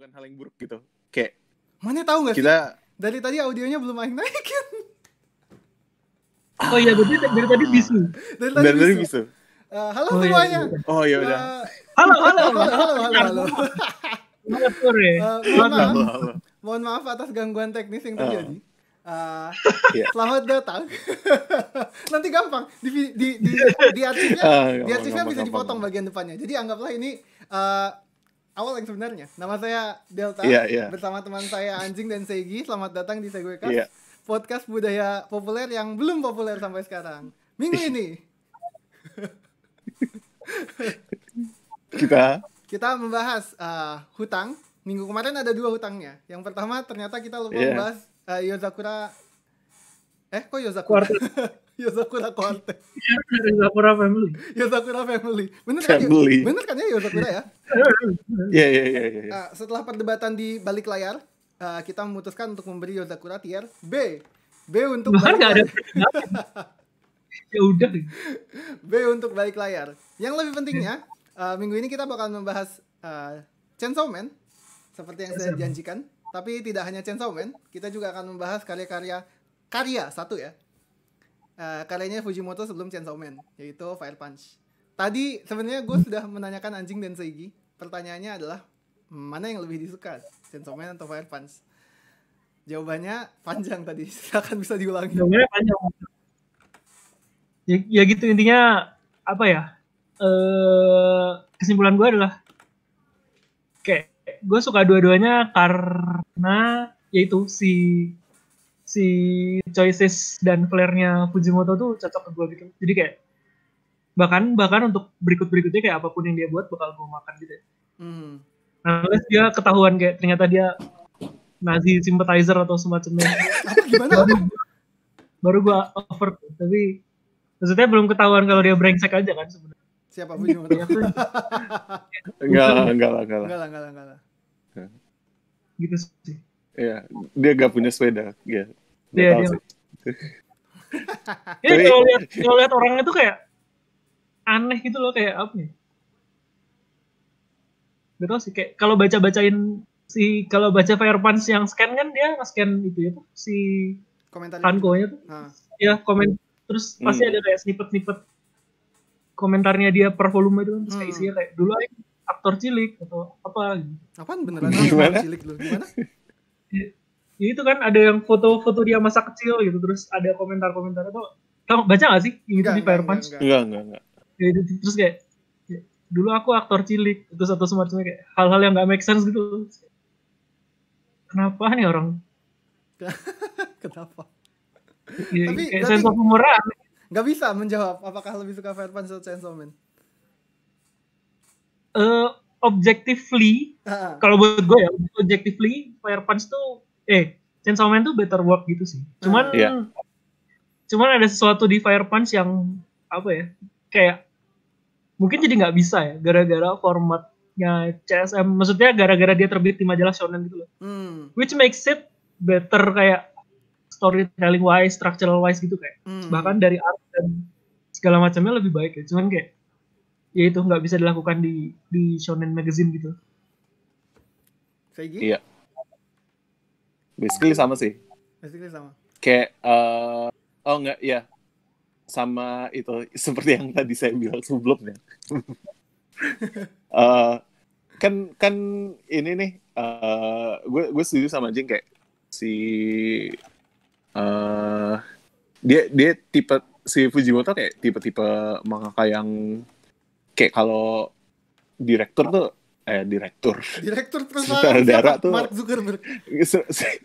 bukan hal yang buruk gitu kayak mana tahu nggak kita sih? dari tadi audionya belum naik naikin oh iya dari, dari tadi bisu dari tadi dari bisu, bisu. Uh, halo oh, iya, semuanya iya. iya. oh iya udah uh, halo halo halo halo halo, halo. halo. sore. Uh, mohon maaf, mohon maaf atas gangguan teknis yang ah. terjadi. Uh. Uh, yeah. Selamat datang. Nanti gampang di di di, iya. di arsipnya, uh, ah, di arsipnya gampang, bisa dipotong gampang. bagian depannya. Jadi anggaplah ini uh, awal yang sebenarnya. Nama saya Delta yeah, yeah. bersama teman saya Anjing dan Segi. Selamat datang di Cast, Yeah. Podcast budaya populer yang belum populer sampai sekarang. Minggu ini kita kita membahas uh, hutang. Minggu kemarin ada dua hutangnya. Yang pertama ternyata kita lupa yeah. membahas uh, Yozakura eh kok Yozakura? Yosakura Quartet. Iya, Yosakura Family. Yosakura Family. Bener family. kan? Bener kan ya, kan ya Yosakura ya? Iya, iya, iya, iya. Eh, setelah perdebatan di balik layar, uh, kita memutuskan untuk memberi Yosakura tier B. B untuk Bahkan balik ada ya udah. B untuk balik layar. Yang lebih pentingnya, uh, minggu ini kita bakal membahas uh, Chainsaw Man seperti yang saya janjikan. Tapi tidak hanya Chainsaw Man, kita juga akan membahas karya-karya karya satu ya uh, eh, karyanya Fujimoto sebelum Chainsaw Man yaitu Fire Punch. Tadi sebenarnya gue hmm. sudah menanyakan anjing dan Seigi. Pertanyaannya adalah mana yang lebih disuka Chainsaw Man atau Fire Punch? Jawabannya panjang tadi. Akan bisa diulangi. Jawabannya panjang. Ya, ya gitu intinya apa ya? Eh kesimpulan gue adalah kayak gue suka dua-duanya karena yaitu si si choices dan flare-nya Fujimoto tuh cocok ke gue gitu jadi kayak bahkan bahkan untuk berikut berikutnya kayak apapun yang dia buat bakal gue makan gitu ya. hmm. nah terus dia ketahuan kayak ternyata dia Nazi sympathizer atau semacamnya baru, baru gue over tapi maksudnya belum ketahuan kalau dia brengsek aja kan sebenarnya siapa punya? Kan? enggak lah enggak lah enggak lah enggak lah enggak lah gitu sih Iya, dia gak punya sepeda. ya. Iya, dia dia. Iya, Jadi kalau lihat kalau lihat orangnya tuh kayak aneh gitu loh kayak apa ya? nih? Gak tau sih kayak kalau baca-bacain si kalau baca Firepunch yang scan kan dia nge-scan itu ya tuh si Tanko-nya gitu. tuh. Ya, komen terus hmm. pasti ada kayak snippet-snippet komentarnya dia per volume itu kan terus hmm. kayak isinya kayak dulu aja aktor cilik atau apa gitu. apa beneran aktor cilik lu gimana? Iya itu kan ada yang foto-foto dia masa kecil gitu terus ada komentar-komentar itu kamu baca gak sih itu tuh di Fire Punch enggak enggak enggak, Ya, terus kayak dulu aku aktor cilik itu satu semacamnya kayak hal-hal yang gak make sense gitu kenapa nih orang kenapa ya, tapi kayak sense of humor nggak bisa menjawab apakah lebih suka Fire Punch atau Chainsaw Man uh, objectively uh kalau buat gue ya objectively Fire Punch tuh eh Chainsaw Man tuh better work gitu sih cuman yeah. cuman ada sesuatu di Fire Punch yang apa ya kayak mungkin jadi nggak bisa ya gara-gara formatnya CSM maksudnya gara-gara dia terbit di majalah shonen gitu loh hmm. which makes it better kayak storytelling wise structural wise gitu kayak hmm. bahkan dari art dan segala macamnya lebih baik ya cuman kayak ya itu nggak bisa dilakukan di di shonen magazine gitu Kayak gitu Basically sama sih. Basically sama. Kayak uh, oh enggak ya. Sama itu seperti yang tadi saya bilang sebelumnya. uh, kan kan ini nih uh, eh, gue gue setuju sama Jing kayak si uh, dia dia tipe si Fujimoto kayak tipe-tipe mangaka yang kayak kalau direktur tuh eh direktur direktur sutradara tuh Mark Zuckerberg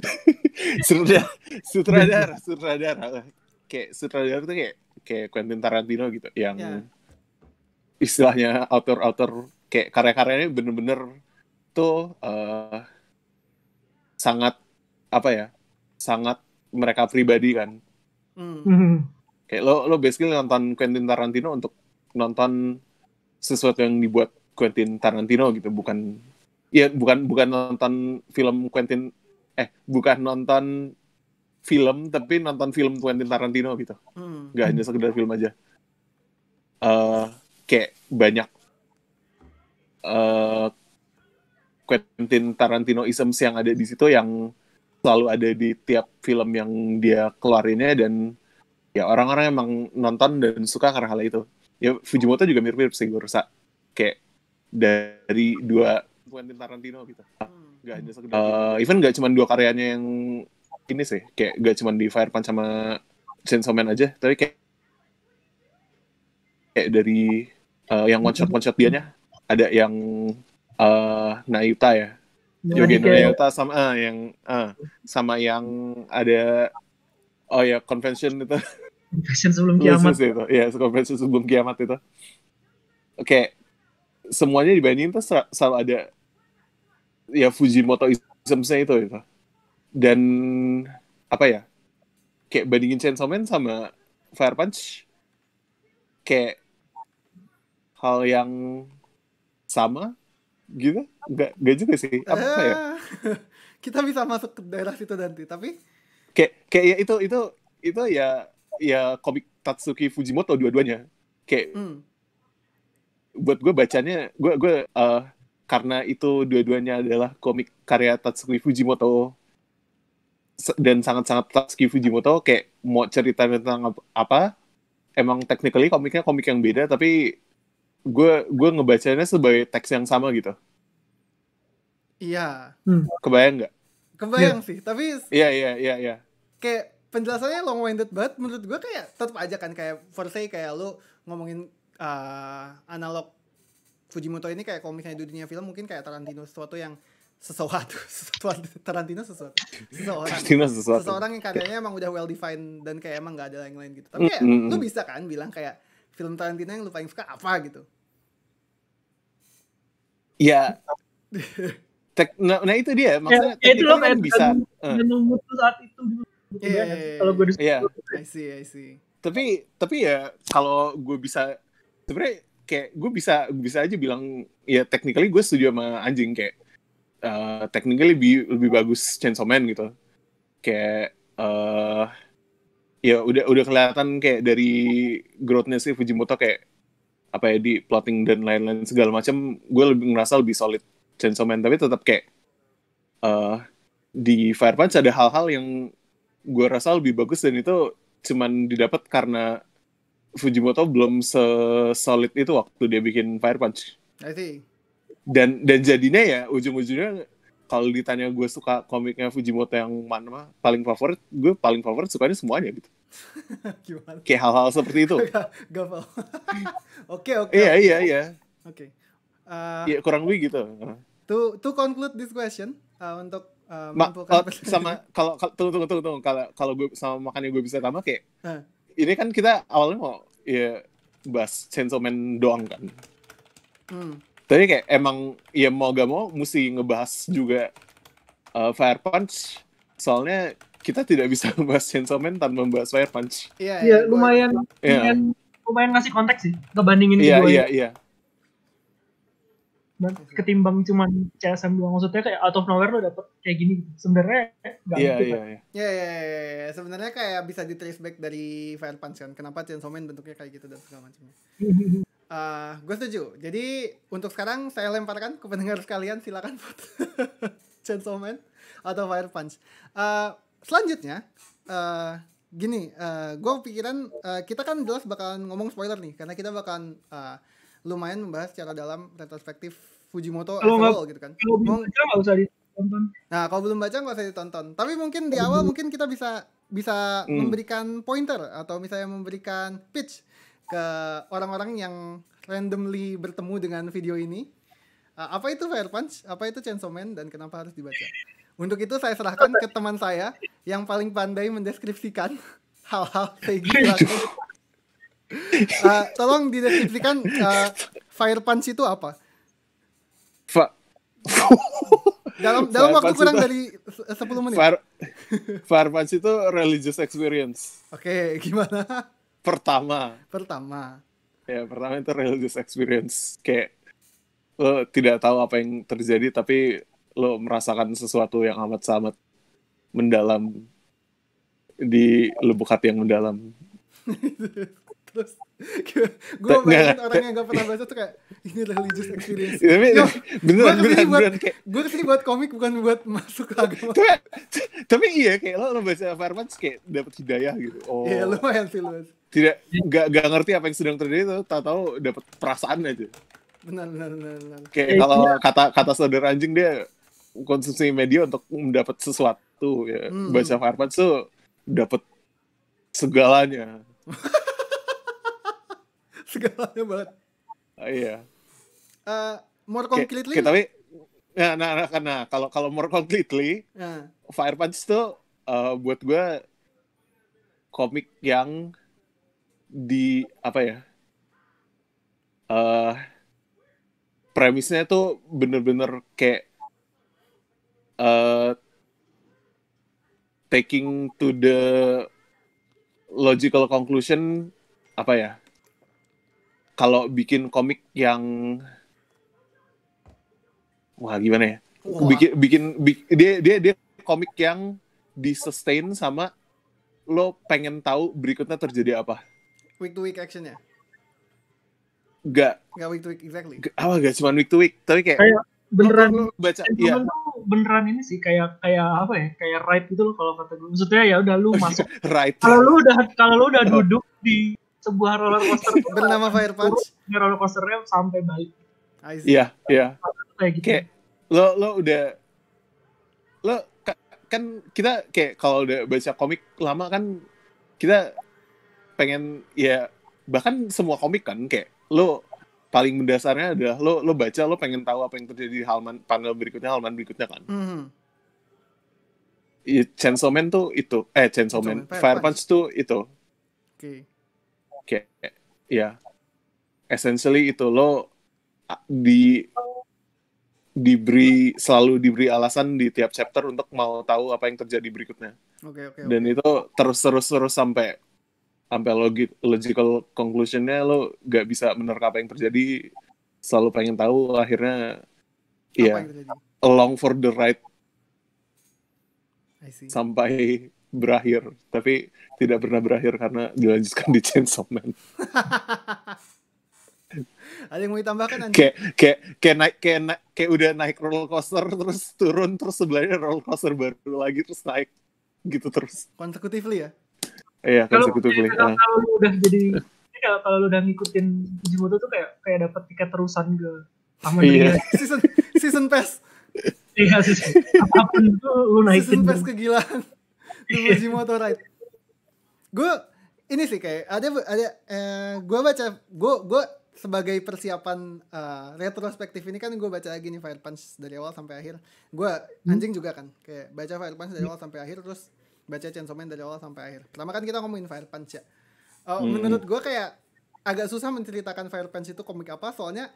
sutradara sutradara sutradara kayak sutradara tuh kayak kayak Quentin Tarantino gitu yang yeah. istilahnya author-author kayak karya-karyanya bener-bener tuh uh, sangat apa ya sangat mereka pribadi kan mm. kayak lo lo basically nonton Quentin Tarantino untuk nonton sesuatu yang dibuat Quentin Tarantino gitu bukan ya bukan bukan nonton film Quentin eh bukan nonton film tapi nonton film Quentin Tarantino gitu hmm. nggak hanya sekedar film aja uh, kayak banyak uh, Quentin Tarantino isms yang ada di situ yang selalu ada di tiap film yang dia keluarinnya dan ya orang-orang emang nonton dan suka karena hal itu ya Fujimoto juga mirip-mirip sih gue rasa kayak dari dua Quentin Tarantino gitu. Hmm. Gak hanya sekedar. Uh, even gak cuma dua karyanya yang ini sih, kayak gak cuma di Fire Punch sama Chainsaw Man aja, tapi kayak kayak dari uh, yang one shot one shot dianya ada yang uh, Naita ya. Nah, Yogen Naita sama uh, yang uh, sama yang ada oh ya yeah, convention itu. Convention sebelum kiamat. Iya, convention sebelum kiamat itu. Oke, okay semuanya dibandingin tuh selalu ada ya Fujimotoismnya itu itu dan apa ya kayak bandingin Chainsaw Man sama Fire Punch kayak hal yang sama gitu nggak nggak juga sih apa -apa ya ah, kita bisa masuk ke daerah situ nanti tapi kayak kayak ya itu itu itu ya ya komik Tatsuki Fujimoto dua-duanya kayak hmm buat gue bacanya gue gue uh, karena itu dua-duanya adalah komik karya Tatsuki Fujimoto dan sangat-sangat Tatsuki Fujimoto kayak mau cerita tentang apa emang technically komiknya komik yang beda tapi gue gue ngebacanya sebagai teks yang sama gitu iya hmm. kebayang nggak kebayang yeah. sih tapi iya iya iya iya kayak penjelasannya long winded banget menurut gue kayak tetap aja kan kayak versi kayak lu ngomongin uh, analog Fujimoto ini kayak komiknya di dunia film mungkin kayak Tarantino sesuatu yang sesuatu, sesuatu Tarantino sesuatu seseorang sesuatu. seseorang yang karyanya emang udah well defined dan kayak emang gak ada yang lain gitu tapi mm, kayak mm -hmm. lu mm. bisa kan bilang kayak film Tarantino yang lu paling suka apa gitu ya Tek, nah, nah itu dia ya, maksudnya ya, itu lo kan bisa eh. menunggu tuh saat itu gitu. yeah, yeah, iya, kalau gue iya. yeah. I see I see tapi tapi ya kalau gue bisa sebenarnya kayak gue bisa bisa aja bilang ya technically gue setuju sama anjing kayak uh, technically lebih lebih bagus Chainsaw Man gitu kayak uh, ya udah udah kelihatan kayak dari growthnya sih Fujimoto kayak apa ya di plotting dan lain-lain segala macam gue lebih ngerasa lebih solid Chainsaw Man tapi tetap kayak uh, di Fire Punch ada hal-hal yang gue rasa lebih bagus dan itu cuman didapat karena Fujimoto belum sesolid itu waktu dia bikin Fire Punch. I think. Dan dan jadinya ya ujung-ujungnya kalau ditanya gue suka komiknya Fujimoto yang mana mah paling favorit, gue paling favorit sukanya semuanya gitu. Gimana? Kayak hal-hal seperti itu. Gak paham. Oke oke. Iya iya iya. Oke. Uh, iya kurang lebih gitu. To to conclude this question uh, untuk uh, Ma, kalau, sama kalau tunggu tunggu tunggu tunggu kalau kalau gue sama makannya gue bisa tambah kayak ini kan kita awalnya mau ya bahas Chainsaw Man doang kan. Hmm. Tapi kayak emang ya mau gak mau mesti ngebahas juga uh, Fire Punch. Soalnya kita tidak bisa membahas Chainsaw Man tanpa membahas Fire Punch. Iya, ya, lumayan, ya. lumayan lumayan ngasih konteks sih ngebandingin iya, iya, ini. Iya, iya, iya ketimbang cuman CSM doang maksudnya kayak out of nowhere lo dapet kayak gini gitu. sebenarnya nggak iya gitu, iya iya ya, ya, ya, sebenarnya kayak bisa di trace back dari Fire Punch kan kenapa Chainsaw Man bentuknya kayak gitu dan segala macamnya uh, ah, gue setuju jadi untuk sekarang saya lemparkan ke pendengar sekalian silakan Chainsaw Man atau Fire Punch uh, selanjutnya uh, gini uh, gue pikiran uh, kita kan jelas bakalan ngomong spoiler nih karena kita bakalan uh, lumayan membahas secara dalam retrospektif Fujimoto kalau gak, gitu kan. Kalau belum baca nggak usah ditonton. Nah kalau belum baca nggak usah ditonton. Tapi mungkin di awal mungkin kita bisa bisa hmm. memberikan pointer atau misalnya memberikan pitch ke orang-orang yang randomly bertemu dengan video ini. Ah, apa itu Fire Punch? Apa itu Chainsaw Man dan kenapa harus dibaca? Untuk itu saya serahkan ke teman saya yang paling pandai mendeskripsikan hal-hal kayak gitu. uh, tolong dideskripsikan uh, fire punch itu apa? Fa dalam dalam waktu kurang dari 10 menit. Fire, fire punch itu religious experience. Oke, okay, gimana? Pertama. Pertama. Ya, pertama itu religious experience. Kayak lo tidak tahu apa yang terjadi tapi lo merasakan sesuatu yang amat sangat mendalam di lubuk hati yang mendalam terus gue pengen orang yang gak pernah baca tuh kayak ini religious experience bener bener bener gue kesini buat gue kesini buat komik bukan buat masuk ke agama tapi, tapi iya kayak lo, lo baca Farman kayak dapet hidayah gitu oh iya lumayan sih lumayan tidak gak, gak ngerti apa yang sedang terjadi tuh tak tahu dapet perasaan aja benar benar benar, benar. kayak eh, kalau iya. kata kata saudara anjing dia konsumsi media untuk mendapat sesuatu ya hmm. baca Farman tuh dapet segalanya segalanya banget oh, iya uh, more completely okay, tapi nah nah, nah nah, nah, kalau kalau more completely uh. Fire Punch tuh uh, buat gue komik yang di apa ya uh, premisnya tuh bener-bener kayak uh, taking to the logical conclusion apa ya kalau bikin komik yang wah gimana ya wah. bikin bikin bik, dia dia dia komik yang disustain sama lo pengen tahu berikutnya terjadi apa week to week actionnya Gak Gak week to week exactly G apa gak cuma week to week tapi kayak kayak beneran lo baca iya beneran ini sih kayak kayak apa ya kayak ride gitu lo kalau kata gue maksudnya ya udah lu oh, iya. masuk right. kalau lu udah kalau lu udah oh. duduk di sebuah roller coaster bernama Fire Punch roller coasternya sampai balik iya iya gitu. kayak lo lo udah lo kan kita kayak kalau udah baca komik lama kan kita pengen ya bahkan semua komik kan kayak lo paling mendasarnya adalah lo lo baca lo pengen tahu apa yang terjadi di halaman panel berikutnya halaman berikutnya kan mm -hmm. Iya, Chainsaw Man tuh itu eh Chainsaw Man, Chainsaw Fire, Punch. Punch tuh itu okay kayak ya essentially itu lo di diberi selalu diberi alasan di tiap chapter untuk mau tahu apa yang terjadi berikutnya. Oke okay, oke. Okay, Dan okay. itu terus terus terus sampai sampai logik logical conclusionnya lo gak bisa menerka apa yang terjadi selalu pengen tahu akhirnya ya yeah, along for the right sampai berakhir tapi tidak pernah berakhir karena dilanjutkan di Chainsaw Man ada yang mau ditambahkan anjir? kayak kayak kayak naik kayak naik kayak udah naik roller coaster terus turun terus sebelahnya roller coaster baru lagi terus naik gitu terus consecutively ya iya consecutively kalau, kalau nah. udah jadi kalau udah ngikutin Fujimoto tuh kayak kayak dapat tiket terusan ke sama iya. season season pass iya season apapun itu lu naikin season pass kegilaan motor Ride. Gue ini sih kayak ada ada eh, gue baca gue gue sebagai persiapan uh, retrospektif ini kan gue baca lagi nih Fire Punch dari awal sampai akhir. Gue hmm. anjing juga kan, kayak baca Fire Punch dari awal sampai akhir, terus baca Chainsaw Man dari awal sampai akhir. Pertama kan kita ngomongin Fire Punch ya. Uh, hmm. Menurut gue kayak agak susah menceritakan Fire Punch itu komik apa, soalnya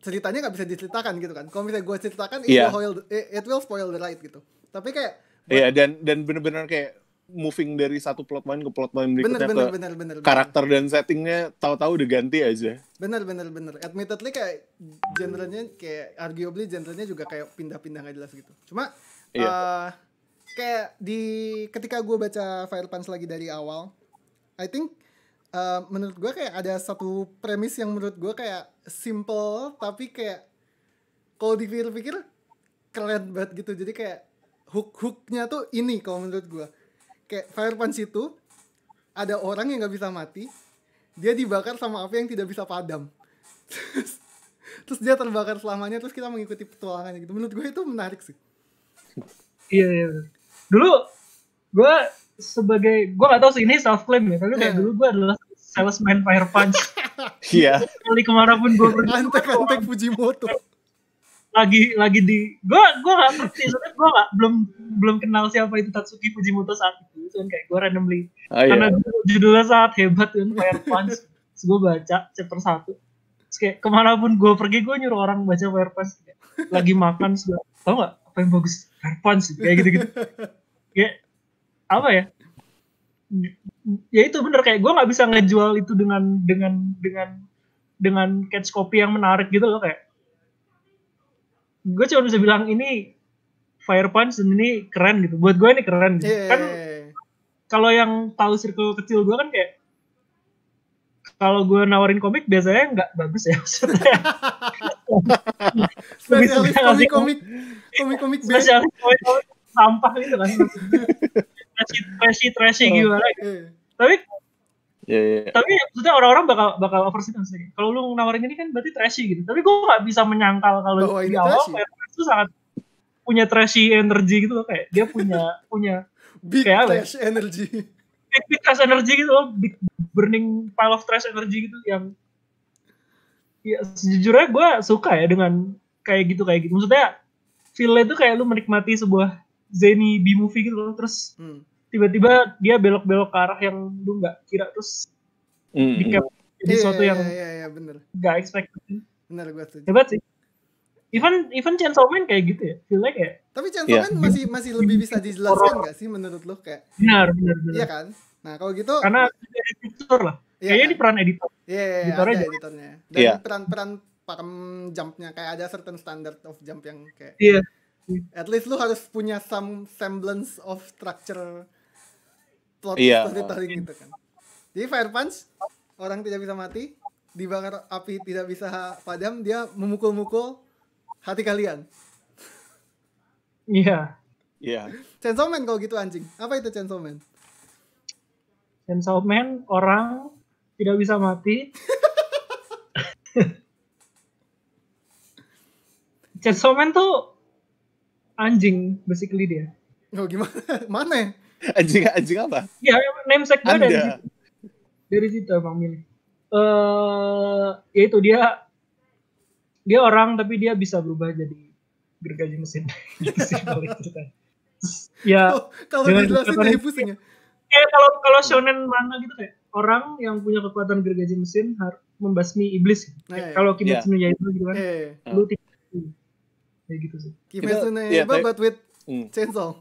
ceritanya nggak bisa diceritakan gitu kan. Kalau misalnya gue ceritakan, yeah. it, iya. will it, will spoil the light gitu. Tapi kayak Iya dan dan benar-benar kayak moving dari satu plot main ke plot plotline berikutnya bener, bener, bener, bener, karakter bener. dan settingnya tahu-tahu udah ganti aja. Bener bener bener. Admittedly kayak genrenya kayak arguably genrenya juga kayak pindah-pindah nggak jelas gitu. Cuma yeah. Iya. uh, kayak di ketika gue baca Fire Punch lagi dari awal, I think uh, menurut gue kayak ada satu premis yang menurut gue kayak simple tapi kayak kalau dipikir-pikir keren banget gitu. Jadi kayak hook-hooknya tuh ini kalau menurut gue kayak fire punch itu ada orang yang nggak bisa mati dia dibakar sama api yang tidak bisa padam terus, dia terbakar selamanya terus kita mengikuti petualangannya gitu menurut gue itu menarik sih iya, iya. dulu gue sebagai gue gak tahu sih ini self claim ya tapi kayak iya. dulu gue adalah salesman fire punch iya kali kemana pun gue berantek antek Fujimoto lagi lagi di gue gue gak ngerti soalnya gue gak belum belum kenal siapa itu Tatsuki Fujimoto saat itu kan kayak gue randomly oh, iya. karena judulnya sangat hebat kan Fire Punch so, gue baca chapter satu so, kayak kemanapun gue pergi gue nyuruh orang baca Fire Punch kayak, lagi makan sudah tau gak apa yang bagus Fire Punch kayak gitu gitu kayak apa ya ya itu bener kayak gue nggak bisa ngejual itu dengan dengan dengan dengan catch copy yang menarik gitu loh kayak gue cuma bisa bilang ini fire punch dan ini keren gitu buat gue ini keren gitu. yeah. Iya, kan iya, iya. kalau yang tahu circle kecil gue kan kayak kalau gue nawarin komik biasanya nggak bagus ya maksudnya komik komik komik komik spesialis komik komik sampah gitu kan trashy trashy trashy oh, gimana gitu. tapi Yeah, yeah. Tapi maksudnya orang-orang bakal bakal overseas sih. Kalau lu nawarin ini kan berarti trashy gitu. Tapi gue gak bisa menyangkal kalau oh, di awal kayak itu sangat punya trashy energy gitu loh kayak dia punya punya big kayak ya? trash apa? energy. Big, big trash energy gitu loh, big burning pile of trash energy gitu yang ya sejujurnya gue suka ya dengan kayak gitu kayak gitu. Maksudnya feel tuh kayak lu menikmati sebuah zeni B movie gitu loh. Terus hmm tiba-tiba dia belok-belok ke arah yang lu nggak kira terus mm. di cap jadi iya, sesuatu iya, yang yeah, yeah, bener. expect bener gue setuju hebat sih even even Chainsaw Man kayak gitu ya feel like ya tapi Chainsaw yeah. Man masih masih lebih bisa dijelaskan nggak sih menurut lo kayak benar benar, benar. iya kan nah kalau gitu karena editor lah yeah, kayaknya kan? di peran editor yeah, yeah, yeah, editornya, aja editornya. dan yeah. peran-peran parem jumpnya kayak ada certain standard of jump yang kayak iya yeah. at least lu harus punya some semblance of structure plot iya. storytelling gitu kan. Jadi Fire Punch orang tidak bisa mati, dibakar api tidak bisa padam, dia memukul-mukul hati kalian. Iya. Iya. Chainsaw Man kalau gitu anjing. Apa itu Chainsaw Man? Chainsaw Man orang tidak bisa mati. Chainsaw Man tuh anjing basically dia. Oh gimana? Mana? Ya? anjing anjing apa? Iya, ya, namesake gue dari situ. Dari situ emang milih. Eh, ya itu dia dia orang tapi dia bisa berubah jadi gergaji mesin. Gitu kan. ya, oh, kalau dijelasin dari pusing ya? Ya, ya. kalau kalau shonen mana gitu kayak orang yang punya kekuatan gergaji mesin harus membasmi iblis. Nah, kalau Kimetsu itu iya. no Yaiba gitu kan. Iya, iya, lu tipe kayak gitu sih. Kimetsu no Yaiba but with hmm. chainsaw.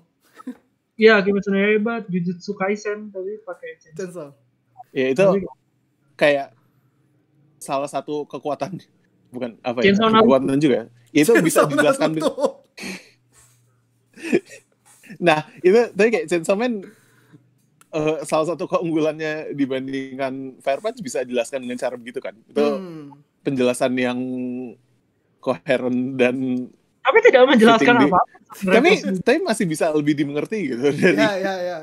Iya, Kimetsu no Yaiba, Jujutsu Kaisen tapi pakai chainsaw. Iya itu tapi, kayak salah satu kekuatan bukan apa ya? Chainsaw kekuatan juga. Itu chainsaw bisa dijelaskan. nah, itu tapi kayak Chainsaw Man uh, salah satu keunggulannya dibandingkan Fire Punch bisa dijelaskan dengan cara begitu kan. Itu hmm. penjelasan yang koheren dan tapi tidak menjelaskan apa, -apa. Tapi tapi masih bisa lebih dimengerti gitu ya, dari. Ya ya ya.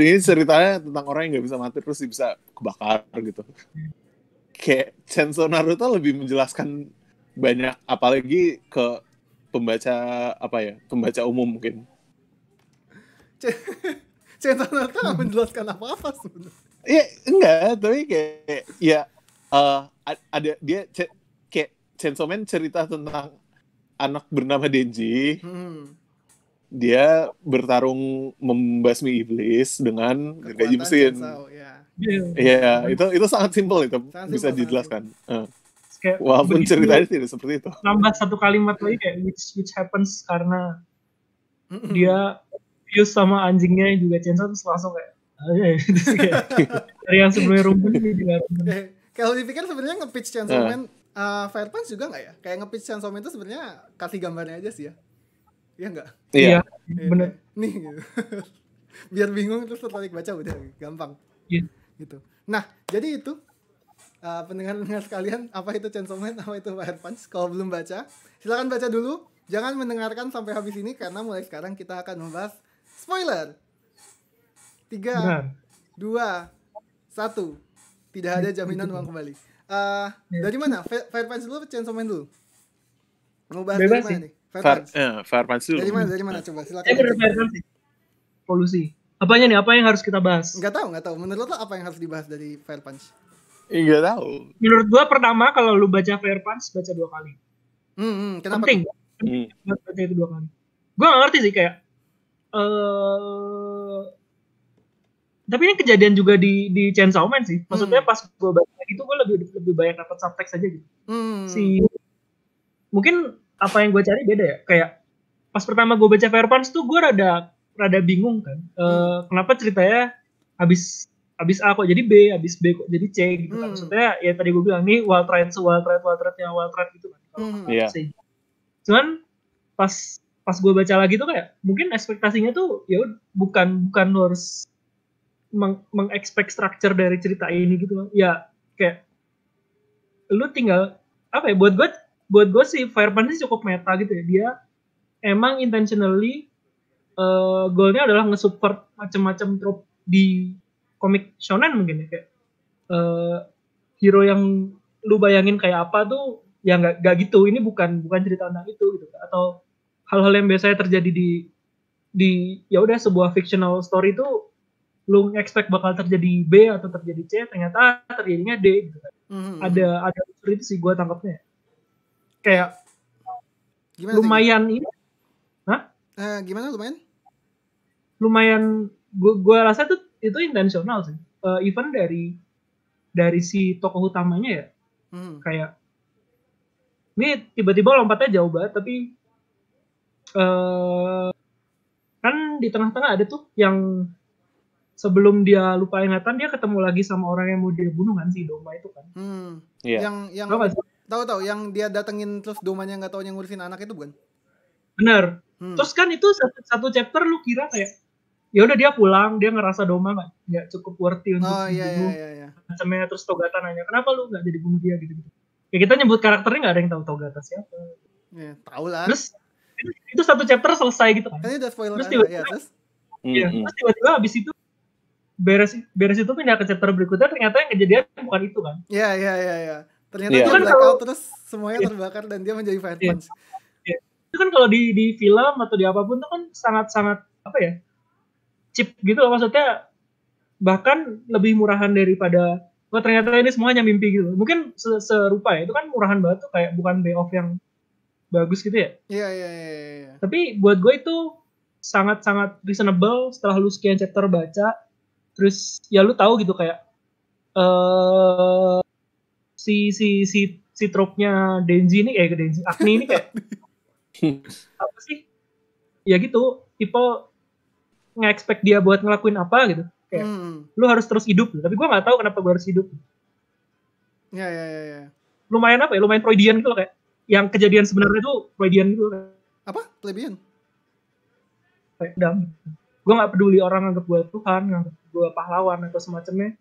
Ini ceritanya tentang orang yang nggak bisa mati terus bisa kebakar gitu. Kayak Chainsaw Naruto lebih menjelaskan banyak apalagi ke pembaca apa ya pembaca umum mungkin. Chainsaw Naruto nggak menjelaskan apa apa sebenarnya. Iya enggak tapi kayak ya uh, ada dia kayak Chainsaw Man cerita tentang anak bernama Denji hmm. dia bertarung membasmi iblis dengan gergaji mesin. Ya. Iya, yeah. yeah, itu itu sangat simpel itu sangat bisa dijelaskan. Uh. Walaupun ceritanya tidak seperti itu. Tambah satu kalimat lagi kayak which which happens karena dia Fuse sama anjingnya juga Chainsaw terus langsung ah, iya, iya. kayak dari yang sebelumnya rumput ini juga eh, Kalau dipikir sebenarnya nge-pitch Chainsaw Man uh, Fire Punch juga nggak ya? Kayak nge-pitch Chainsaw Man itu sebenarnya kasih gambarnya aja sih ya. Iya nggak? Iya. yeah. Iya, iya. bener. Nih gitu. Biar bingung terus tertarik baca udah gampang. Iya. Gitu. Nah, jadi itu uh, pendengar-pendengar sekalian, apa itu Chainsaw Man, apa itu Fire Punch? Kalau belum baca, silakan baca dulu. Jangan mendengarkan sampai habis ini karena mulai sekarang kita akan membahas spoiler. Tiga, nah. dua, satu. Tidak ada jaminan uang kembali. Uh, dari mana? punch dulu atau Chainsaw Man dulu? Mau bahas Bebas dari mana nih? Fairpants. Eh, Far, dulu. Dari mana? Dari mana coba? Silakan. Saya punch. Polusi. Apanya nih? Apa yang harus kita bahas? Enggak tahu, enggak tahu. Menurut lo apa yang harus dibahas dari punch? Enggak tahu. Menurut gua pertama kalau lu baca punch baca dua kali. Hmm, hmm kenapa? Penting. Hmm. Baca itu dua kali. Gua gak ngerti sih kayak eh uh, tapi ini kejadian juga di di Chainsaw Man sih maksudnya hmm. pas gue baca itu gue lebih lebih banyak dapat subtext aja gitu hmm. si mungkin apa yang gue cari beda ya kayak pas pertama gue baca Fire Punch tuh gue rada rada bingung kan eh, hmm. e, kenapa ceritanya habis habis A kok jadi B, habis B kok jadi C gitu kan. Hmm. Maksudnya ya tadi gue bilang nih wild trade, wild trend wild trend yang wild trend gitu kan. Hmm. Yeah. Iya. Cuman pas pas gue baca lagi tuh kayak mungkin ekspektasinya tuh ya bukan bukan harus meng structure dari cerita ini gitu ya kayak lu tinggal apa ya buat gue buat gue sih Firepan sih cukup meta gitu ya dia emang intentionally uh, goalnya adalah nge-support macam-macam trope di komik shonen mungkin ya kayak uh, hero yang lu bayangin kayak apa tuh ya nggak nggak gitu ini bukan bukan cerita tentang itu gitu atau hal-hal yang biasanya terjadi di di ya udah sebuah fictional story itu lu expect bakal terjadi B atau terjadi C ternyata terjadinya D gitu kan hmm. ada ada itu sih gue tangkapnya kayak gimana lumayan itu? ini Hah? Uh, gimana lumayan lumayan gue gua rasa itu itu intensional sih uh, even dari dari si tokoh utamanya ya hmm. kayak ini tiba-tiba lompatnya jauh banget tapi uh, kan di tengah-tengah ada tuh yang sebelum dia lupa ingatan dia ketemu lagi sama orang yang mau dia bunuh kan si domba itu kan hmm. yeah. yang yang tahu tahu yang dia datengin terus domanya nggak tahu yang ngurusin anak itu bukan benar hmm. terus kan itu satu, satu chapter lu kira kayak ya udah dia pulang dia ngerasa doma nggak ya cukup worthy untuk oh, iya, iya iya, iya, macamnya terus Togata nanya kenapa lu nggak jadi bunuh dia gitu gitu ya kita nyebut karakternya nggak ada yang tahu Togata siapa ya, tahu lah terus itu, itu satu chapter selesai gitu kan, kan ini udah spoiler terus tiba-tiba ya, terus, ya, mm -hmm. terus tiba-tiba abis itu beres beres itu pindah ke chapter berikutnya ternyata yang kejadian bukan itu kan iya iya iya yeah. ternyata yeah. kan blackout kalau, terus semuanya yeah. terbakar dan dia menjadi fire yeah. punch yeah. itu kan kalau di di film atau di apapun itu kan sangat sangat apa ya cip gitu loh maksudnya bahkan lebih murahan daripada wah oh, ternyata ini semuanya mimpi gitu mungkin serupa ya itu kan murahan banget tuh kayak bukan off yang bagus gitu ya iya iya, iya iya iya tapi buat gue itu sangat-sangat reasonable setelah lu sekian chapter baca terus ya lu tahu gitu kayak uh, si si si si tropnya Denji ini kayak eh, Denji Agni ini kayak apa sih ya gitu tipe nge-expect dia buat ngelakuin apa gitu kayak hmm. lu harus terus hidup gitu. tapi gue nggak tahu kenapa gue harus hidup ya ya ya, ya. lumayan apa ya lumayan Freudian gitu loh kayak yang kejadian sebenarnya tuh Freudian gitu loh. apa Freudian kayak dam gue nggak peduli orang nganggap gue Tuhan nganggap gue pahlawan atau semacamnya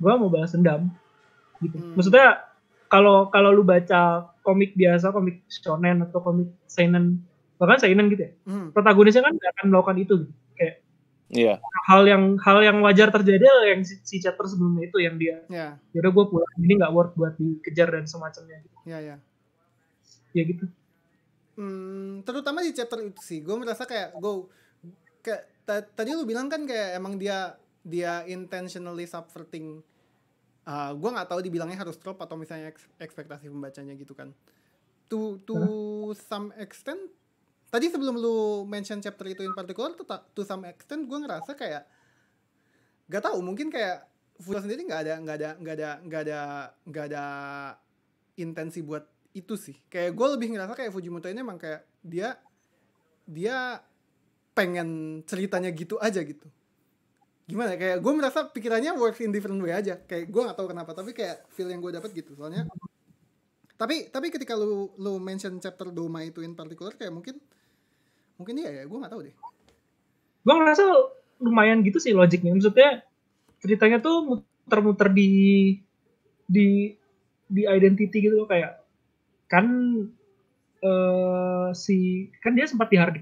gue mau balas dendam gitu hmm. maksudnya kalau kalau lu baca komik biasa komik shonen atau komik seinen bahkan seinen gitu ya hmm. protagonisnya kan gak akan melakukan itu gitu. kayak yeah. hal yang hal yang wajar terjadi yang si, si chapter sebelumnya itu yang dia yeah. yaudah gue pulang ini nggak worth buat dikejar dan semacamnya gitu ya yeah, ya yeah. ya gitu hmm, terutama di chapter itu sih gue merasa kayak gue kayak tadi lu bilang kan kayak emang dia dia intentionally subverting uh, gue nggak tahu dibilangnya harus drop atau misalnya eks ekspektasi pembacanya gitu kan to to huh? some extent tadi sebelum lu mention chapter itu in particular to, to some extent gue ngerasa kayak gak tahu, mungkin kayak Fuda sendiri nggak ada nggak ada nggak ada nggak ada nggak ada intensi buat itu sih kayak gue lebih ngerasa kayak Fujimoto ini emang kayak dia dia pengen ceritanya gitu aja gitu gimana ya, kayak gue merasa pikirannya works in different way aja kayak gue gak tahu kenapa tapi kayak feel yang gue dapat gitu soalnya tapi tapi ketika lu lu mention chapter Doma itu in particular kayak mungkin mungkin iya ya gue gak tahu deh gue ngerasa lumayan gitu sih logiknya maksudnya ceritanya tuh muter-muter di di di identity gitu loh kayak kan uh, si kan dia sempat di hard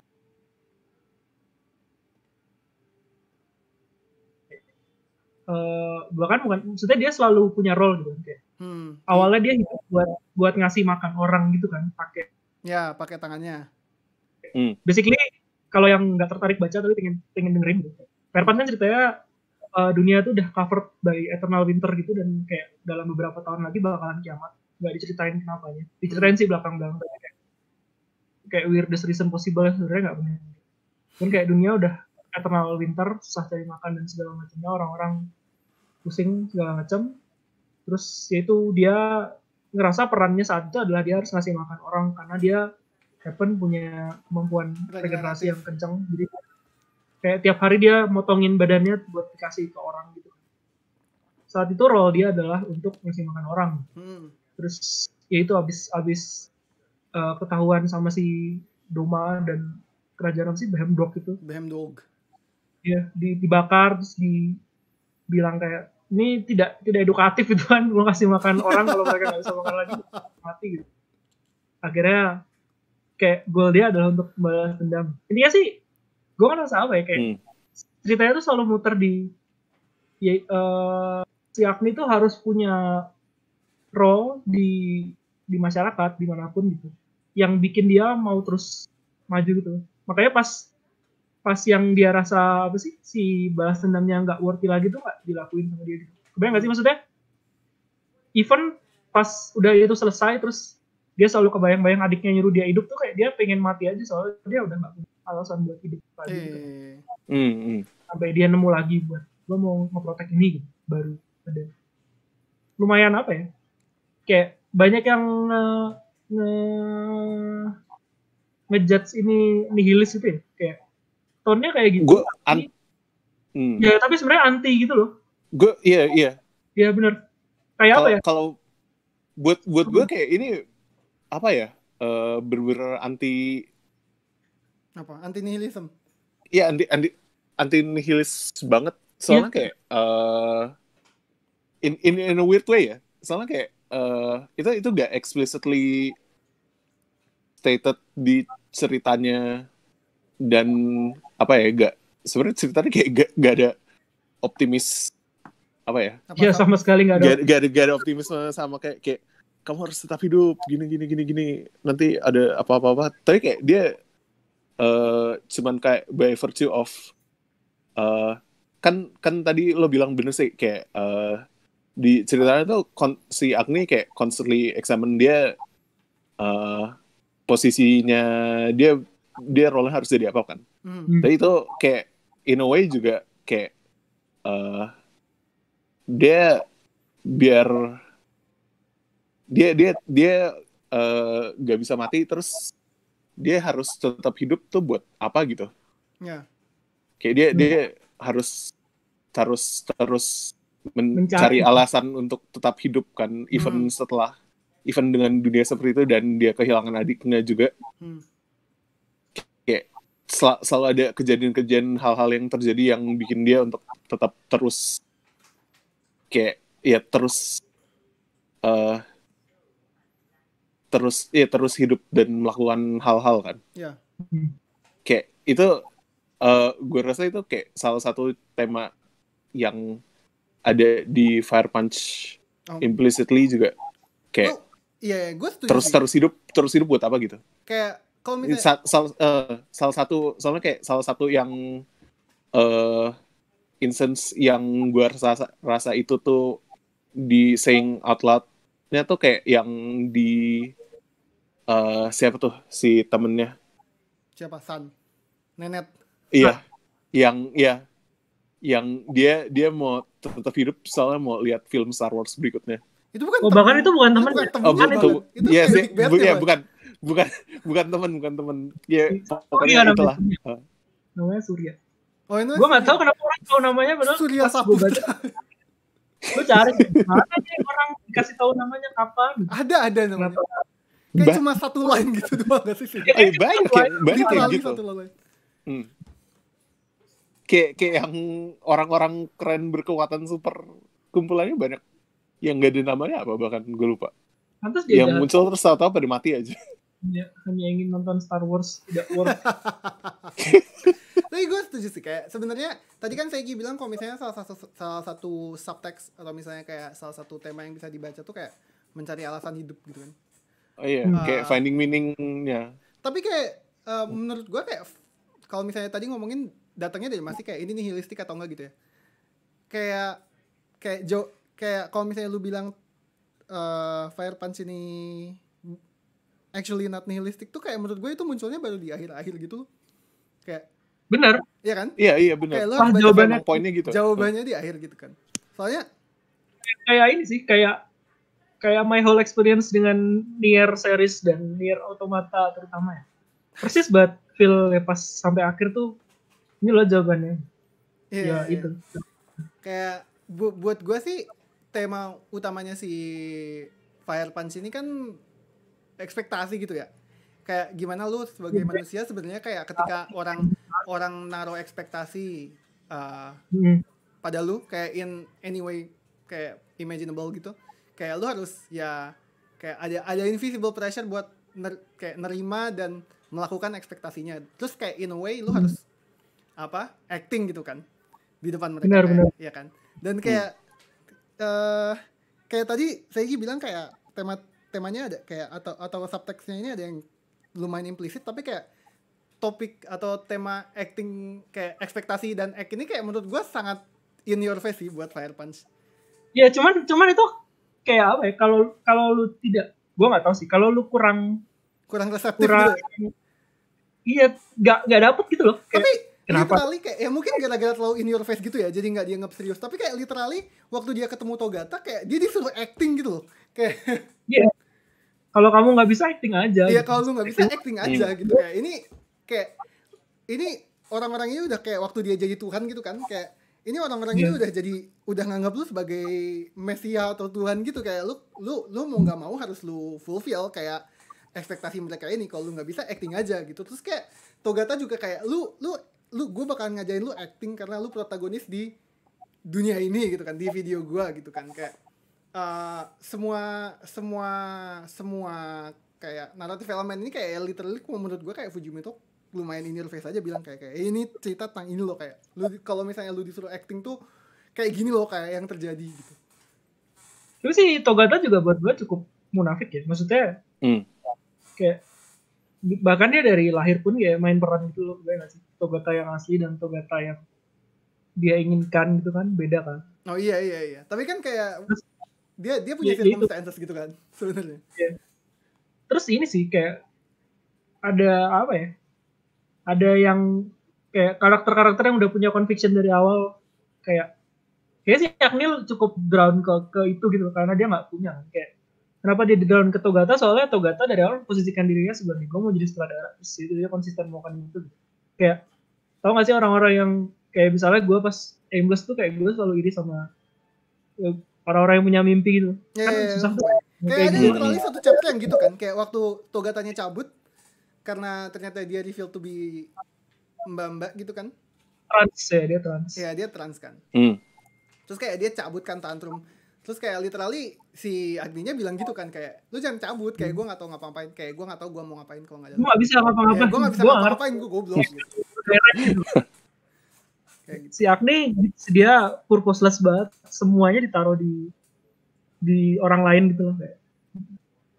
uh, bahkan bukan maksudnya dia selalu punya role gitu kan, kayak hmm. awalnya dia hidup buat buat ngasih makan orang gitu kan pakai ya pakai tangannya hmm. basically kalau yang nggak tertarik baca tapi pengen pengen dengerin gitu. Perpan kan ceritanya uh, dunia itu udah covered by eternal winter gitu dan kayak dalam beberapa tahun lagi bakalan kiamat nggak diceritain kenapa kenapanya diceritain hmm. sih belakang belakang kayak, kayak weirdest reason possible sebenarnya nggak benar kan kayak dunia udah eternal winter susah cari makan dan segala macamnya orang-orang pusing segala macam terus yaitu dia ngerasa perannya saat itu adalah dia harus ngasih makan orang karena dia Happen punya kemampuan regenerasi yang kencang jadi kayak tiap hari dia motongin badannya buat dikasih ke orang gitu saat itu role dia adalah untuk ngasih makan orang hmm. terus yaitu abis abis uh, ketahuan sama si Doma dan kerajaan sih behemdog itu behemdog ya dibakar terus di bilang kayak ini tidak tidak edukatif itu kan lu kasih makan orang kalau mereka nggak bisa makan lagi mati gitu akhirnya kayak goal dia adalah untuk balas dendam intinya sih gue nggak rasa apa ya kayak hmm. ceritanya tuh selalu muter di ya, uh, si Agni tuh harus punya role di di masyarakat dimanapun gitu yang bikin dia mau terus maju gitu makanya pas pas yang dia rasa apa sih si balas dendamnya nggak worthy lagi tuh nggak dilakuin sama dia gitu. Kebayang nggak sih maksudnya? Even pas udah itu selesai terus dia selalu kebayang-bayang adiknya nyuruh dia hidup tuh kayak dia pengen mati aja soalnya dia udah nggak punya alasan buat hidup lagi. gitu. Eh. Hmm, hmm. Sampai dia nemu lagi buat gue mau ngeprotek ini gitu. baru ada lumayan apa ya kayak banyak yang nge, nge ngejudge ini nihilis itu ya kayak tone kayak gitu. Gue tapi, hmm. Ya, tapi sebenarnya anti gitu loh. Gue iya iya. Iya benar. Kayak kalo, apa ya? Kalau buat buat gue hmm. kayak ini apa ya? Uh, anti apa? Anti nihilism. Iya, anti anti anti nihilis banget. Soalnya yeah. kayak uh, in in in a weird way ya. Soalnya kayak uh, itu itu gak explicitly stated di ceritanya dan apa ya gak sebenarnya ceritanya kayak gak, gak ada optimis apa ya? ya sama sekali nggak ada. Gak, gak, ada gak ada optimisme sama kayak kayak kamu harus tetap hidup gini gini gini gini nanti ada apa apa apa tapi kayak dia uh, cuman kayak by virtue of uh, kan kan tadi lo bilang bener sih kayak uh, di ceritanya tuh kon, si Agni kayak constantly examine dia uh, posisinya dia dia role harus jadi apa kan Hmm. itu kayak in a way juga kayak uh, dia biar dia dia dia uh, bisa mati terus dia harus tetap hidup tuh buat apa gitu? Ya. Kayak dia hmm. dia harus harus terus men mencari alasan untuk tetap hidup kan even hmm. setelah even dengan dunia seperti itu dan dia kehilangan adiknya juga. Hmm sel selalu ada kejadian-kejadian hal-hal yang terjadi yang bikin dia untuk tetap terus kayak ya terus uh, terus ya terus hidup dan melakukan hal-hal kan yeah. kayak itu uh, eh, gue rasa itu kayak salah satu tema yang ada di Fire Punch oh. implicitly juga kayak oh, iya, yeah, iya, terus terus hidup terus hidup buat apa gitu kayak kalau misalnya sal, sal uh, eh, salah satu soalnya kayak salah satu yang uh, instance yang gue rasa rasa itu tuh di saying out loudnya tuh kayak yang di uh, siapa tuh si temennya siapa San Nenet iya ah. yang iya yang dia dia mau tetap hidup soalnya mau lihat film Star Wars berikutnya itu bukan oh, bahkan itu bukan temennya itu bukan oh, temen oh, bukan itu, itu, itu, itu, bu iya, bukan bukan bukan teman bukan teman ya iya, pokoknya Surya itulah namanya. Surya oh ini gue nggak tahu kenapa orang tahu namanya benar Surya Saputra gue cari mana orang dikasih tahu namanya kapan ada ada namanya kenapa? kayak cuma satu line gitu doang gak sih sih ya, eh, banyak ya banyak kayak gitu satu Hmm. kayak kayak yang orang-orang keren berkekuatan super kumpulannya banyak yang gak ada namanya apa bahkan gue lupa Pantes dia yang jahat. muncul terus tahu-tahu pada mati aja hanya, hanya ingin nonton Star Wars tidak worth tapi gue setuju sih kayak sebenarnya tadi kan saya bilang kalau misalnya salah satu salah satu subtext atau misalnya kayak salah satu tema yang bisa dibaca tuh kayak mencari alasan hidup gitu kan oh iya hmm. kayak ah. finding meaningnya tapi kayak uh, menurut gue kayak kalau misalnya tadi ngomongin datangnya dari masih kayak ini nihilistik atau enggak gitu ya kayak kayak jo kayak kalau misalnya lu bilang uh, fire punch ini actually not nihilistik tuh kayak menurut gue itu munculnya baru di akhir-akhir gitu Kayak Bener. Iya kan? Iya, iya bener. Kayak lo ah, jawabannya poinnya gitu. Jawabannya di akhir gitu kan. Soalnya kayak ini sih kayak kayak my whole experience dengan near series dan near Automata terutama ya. Persis banget feel ya pas sampai akhir tuh ini loh jawabannya. Iya, ya, iya, iya. itu. Kayak bu buat gue sih tema utamanya si Fire Punch ini kan ekspektasi gitu ya kayak gimana lu sebagai manusia sebenarnya kayak ketika orang orang naruh ekspektasi uh, hmm. pada lu kayak in anyway kayak imaginable gitu kayak lu harus ya kayak ada ada invisible pressure buat ner, kayak nerima dan melakukan ekspektasinya terus kayak in a way lu hmm. harus apa acting gitu kan di depan mereka benar, kayak, benar. ya kan dan kayak hmm. uh, kayak tadi saya bilang kayak tema temanya ada kayak atau atau subtextnya ini ada yang lumayan implisit tapi kayak topik atau tema acting kayak ekspektasi dan act ini kayak menurut gue sangat in your face sih buat Fire Punch. Ya cuman cuman itu kayak apa ya kalau kalau lu tidak gue nggak tahu sih kalau lu kurang kurang reseptif kurang, gitu. Ya? Iya nggak nggak dapet gitu loh. Kayak, tapi kenapa? literally kayak ya mungkin gara-gara terlalu in your face gitu ya jadi nggak dianggap serius tapi kayak literally waktu dia ketemu Togata kayak dia disuruh acting gitu loh kayak. Yeah kalau kamu nggak bisa acting aja iya gitu. kalau lu nggak bisa acting iya. aja gitu ya. ini kayak ini orang-orang ini udah kayak waktu dia jadi Tuhan gitu kan kayak ini orang-orang yeah. ini iya. udah jadi udah nganggap lu sebagai mesia atau Tuhan gitu kayak lu lu lu mau nggak mau harus lu fulfill kayak ekspektasi mereka ini kalau lu nggak bisa acting aja gitu terus kayak Togata juga kayak lu lu lu gue bakalan ngajain lu acting karena lu protagonis di dunia ini gitu kan di video gue gitu kan kayak uh, semua semua semua kayak naratif elemen ini kayak literally menurut gue kayak Fujimi tuh lumayan ini face aja bilang kayak kayak eh, ini cerita tentang ini loh kayak lu kalau misalnya lu disuruh acting tuh kayak gini loh kayak yang terjadi gitu. Tapi sih Togata juga buat gue cukup munafik ya. Maksudnya hmm. kayak bahkan dia dari lahir pun kayak main peran itu loh gue gak sih. Togata yang asli dan Togata yang dia inginkan gitu kan beda kan. Oh iya iya iya. Tapi kan kayak dia dia punya ya, film gitu. gitu kan sebenarnya ya. terus ini sih kayak ada apa ya ada yang kayak karakter-karakter yang udah punya conviction dari awal kayak kayak sih Yaknil cukup ground ke ke itu gitu karena dia nggak punya kayak kenapa dia di ground ke Togata soalnya Togata dari awal posisikan dirinya sebagai gue mau jadi sutradara terus itu dia konsisten mau kan gitu kayak tau gak sih orang-orang yang kayak misalnya gue pas aimless tuh kayak gue selalu iri sama eh, orang-orang yang punya mimpi gitu yeah, kan yeah. Iya. susah kayak, kayak ada literally satu chapter yang gitu kan kayak waktu Toga tanya cabut karena ternyata dia reveal to be mbak-mbak gitu kan trans ya dia trans Iya dia trans kan hmm. terus kayak dia cabut kan tantrum terus kayak literally si Agninya bilang gitu kan kayak lu jangan cabut kayak gue nggak tau ngapa-ngapain kayak gue nggak tau gue mau ngapain kalau nggak ada. gue nggak bisa iya, ngapa-ngapain gue nggak bisa ngapa-ngapain gue goblok gitu. Gitu. si Agni dia purposeless banget semuanya ditaruh di di orang lain gitu loh kayak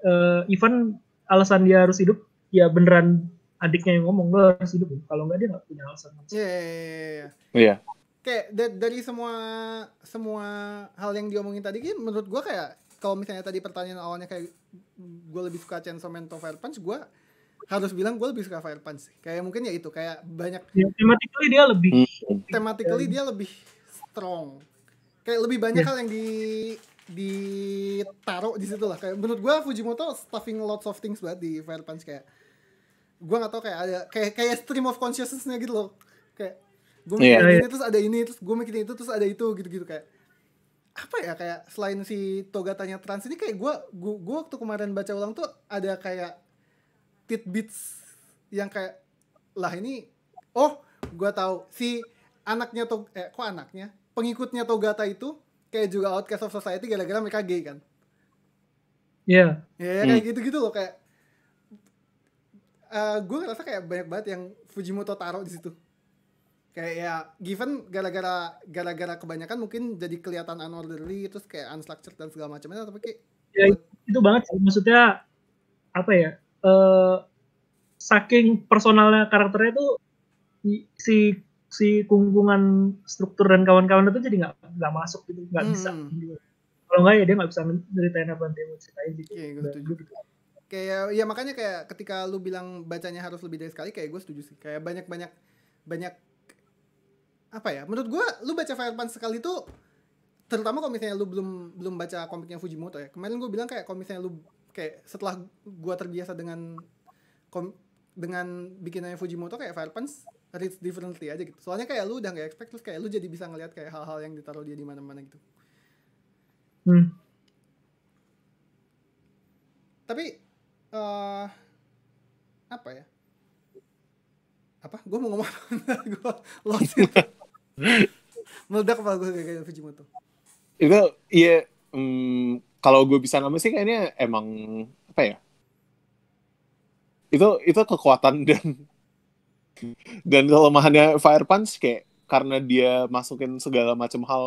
uh, even alasan dia harus hidup ya beneran adiknya yang ngomong lo harus hidup kalau nggak dia nggak punya alasan iya iya iya, iya. iya. kayak dari semua semua hal yang diomongin tadi kan menurut gue kayak kalau misalnya tadi pertanyaan awalnya kayak gue lebih suka Chainsaw Man atau Fire Punch gue harus bilang gue lebih suka Fire Punch sih. Kayak mungkin ya itu kayak banyak ya, thematically dia lebih hmm. thematically dia lebih strong. Kayak lebih banyak yeah. hal yang di ditaruh di situ lah. Kayak menurut gue Fujimoto stuffing lots of things banget di Fire Punch kayak gue gak tau kayak ada kayak kayak stream of consciousnessnya gitu loh. Kayak gue iya, mikirin yeah, ini yeah. terus ada ini terus gue mikirin itu terus ada itu gitu-gitu kayak apa ya kayak selain si Toga tanya trans ini kayak gue gue waktu kemarin baca ulang tuh ada kayak tidbits yang kayak lah ini oh gue tahu si anaknya tuh eh kok anaknya pengikutnya Togata itu kayak juga outcast of society gara-gara mereka gay kan Iya. Yeah. Ya kayak gitu gitu-gitu loh kayak uh, eh, gue ngerasa kayak banyak banget yang Fujimoto taruh di situ. Kayak ya given gara-gara gara-gara kebanyakan mungkin jadi kelihatan unorderly terus kayak unstructured dan segala macamnya tapi kayak ya, itu banget sih maksudnya apa ya uh, saking personalnya karakternya tuh si si kungkungan struktur dan kawan-kawan itu jadi nggak nggak masuk gitu nggak hmm. bisa kalau nggak ya dia nggak bisa menceritain apa yang dia mau ceritain gitu yeah, gue setuju. Gitu. kayak ya makanya kayak ketika lu bilang bacanya harus lebih dari sekali kayak gue setuju sih kayak banyak banyak banyak apa ya menurut gue lu baca Fire sekali itu terutama kalau misalnya lu belum belum baca komiknya Fujimoto ya kemarin gue bilang kayak kalau misalnya lu kayak setelah gua terbiasa dengan kom dengan bikinnya Fujimoto kayak Fire Punch reads differently aja gitu. Soalnya kayak lu udah gak expect terus kayak lu jadi bisa ngeliat kayak hal-hal yang ditaruh dia di mana-mana gitu. Hmm. Tapi uh, apa ya? Apa? Gue mau ngomong gua gue lost itu. Meledak kepala gue kayak Fujimoto. Itu iya Hmm kalau gue bisa nama sih kayaknya emang apa ya itu itu kekuatan dan dan kelemahannya Fire Punch kayak karena dia masukin segala macam hal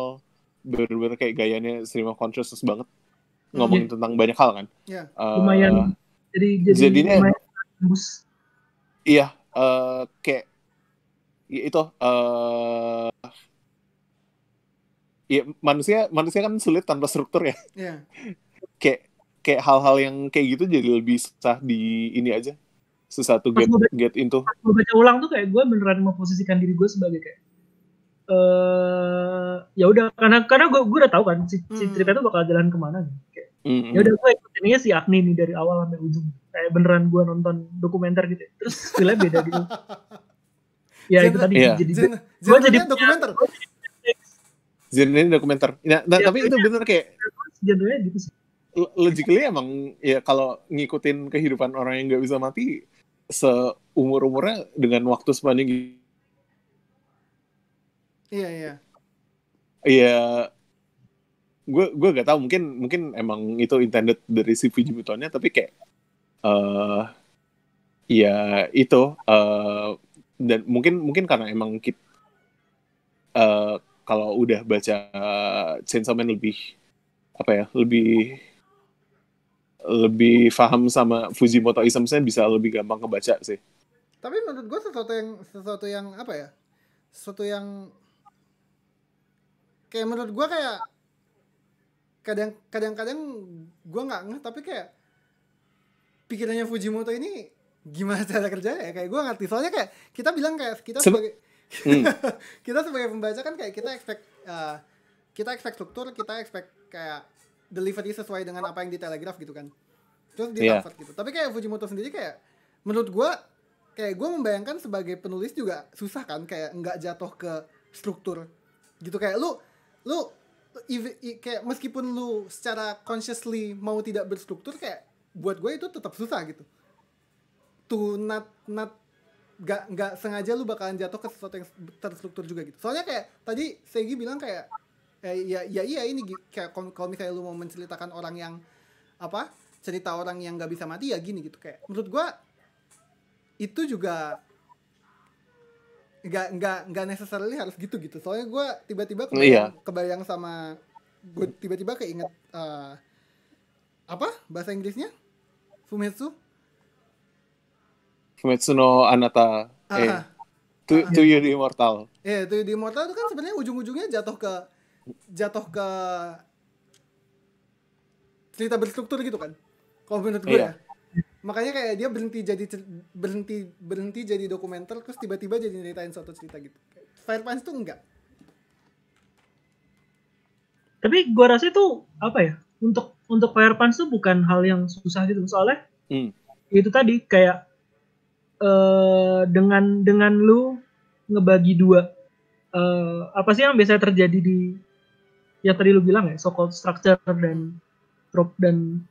bener-bener kayak gayanya stream of consciousness banget hmm. ngomongin yeah. tentang banyak hal kan yeah. Iya. uh, lumayan jadi jadi jadinya, lumayan iya uh, kayak ya itu uh, ya manusia manusia kan sulit tanpa struktur ya yeah. kayak kayak hal-hal yang kayak gitu jadi lebih susah di ini aja susah tuh get baca, get into pas gue baca ulang tuh kayak gue beneran memposisikan diri gue sebagai kayak uh, ya udah karena karena gue gue udah tahu kan si, hmm. si cerita itu bakal jalan kemana gitu. kayak hmm. ya udah gue ikutinnya si Agni nih dari awal sampai ujung kayak beneran gue nonton dokumenter gitu terus filmnya beda gitu ya Genre, itu tadi yeah. jadi gue jadi dokumenter ini dokumenter. Nah, ya, tapi itu iya. bener kayak genre gitu sih. Logically emang ya kalau ngikutin kehidupan orang yang nggak bisa mati seumur-umurnya dengan waktu sebanding gitu. Iya, iya. Iya. Gue gue gak tau mungkin mungkin emang itu intended dari si Fujimoto nya tapi kayak eh uh, ya itu uh, dan mungkin mungkin karena emang kita uh, eh, kalau udah baca eh, Chainsaw Man lebih apa ya lebih lebih paham sama Fujimoto isam bisa lebih gampang kebaca sih. Tapi menurut gue sesuatu yang sesuatu yang apa ya? Sesuatu yang kayak menurut gue kayak kadang kadang-kadang gue nggak ngeh tapi kayak pikirannya Fujimoto ini gimana cara kerjanya ya kayak gue ngerti soalnya kayak kita bilang kayak kita sebagai Hmm. kita sebagai pembaca kan kayak kita expect uh, kita expect struktur, kita expect kayak delivery sesuai dengan apa yang di telegraf gitu kan. Terus di yeah. gitu. Tapi kayak Fujimoto sendiri kayak menurut gua kayak gua membayangkan sebagai penulis juga susah kan kayak nggak jatuh ke struktur. Gitu kayak lu lu kayak meskipun lu secara consciously mau tidak berstruktur kayak buat gue itu tetap susah gitu. To not not gak gak sengaja lu bakalan jatuh ke sesuatu yang terstruktur juga gitu soalnya kayak tadi Segi bilang kayak eh, ya ya iya ini kayak kalau misalnya lu mau menceritakan orang yang apa cerita orang yang gak bisa mati ya gini gitu kayak menurut gua itu juga nggak nggak nggak necessarily harus gitu gitu soalnya gua tiba-tiba kebayang, iya. kebayang sama gue tiba-tiba keinget uh, apa bahasa Inggrisnya Fumetsu Kimetsu no Anata. Uh -huh. eh, to, uh -huh. to you the immortal. eh yeah, to you the immortal itu kan sebenarnya ujung-ujungnya jatuh ke jatuh ke cerita berstruktur gitu kan. Kalau menurut gue yeah. ya. Makanya kayak dia berhenti jadi berhenti berhenti jadi dokumenter terus tiba-tiba jadi ceritain suatu cerita gitu. Fire Punch tuh enggak. Tapi gue rasa itu apa ya? Untuk untuk Fire Punch tuh bukan hal yang susah gitu soalnya. Hmm. Itu tadi kayak Eh, dengan dengan lu ngebagi dua uh, apa sih yang biasa terjadi di ya tadi lu bilang ya so called structure dan drop dan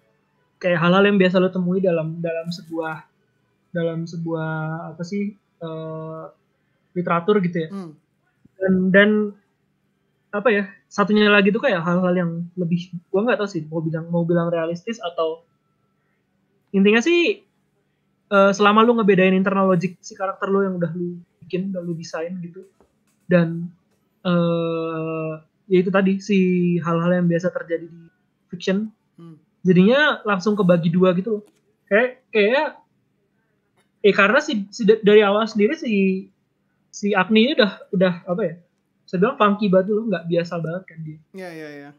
kayak hal-hal yang biasa lu temui dalam dalam sebuah dalam sebuah apa sih uh, literatur gitu ya hmm. dan dan apa ya satunya lagi tuh kayak hal-hal yang lebih gua nggak tahu sih mau bilang mau bilang realistis atau intinya sih Eh, selama lu ngebedain internal logic si karakter lu yang udah lu bikin udah lu desain gitu dan uh, ya itu tadi si hal-hal yang biasa terjadi di fiction hmm. jadinya langsung kebagi dua gitu loh kayak kayak eh ya karena si, si dari awal sendiri si si Agni ini udah udah apa ya sedang funky banget loh nggak biasa banget kan dia iya iya iya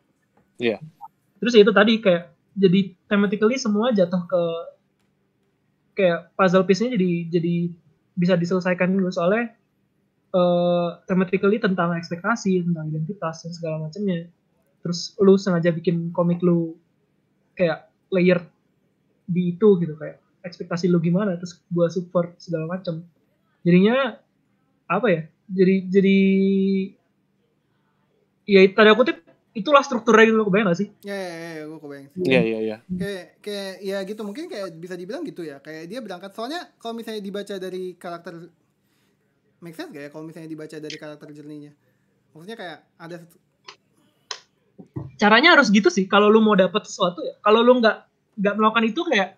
iya terus ya itu tadi kayak jadi thematically semua jatuh ke kayak puzzle piece-nya jadi jadi bisa diselesaikan dulu soalnya uh, thematically tentang ekspektasi, tentang identitas dan segala macamnya. Terus lu sengaja bikin komik lu kayak layer di itu gitu kayak ekspektasi lu gimana terus gua support segala macam. Jadinya apa ya? Jadi jadi ya tanda kutip itulah strukturnya gitu lo kebayang gak sih? Iya iya iya ya, gue kebayang. Iya iya iya. Kayak kayak ya gitu mungkin kayak bisa dibilang gitu ya. Kayak dia berangkat soalnya kalau misalnya dibaca dari karakter make sense gak ya kalau misalnya dibaca dari karakter jernihnya. Maksudnya kayak ada caranya harus gitu sih kalau lu mau dapet sesuatu ya. Kalau lu nggak nggak melakukan itu kayak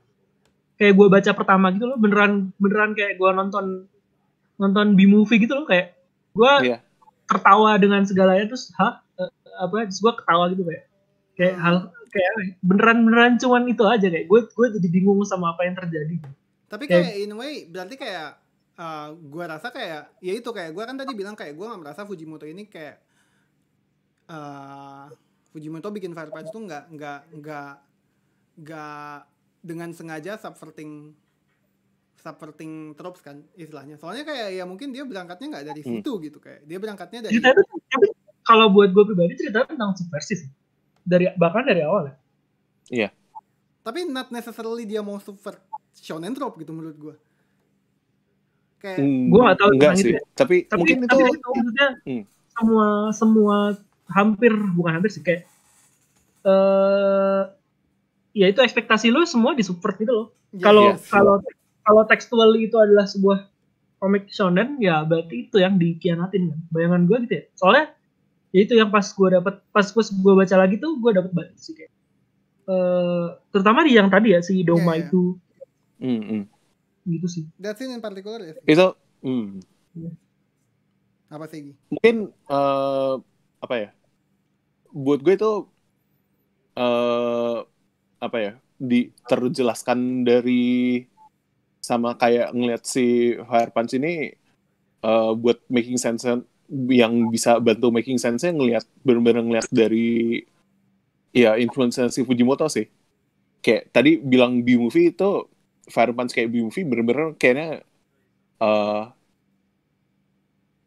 kayak gue baca pertama gitu loh beneran beneran kayak gue nonton nonton B movie gitu loh kayak gue yeah. tertawa dengan segalanya terus hah apa terus gue ketawa gitu kayak kayak hmm. hal kayak beneran beneran cuman itu aja kayak gue gue jadi bingung sama apa yang terjadi tapi kayak, kayak in a way berarti kayak uh, eh, gue rasa kayak ya itu kayak gue kan tadi bilang kayak gue gak merasa Fujimoto ini kayak uh, Fujimoto bikin fire punch tuh nggak nggak nggak nggak dengan sengaja subverting subverting tropes kan istilahnya soalnya kayak ya mungkin dia berangkatnya nggak dari hmm. situ hmm. gitu kayak dia berangkatnya dari kalau buat gue pribadi cerita tentang subversif dari bahkan dari awal ya. Iya. Tapi not necessarily dia mau subvert shonen trope gitu menurut gue. Kayak mm, gue gak tahu enggak sih. Itu ya. Tapi, tapi mungkin tapi itu, itu maksudnya mm. semua semua hampir bukan hampir sih kayak eh uh, ya itu ekspektasi lu semua di subvert gitu loh. Kalau yeah, kalau kalau tekstual itu adalah sebuah komik shonen ya berarti itu yang dikianatin kan. Bayangan gue gitu ya. Soalnya Ya itu yang pas gue dapat pas pas gue baca lagi tuh gue dapat banget sih kayak uh, terutama di yang tadi ya si Doma yeah, yeah. itu mm -hmm. gitu sih that scene in particular ya itu mm. yeah. apa sih mungkin uh, apa ya buat gue itu uh, apa ya di terjelaskan dari sama kayak ngeliat si Fire Punch ini uh, buat making sense yang bisa bantu making sense-nya ngelihat benar-benar ngelihat dari ya influence si Fujimoto sih. Kayak tadi bilang B movie itu Fire Punch kayak B movie benar-benar kayaknya uh,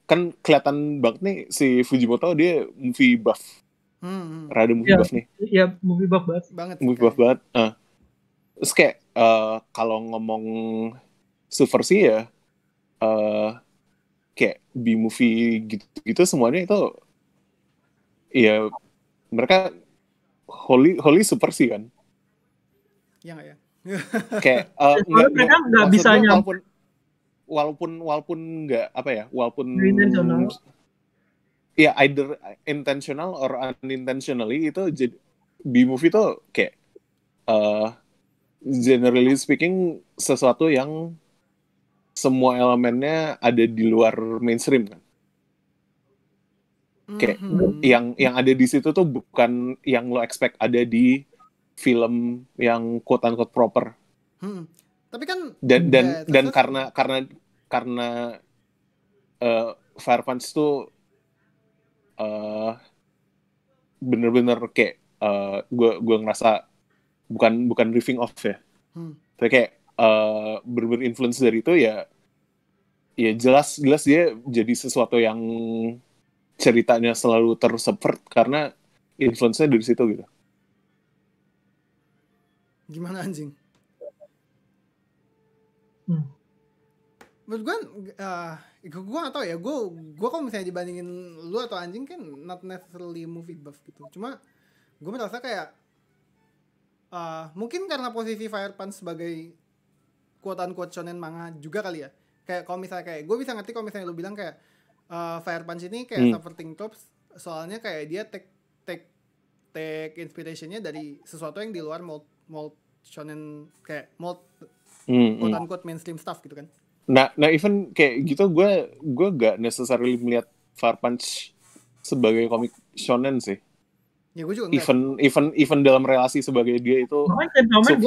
kan kelihatan banget nih si Fujimoto dia movie buff. Hmm. Rada movie ya, buff nih. Iya, movie buff banget. banget movie buff banget. Uh. Terus kayak uh, kalau ngomong Super sih ya uh, kayak B movie gitu-gitu semuanya itu ya mereka holy holy super sih kan ya nggak ya kayak uh, eh, enggak, mereka nggak bisa walaupun walaupun walaupun nggak apa ya walaupun ya either intentional or unintentionally itu jadi B movie tuh kayak uh, generally speaking sesuatu yang semua elemennya ada di luar mainstream kan kayak mm-hmm. yang yang ada di situ tuh bukan yang lo expect ada di film yang quote unquote proper. Hmm. Tapi kan dan dan ya, dan karena karena karena uh, eh, Firefans tuh uh, bener-bener kayak gue eh, gue ngerasa bukan bukan riffing off ya. Hmm. Tapi kayak uh, influence dari itu ya ya jelas jelas dia jadi sesuatu yang ceritanya selalu tersepert karena influence-nya dari situ gitu. Gimana anjing? Hmm. Menurut gue, eh, uh, gue gak tau ya, gue gue kalau misalnya dibandingin lu atau anjing kan not necessarily movie buff gitu. Cuma gue merasa kayak uh, mungkin karena posisi Fire Punch sebagai quote kuat shonen manga juga kali ya kayak kalau misalnya kayak gue bisa ngerti kalau misalnya lu bilang kayak uh, Fire Punch ini kayak hmm. subverting tropes soalnya kayak dia take take take inspirationnya dari sesuatu yang di luar mold mold shonen kayak mold hmm, hmm. quote unquote mainstream stuff gitu kan nah nah even kayak gitu gue gue gak necessarily melihat Fire Punch sebagai komik shonen sih Ya gue juga even enggak. even even dalam relasi sebagai dia itu.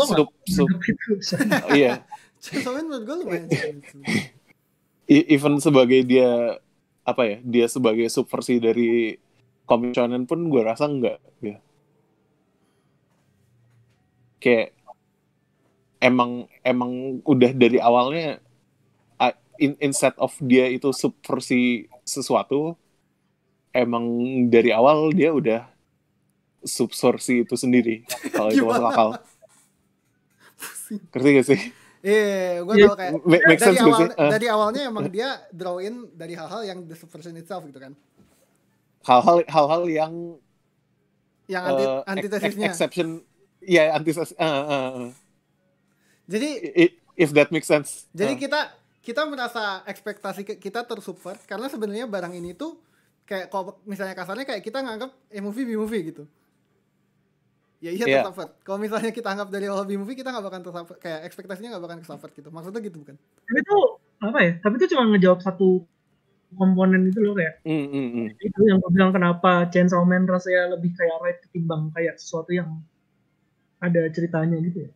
sub, sub, Iya. even sebagai dia apa ya dia sebagai subversi dari komisionen pun gue rasa enggak ya kayak emang emang udah dari awalnya in in, instead of dia itu subversi sesuatu emang dari awal dia udah subsorsi itu sendiri kalau itu masuk akal ngerti gak sih Iya, yeah, iya, gue tau kayak iya, make, make dari, awal, uh. dari awalnya emang dia draw in dari hal-hal yang the subversion itself gitu kan. Hal-hal hal-hal yang yang anti, uh, antitesisnya. Exception, ya yeah, antitesis. Uh, uh, Jadi if that makes sense. Jadi uh. kita kita merasa ekspektasi kita tersubvert karena sebenarnya barang ini tuh kayak kalau misalnya kasarnya kayak kita nganggap eh movie B movie gitu ya iya yeah. tersampet kalau misalnya kita anggap dari hobby movie kita nggak bakal tersampet kayak ekspektasinya nggak bakal kesampet gitu maksudnya gitu bukan tapi itu apa ya tapi itu cuma ngejawab satu komponen itu loh kayak mm, mm, mm. itu yang gue bilang kenapa Chainsaw Man rasanya lebih kayak right ketimbang kayak sesuatu yang ada ceritanya gitu ya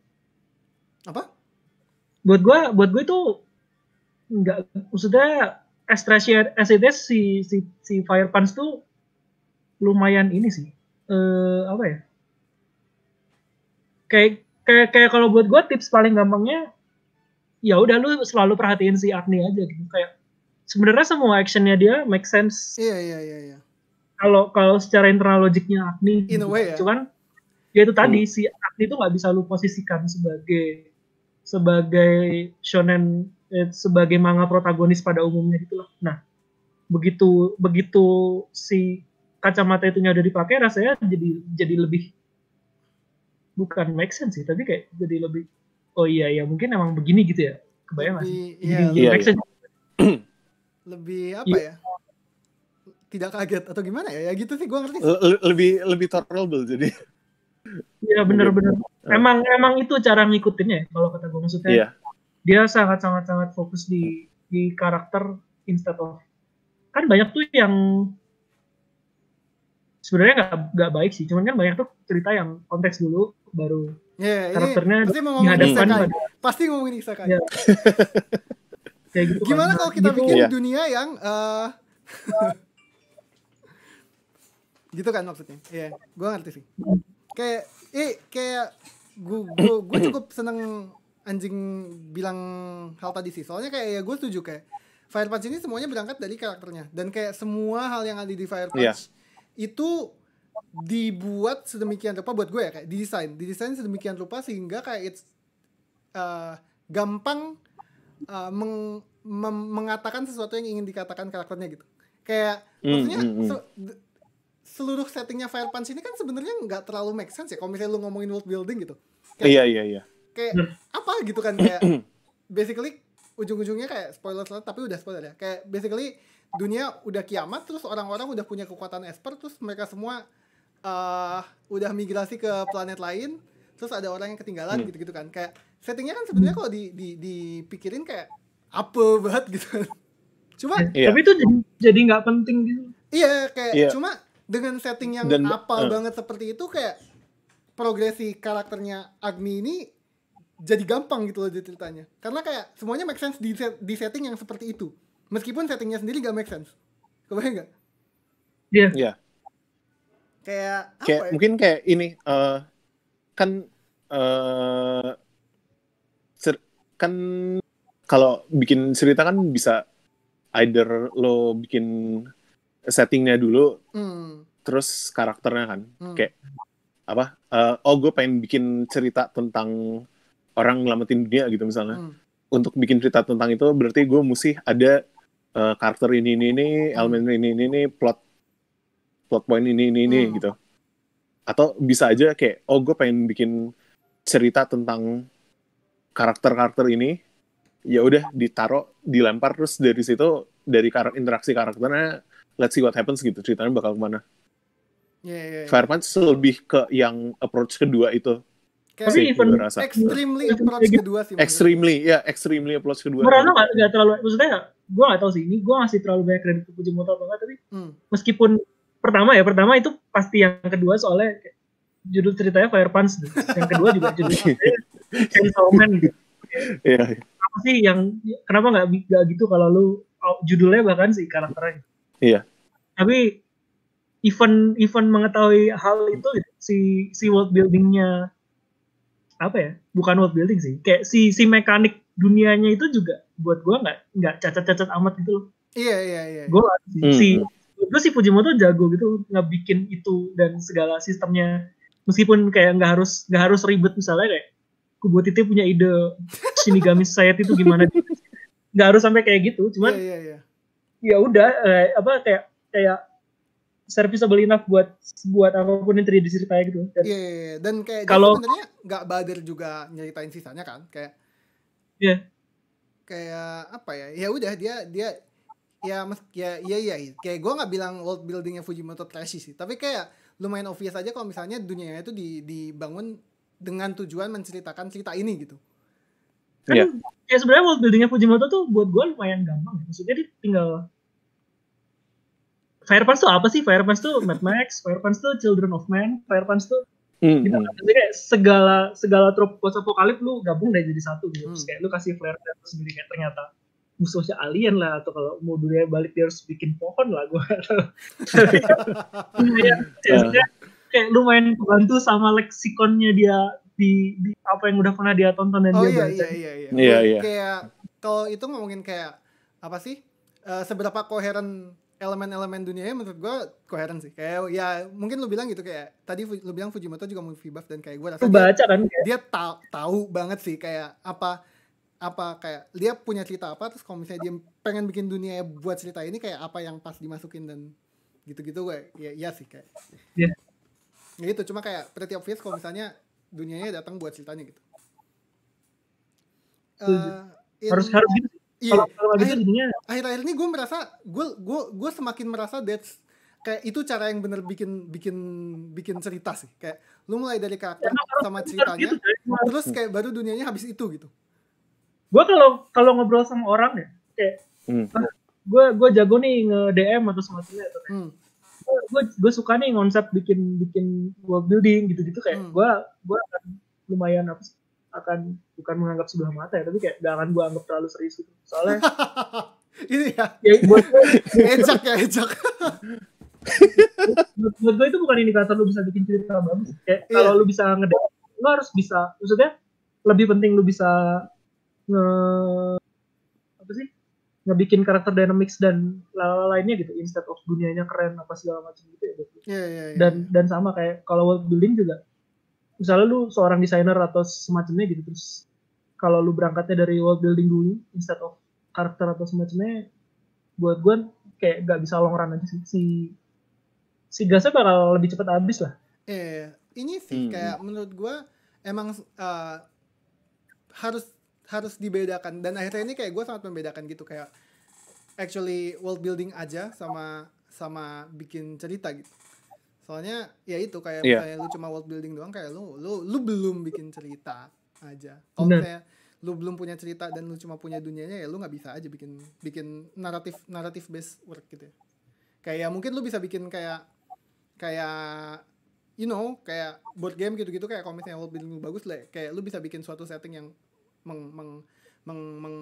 apa buat gue buat gue itu nggak maksudnya as trashy as it is si si si Fire Punch tuh lumayan ini sih eh uh, apa ya kayak kayak kayak kalau buat gue tips paling gampangnya ya udah lu selalu perhatiin si Agni aja gitu kayak sebenarnya semua actionnya dia make sense iya iya iya iya kalau kalau secara internal logiknya Agni in gitu. a way ya cuman ya itu tadi hmm. si Agni itu nggak bisa lu posisikan sebagai sebagai shonen eh, sebagai manga protagonis pada umumnya gitu loh nah begitu begitu si kacamata itu udah dipakai rasanya jadi jadi lebih bukan make sense sih tapi kayak jadi lebih oh iya ya mungkin emang begini gitu ya kebayang lebih, ya, jadi iya, make sense lebih apa iya. ya tidak kaget atau gimana ya ya gitu sih gue ngerti lebih lebih tolerable jadi ya benar-benar. Ah. Emang emang itu cara ngikutinnya ya, kalau kata gue maksudnya. Yeah. Dia sangat sangat sangat fokus di di karakter instead of kan banyak tuh yang sebenarnya nggak nggak baik sih. Cuman kan banyak tuh cerita yang konteks dulu baru yeah, karakternya pasti mau ngomongin isekai pada, pasti ngomongin isekai yeah. kayak gitu gimana kan? kalau kita gitu, bikin ya. dunia yang uh, gitu kan maksudnya iya yeah, gue ngerti sih kayak eh kayak gue gue gue cukup seneng anjing bilang hal tadi sih soalnya kayak ya gue setuju kayak Fire ini semuanya berangkat dari karakternya dan kayak semua hal yang ada di Fire yeah. itu dibuat sedemikian rupa buat gue ya kayak didesain didesain sedemikian rupa sehingga kayak it's uh, gampang uh, meng, mem, mengatakan sesuatu yang ingin dikatakan karakternya gitu kayak mm, maksudnya mm, mm. Se seluruh settingnya Fire Punch ini kan sebenarnya nggak terlalu make sense ya kalau misalnya lu ngomongin world building gitu kayak, iya iya iya kayak hmm. apa gitu kan kayak basically ujung-ujungnya kayak spoiler lah tapi udah spoiler ya kayak basically dunia udah kiamat terus orang-orang udah punya kekuatan expert terus mereka semua uh, udah migrasi ke planet lain terus ada orang yang ketinggalan hmm. gitu-gitu kan kayak settingnya kan sebenarnya hmm. kalau di, di dipikirin kayak apa banget gitu cuma yeah. Iya. tapi itu jadi nggak penting gitu iya kayak yeah. cuma dengan setting yang Dan, apa uh. banget seperti itu kayak progresi karakternya Agni ini jadi gampang gitu loh ceritanya karena kayak semuanya make sense di, set, di setting yang seperti itu meskipun settingnya sendiri gak make sense kebayang gak iya yeah. yeah kayak kayak ya? mungkin kayak ini uh, kan uh, kan kalau bikin cerita kan bisa either lo bikin settingnya dulu hmm. terus karakternya kan hmm. kayak apa uh, oh gue pengen bikin cerita tentang orang ngelamatin dunia gitu misalnya hmm. untuk bikin cerita tentang itu berarti gue mesti ada uh, karakter ini ini ini hmm. elemen ini ini ini plot plot point ini ini ini hmm. gitu atau bisa aja kayak oh gue pengen bikin cerita tentang karakter-karakter ini ya udah ditaruh dilempar terus dari situ dari kar interaksi karakternya let's see what happens gitu ceritanya bakal kemana yeah, yeah, yeah. Firepunch lebih ke yang approach kedua itu Kayak tapi even rasa. Gitu. Ya, extremely approach kedua sih. Extremely, ya yeah, extremely approach kedua. Merana nggak terlalu, maksudnya gue nggak tahu sih ini, gue masih terlalu banyak kredit ke Fujimoto atau enggak, tapi hmm. meskipun pertama ya pertama itu pasti yang kedua soalnya judul ceritanya Fire Punch yang kedua juga judul ceritanya Chainsaw Man gitu. Yeah. Iya. Apa sih yang kenapa nggak nggak gitu kalau lu oh, judulnya bahkan si karakternya? Iya. Yeah. Tapi event event mengetahui hal itu si si world buildingnya apa ya? Bukan world building sih, kayak si si mekanik dunianya itu juga buat gua nggak nggak cacat-cacat amat gitu loh. Iya iya iya. Yeah. Gua si, hmm. si gue sih Fujimoto jago gitu ngebikin itu dan segala sistemnya meskipun kayak nggak harus nggak harus ribet misalnya kayak buat itu punya ide Shinigami Society itu gimana gitu. nggak harus sampai kayak gitu cuman yeah, yeah, yeah. ya udah eh, apa kayak kayak serviceable enough buat buat apapun yang terjadi ceritanya gitu. Iya, yeah, yeah, yeah. dan kayak kalau sebenarnya nggak bader juga nyeritain sisanya kan, kayak Iya. Yeah. Kayak apa ya? Ya udah dia dia ya mes ya iya iya kayak gue nggak bilang world buildingnya Fujimoto trashy sih tapi kayak lumayan obvious aja kalau misalnya dunianya itu di, dibangun dengan tujuan menceritakan cerita ini gitu iya. kan yeah. ya sebenarnya world buildingnya Fujimoto tuh buat gue lumayan gampang maksudnya dia tinggal Firepunch tuh apa sih Firepunch tuh Mad Max Firepunch tuh Children of Man Firepunch tuh Mm -hmm. Gitu. Hmm. kayak segala segala trop post apokalip lu gabung deh jadi satu gitu. Mm. Terus hmm. kayak lu kasih flare terus sendiri kayak ternyata musuhnya alien lah atau kalau mau dunia balik dia harus bikin pohon lah gue ya, ya, kayak iya. main bantu sama leksikonnya dia di, di apa yang udah pernah dia tonton dan oh, dia iya, baca iya iya iya, iya, iya. kayak kalau itu ngomongin kayak apa sih uh, seberapa koheren elemen-elemen dunianya menurut gue koheren sih kayak ya mungkin lu bilang gitu kayak tadi lu bilang Fujimoto juga movie buff dan kayak gue rasa baca kan, dia, kan dia, dia tahu tahu banget sih kayak apa apa kayak dia punya cerita apa terus kalau misalnya dia pengen bikin dunia buat cerita ini kayak apa yang pas dimasukin dan gitu-gitu gue ya iya sih kayak yeah. Ya gitu cuma kayak pretty obvious kalau misalnya dunianya datang buat ceritanya gitu uh, harus harus gitu iya, akhir, akhir ini gue merasa gue gue gue semakin merasa that's kayak itu cara yang bener bikin bikin bikin cerita sih kayak lu mulai dari karakter ya, sama ceritanya gitu, terus kayak baru dunianya habis itu gitu gue kalau kalau ngobrol sama orang ya kayak hmm. gue ah, gue jago nih nge DM atau semacamnya atau kayak, hmm. gue gue suka nih konsep bikin bikin world building gitu gitu kayak hmm. gue gue akan lumayan apa akan bukan menganggap sebelah mata ya tapi kayak gak akan gue anggap terlalu serius gitu soalnya ini ya, ya buat gue, ejak ya ejak buat gue itu bukan indikator lu bisa bikin cerita bagus kayak yeah. kalau lu bisa ngedek lu harus bisa maksudnya lebih penting lu bisa nge apa sih ngebikin karakter dynamics dan lala lainnya gitu instead of dunianya keren apa segala macam gitu ya gitu. Iya, yeah, yeah, yeah. dan dan sama kayak kalau world building juga misalnya lu seorang desainer atau semacamnya gitu terus kalau lu berangkatnya dari world building dulu instead of karakter atau semacamnya buat gue kayak gak bisa long run aja sih si si gasnya bakal lebih cepat habis lah eh ini sih hmm. kayak menurut gue emang uh, harus harus dibedakan dan akhirnya ini kayak gue sangat membedakan gitu kayak actually world building aja sama sama bikin cerita gitu soalnya ya itu kayak yeah. misalnya lu cuma world building doang kayak lu lu lu belum bikin cerita aja kalau kayak lu belum punya cerita dan lu cuma punya dunianya ya lu nggak bisa aja bikin bikin naratif naratif based work gitu ya. kayak ya mungkin lu bisa bikin kayak kayak you know kayak board game gitu-gitu kayak kalau misalnya world building lu bagus lah kayak lu bisa bikin suatu setting yang meng, meng, meng, meng,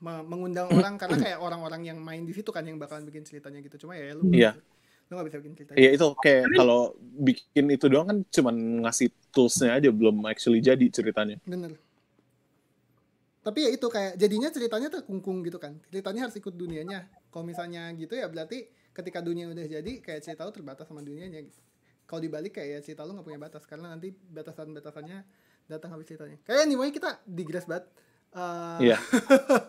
meng mengundang orang karena kayak orang-orang yang main di situ kan yang bakalan bikin ceritanya gitu cuma ya lu yeah. lu gak bisa bikin cerita iya yeah, itu kayak kalau bikin itu doang kan cuman ngasih toolsnya aja belum actually jadi ceritanya bener tapi ya itu kayak jadinya ceritanya terkungkung gitu kan ceritanya harus ikut dunianya kalau misalnya gitu ya berarti ketika dunia udah jadi kayak cerita lu terbatas sama dunianya gitu kalau dibalik kayak ya cerita lu nggak punya batas karena nanti batasan batasannya datang habis ceritanya Kayaknya nih kita digress banget Uh, iya.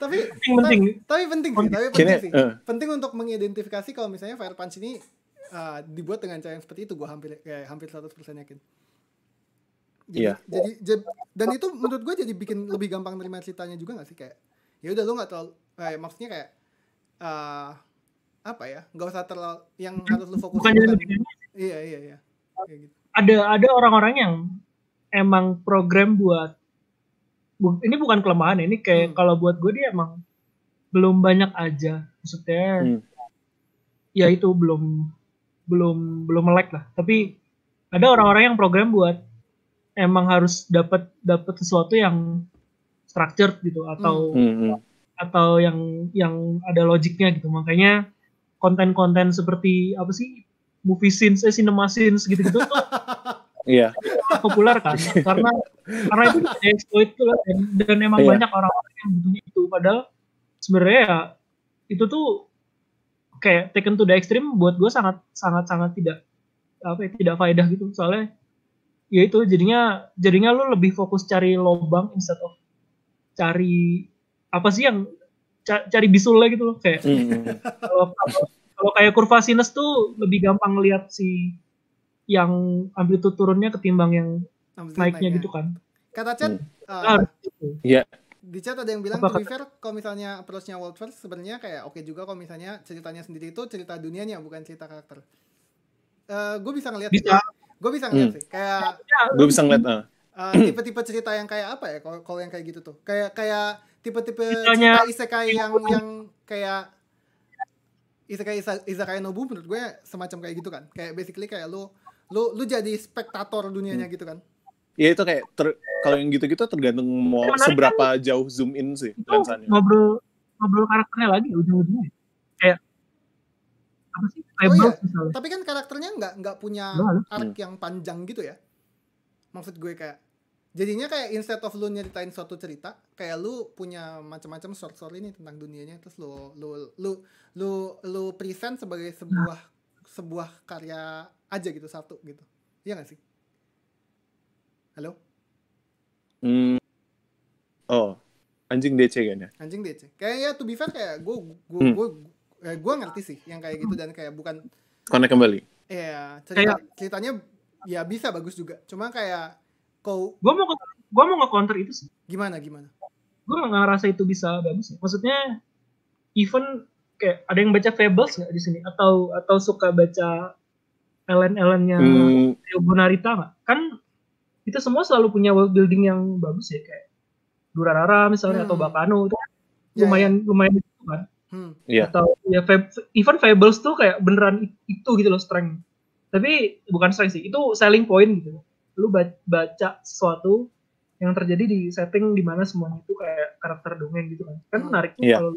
tapi penting, penting. tapi penting sih, tapi penting sih. Eh. Penting untuk mengidentifikasi kalau misalnya fire punch ini eh, dibuat dengan cara yang seperti itu, gue hampir kayak hampir seratus persen yakin. Jadi, iya. Jadi, jadi dan itu menurut gue jadi bikin lebih gampang nerima ceritanya juga gak sih kayak ya udah lu nggak terlalu maksudnya kayak uh, apa ya nggak usah terlalu yang harus lu fokus iya iya iya gitu. ada ada orang-orang yang emang program buat bu, ini bukan kelemahan ya, ini kayak hmm. kalau buat gue dia emang belum banyak aja maksudnya hmm. ya itu belum belum belum melek lah tapi ada orang-orang yang program buat emang harus dapat dapat sesuatu yang structured gitu atau hmm. Hmm, hmm. atau yang yang ada logiknya gitu makanya konten-konten seperti apa sih movie scenes eh cinema scenes gitu-gitu tuh Iya. Populer kan karena karena itu exploit kan itu lah dan, dan emang yeah. banyak orang-orang yang butuhnya itu padahal sebenarnya ya itu tuh kayak taken to the extreme buat gue sangat sangat sangat tidak apa ya, tidak faedah gitu soalnya ya itu jadinya jadinya lo lebih fokus cari lobang instead of cari apa sih yang cari cari bisulnya gitu loh kayak mm. kalau kayak kurva sinus tuh lebih gampang lihat si yang amplitude turunnya ketimbang yang naiknya naiknya gitu kan. Kata Chat, hmm. uh, yeah. di chat ada yang bilang, Apa to be fair, kalau misalnya approach-nya world first sebenarnya kayak oke okay juga kalau misalnya ceritanya sendiri itu cerita dunianya bukan cerita karakter. Uh, eh, gue bisa ngeliat bisa. Gue bisa ngeliat hmm. sih. Kayak ya, ya. gue bisa ngeliat. Uh, tipe-tipe cerita yang kayak apa ya kalau yang kayak gitu tuh kayak kayak tipe-tipe cerita isekai yang yang kayak isekai isekai nobu menurut gue semacam kayak gitu kan kayak basically kayak lu lu lu jadi spektator dunianya hmm. gitu kan ya itu kayak ter, kalau yang gitu-gitu tergantung mau Menarik kan seberapa kan, jauh zoom in sih itu lensanya ngobrol ngobrol karakternya lagi ujung-ujungnya kayak apa sih oh, iya. tapi kan karakternya nggak nggak punya arc hmm. yang panjang gitu ya maksud gue kayak jadinya kayak instead of lu nyeritain suatu cerita kayak lu punya macam-macam short story ini tentang dunianya terus lu lu lu lu lu present sebagai sebuah sebuah karya aja gitu satu gitu iya gak sih halo hmm. oh anjing DC kayaknya anjing DC kayaknya to be fair kayak gue gue hmm. gue eh, ya, gue ngerti sih yang kayak gitu dan kayak bukan konek kembali iya cerita, kayak... ceritanya ya bisa bagus juga cuma kayak kau gue mau gue mau nge counter itu sih gimana gimana gue nggak ngerasa itu bisa bagus ya. maksudnya even kayak ada yang baca Fables nggak di sini atau atau suka baca Ellen Ellennya hmm. Yobonarita nggak kan itu semua selalu punya world building yang bagus ya kayak Durarara misalnya hmm. atau Bakano itu kan ya, ya. lumayan yeah. lumayan gitu kan hmm. yeah. atau ya Fab, even Fables tuh kayak beneran itu gitu loh strength tapi bukan strength sih itu selling point gitu lu baca sesuatu yang terjadi di setting dimana semuanya itu kayak karakter dongeng gitu kan kan hmm. menarik yeah. kalau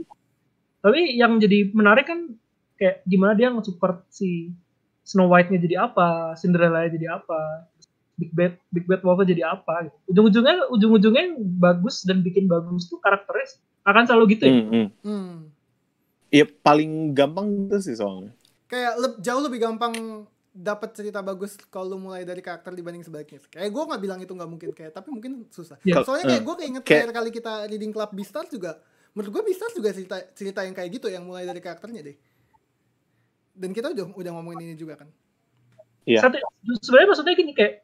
tapi yang jadi menarik kan kayak gimana dia nge-support si Snow White-nya jadi apa, Cinderella-nya jadi apa, Big Bad Big Bad Wolf jadi apa. Gitu. Ujung-ujungnya ujung-ujungnya bagus dan bikin bagus tuh karakteris akan selalu gitu ya. Iya -hmm. hmm. hmm. Ya, paling gampang itu sih soalnya. Kayak le jauh lebih gampang dapat cerita bagus kalau lu mulai dari karakter dibanding sebaliknya. Kayak gue nggak bilang itu nggak mungkin kayak tapi mungkin susah. Yeah. Soalnya eh, kayak gue keinget kayak kali kita reading club Beastars juga menurut gue bisa juga cerita cerita yang kayak gitu yang mulai dari karakternya deh dan kita udah udah ngomongin ini juga kan iya Satu, sebenarnya maksudnya gini kayak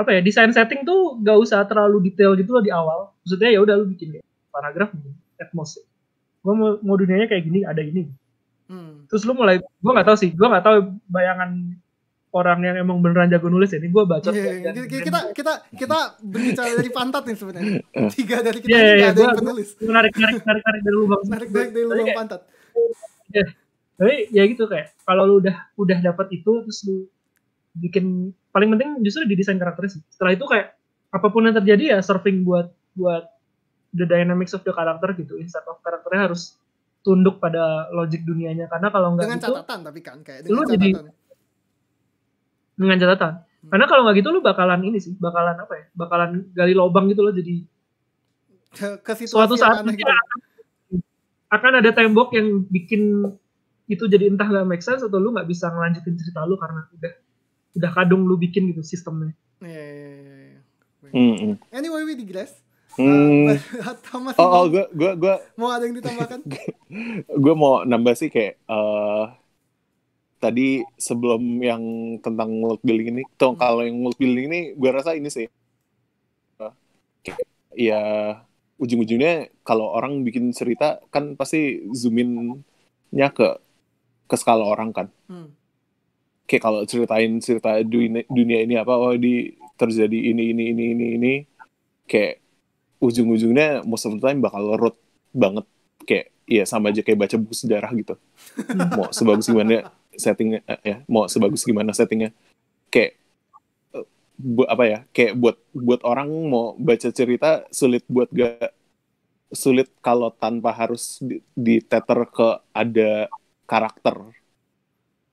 apa ya desain setting tuh gak usah terlalu detail gitu loh di awal maksudnya ya udah lu bikin deh paragraf atmosfer gue mau, mau dunianya kayak gini ada ini hmm. terus lu mulai gue nggak tahu sih gue nggak tahu bayangan orang yang emang beneran jago nulis ya, ini gue baca iya, yeah, iya. kita, kita kita kita berbicara dari pantat nih sebenarnya iya. tiga dari kita yeah, tiga yeah, ada gua, yang penulis menarik menarik menarik menarik dari lubang menarik dari, dari lubang kayak, pantat ya, tapi ya gitu kayak kalau lu udah udah dapat itu terus lu bikin paling penting justru di desain karakter sih. setelah itu kayak apapun yang terjadi ya surfing buat buat the dynamics of the karakter gitu instead of karakternya harus tunduk pada logik dunianya karena kalau enggak dengan itu, catatan tapi kan kayak dengan lu catatan. jadi dengan catatan hmm. karena kalau nggak gitu lu bakalan ini sih bakalan apa ya bakalan gali lobang gitu loh jadi ke, ke suatu saat nanti gitu. akan, akan ada tembok yang bikin itu jadi entah nggak make sense atau lu nggak bisa ngelanjutin cerita lu karena udah udah kadung lu bikin gitu sistemnya yeah, yeah, yeah. Mm -hmm. anyway we digress Hmm. Uh, oh, oh, gue, gue, gue mau ada yang ditambahkan? gue mau nambah sih kayak uh, tadi sebelum yang tentang world building ini tuh hmm. kalau yang world building ini gue rasa ini sih ya ujung-ujungnya kalau orang bikin cerita kan pasti zoominnya ke ke skala orang kan hmm. kayak kalau ceritain cerita dunia, dunia ini apa oh di terjadi ini ini ini ini ini kayak ujung-ujungnya most of the time bakal root banget kayak ya sama aja kayak baca buku sejarah gitu mau sebagus gimana settingnya eh, eh, ya mau sebagus gimana settingnya kayak eh, buat apa ya kayak buat buat orang mau baca cerita sulit buat gak sulit kalau tanpa harus di, tether ke ada karakter.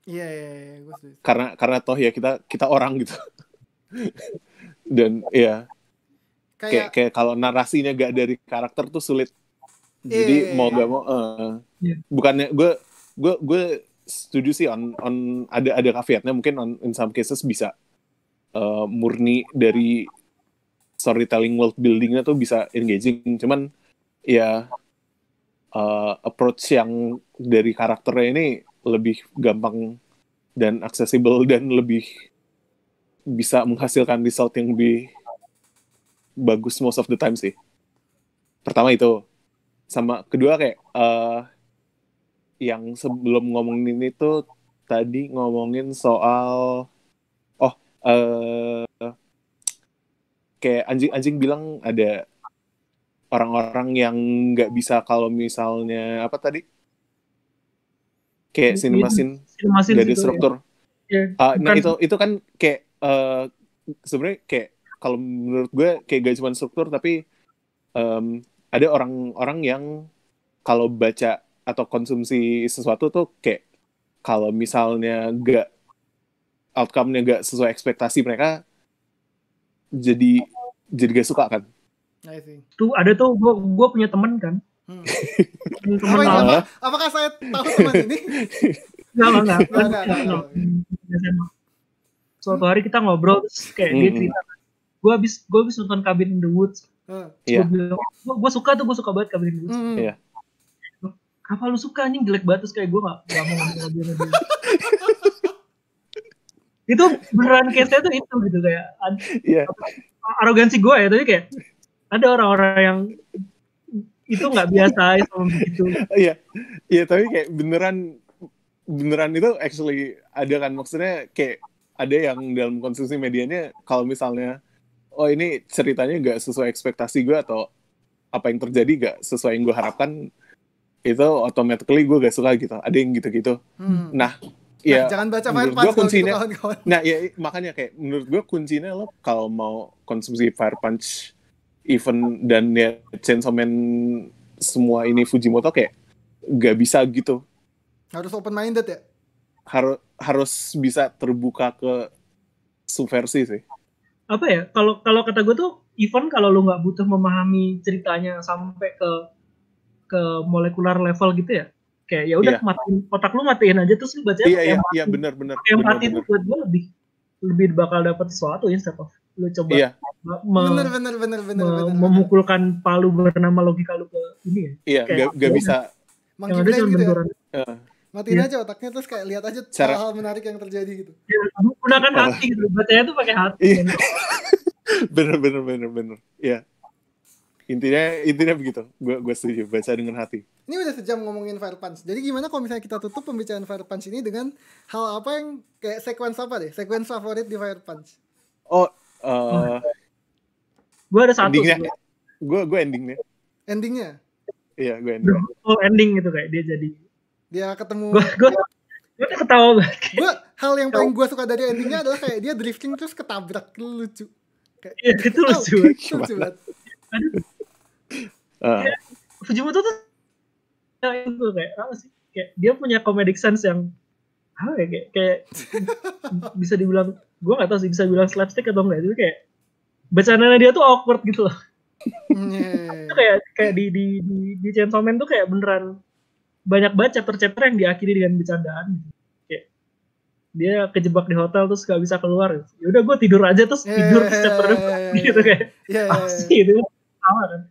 Iya iya iya, iya gue Karena karena toh ya kita kita orang gitu. Dan ya kayak kayak, kayak kalau narasinya gak dari karakter tuh sulit. Iya, Jadi yeah, iya, mau gak mau uh, yeah. bukannya gue gue gue setuju sih on on ada ada kafiatnya mungkin on in some cases bisa uh, murni dari storytelling world buildingnya tuh bisa engaging cuman ya uh, approach yang dari karakternya ini lebih gampang dan accessible dan lebih bisa menghasilkan result yang lebih bagus most of the time sih pertama itu sama kedua kayak uh, yang sebelum ngomongin itu tadi ngomongin soal oh eh uh, kayak anjing-anjing bilang ada orang-orang yang nggak bisa kalau misalnya apa tadi kayak iya, sinemasin nggak ada iya. struktur ya. uh, nah itu itu kan kayak uh, sebenarnya kayak kalau menurut gue kayak gak cuma struktur tapi um, ada orang-orang yang kalau baca atau konsumsi sesuatu tuh kayak kalau misalnya gak outcome-nya gak sesuai ekspektasi mereka jadi jadi gak suka kan tuh ada tuh gua gua punya temen kan hmm. temen apa, apa, apakah saya tahu teman ini nggak nggak nggak suatu hari kita ngobrol terus kayak hmm. dia hmm. cerita gue habis gue habis nonton Cabin in the Woods hmm. gue yeah. bilang gue suka tuh gue suka banget Cabin in the Woods hmm. hmm. yeah apa lu suka anjing jelek banget kayak gue gak, gak mau ngomong sama dia itu beneran case tuh itu gitu kayak yeah. arogansi gue ya tapi kayak ada orang-orang yang itu nggak biasa sama begitu iya iya tapi kayak beneran beneran itu actually ada kan maksudnya kayak ada yang dalam konsumsi medianya kalau misalnya oh ini ceritanya nggak sesuai ekspektasi gue atau apa yang terjadi gak sesuai yang gue harapkan itu automatically gue gak suka gitu ada yang gitu-gitu hmm. nah, nah ya jangan baca Firepunch gue gitu, kuncinya gitu, kawan -kawan. nah ya makanya kayak menurut gue kuncinya lo kalau mau konsumsi Fire Punch event dan ya Chainsaw Man semua ini Fujimoto kayak gak bisa gitu harus open minded ya harus harus bisa terbuka ke subversi sih apa ya kalau kalau kata gue tuh event kalau lo nggak butuh memahami ceritanya sampai ke ke molekular level gitu ya kayak ya udah yeah. matiin otak lu matiin aja terus lu baca yeah, yeah, yeah, bener, bener, empati bener, itu buat gue lebih lebih bakal dapat sesuatu ya of lu coba yeah. Iya. me, bener, bener, bener, bener, me, bener, memukulkan bener. palu bernama logika lu ke ini ya iya yeah, gak, gak ya bisa yang ada cuma gitu ya. uh. matiin yeah. aja otaknya terus kayak lihat aja Cara... hal menarik yang terjadi gitu ya, gunakan hati gitu bacanya tuh pakai hati iya. bener bener bener bener ya intinya intinya begitu gue gue setuju baca dengan hati ini udah sejam ngomongin fire punch jadi gimana kalau misalnya kita tutup pembicaraan fire punch ini dengan hal apa yang kayak sequence apa deh sequence favorit di fire punch oh uh, eh, gue ada satu endingnya gue gue endingnya endingnya iya gue ending oh ending gitu kayak dia jadi dia ketemu gue gue gue ketawa banget gue hal yang paling gue suka dari endingnya adalah kayak dia drifting terus ketabrak lucu kayak, iya itu lucu lucu banget uh. Fujimoto tuh gitu, kayak apa sih kayak dia punya comedic sense yang apa ya kayak, kayak bisa dibilang gue gak tau sih bisa bilang slapstick atau enggak tapi kayak bercandanya dia tuh awkward gitu loh hmm. itu kayak kayak di di di, di Chainsaw tuh kayak beneran banyak banget chapter-chapter yang diakhiri dengan bercandaan gitu. kayak dia kejebak di hotel terus gak bisa keluar ya udah gue tidur aja terus yeah, tidur yeah, yeah, yeah, yeah, yeah, gitu kayak yeah, yeah, yeah. pasti itu sama kan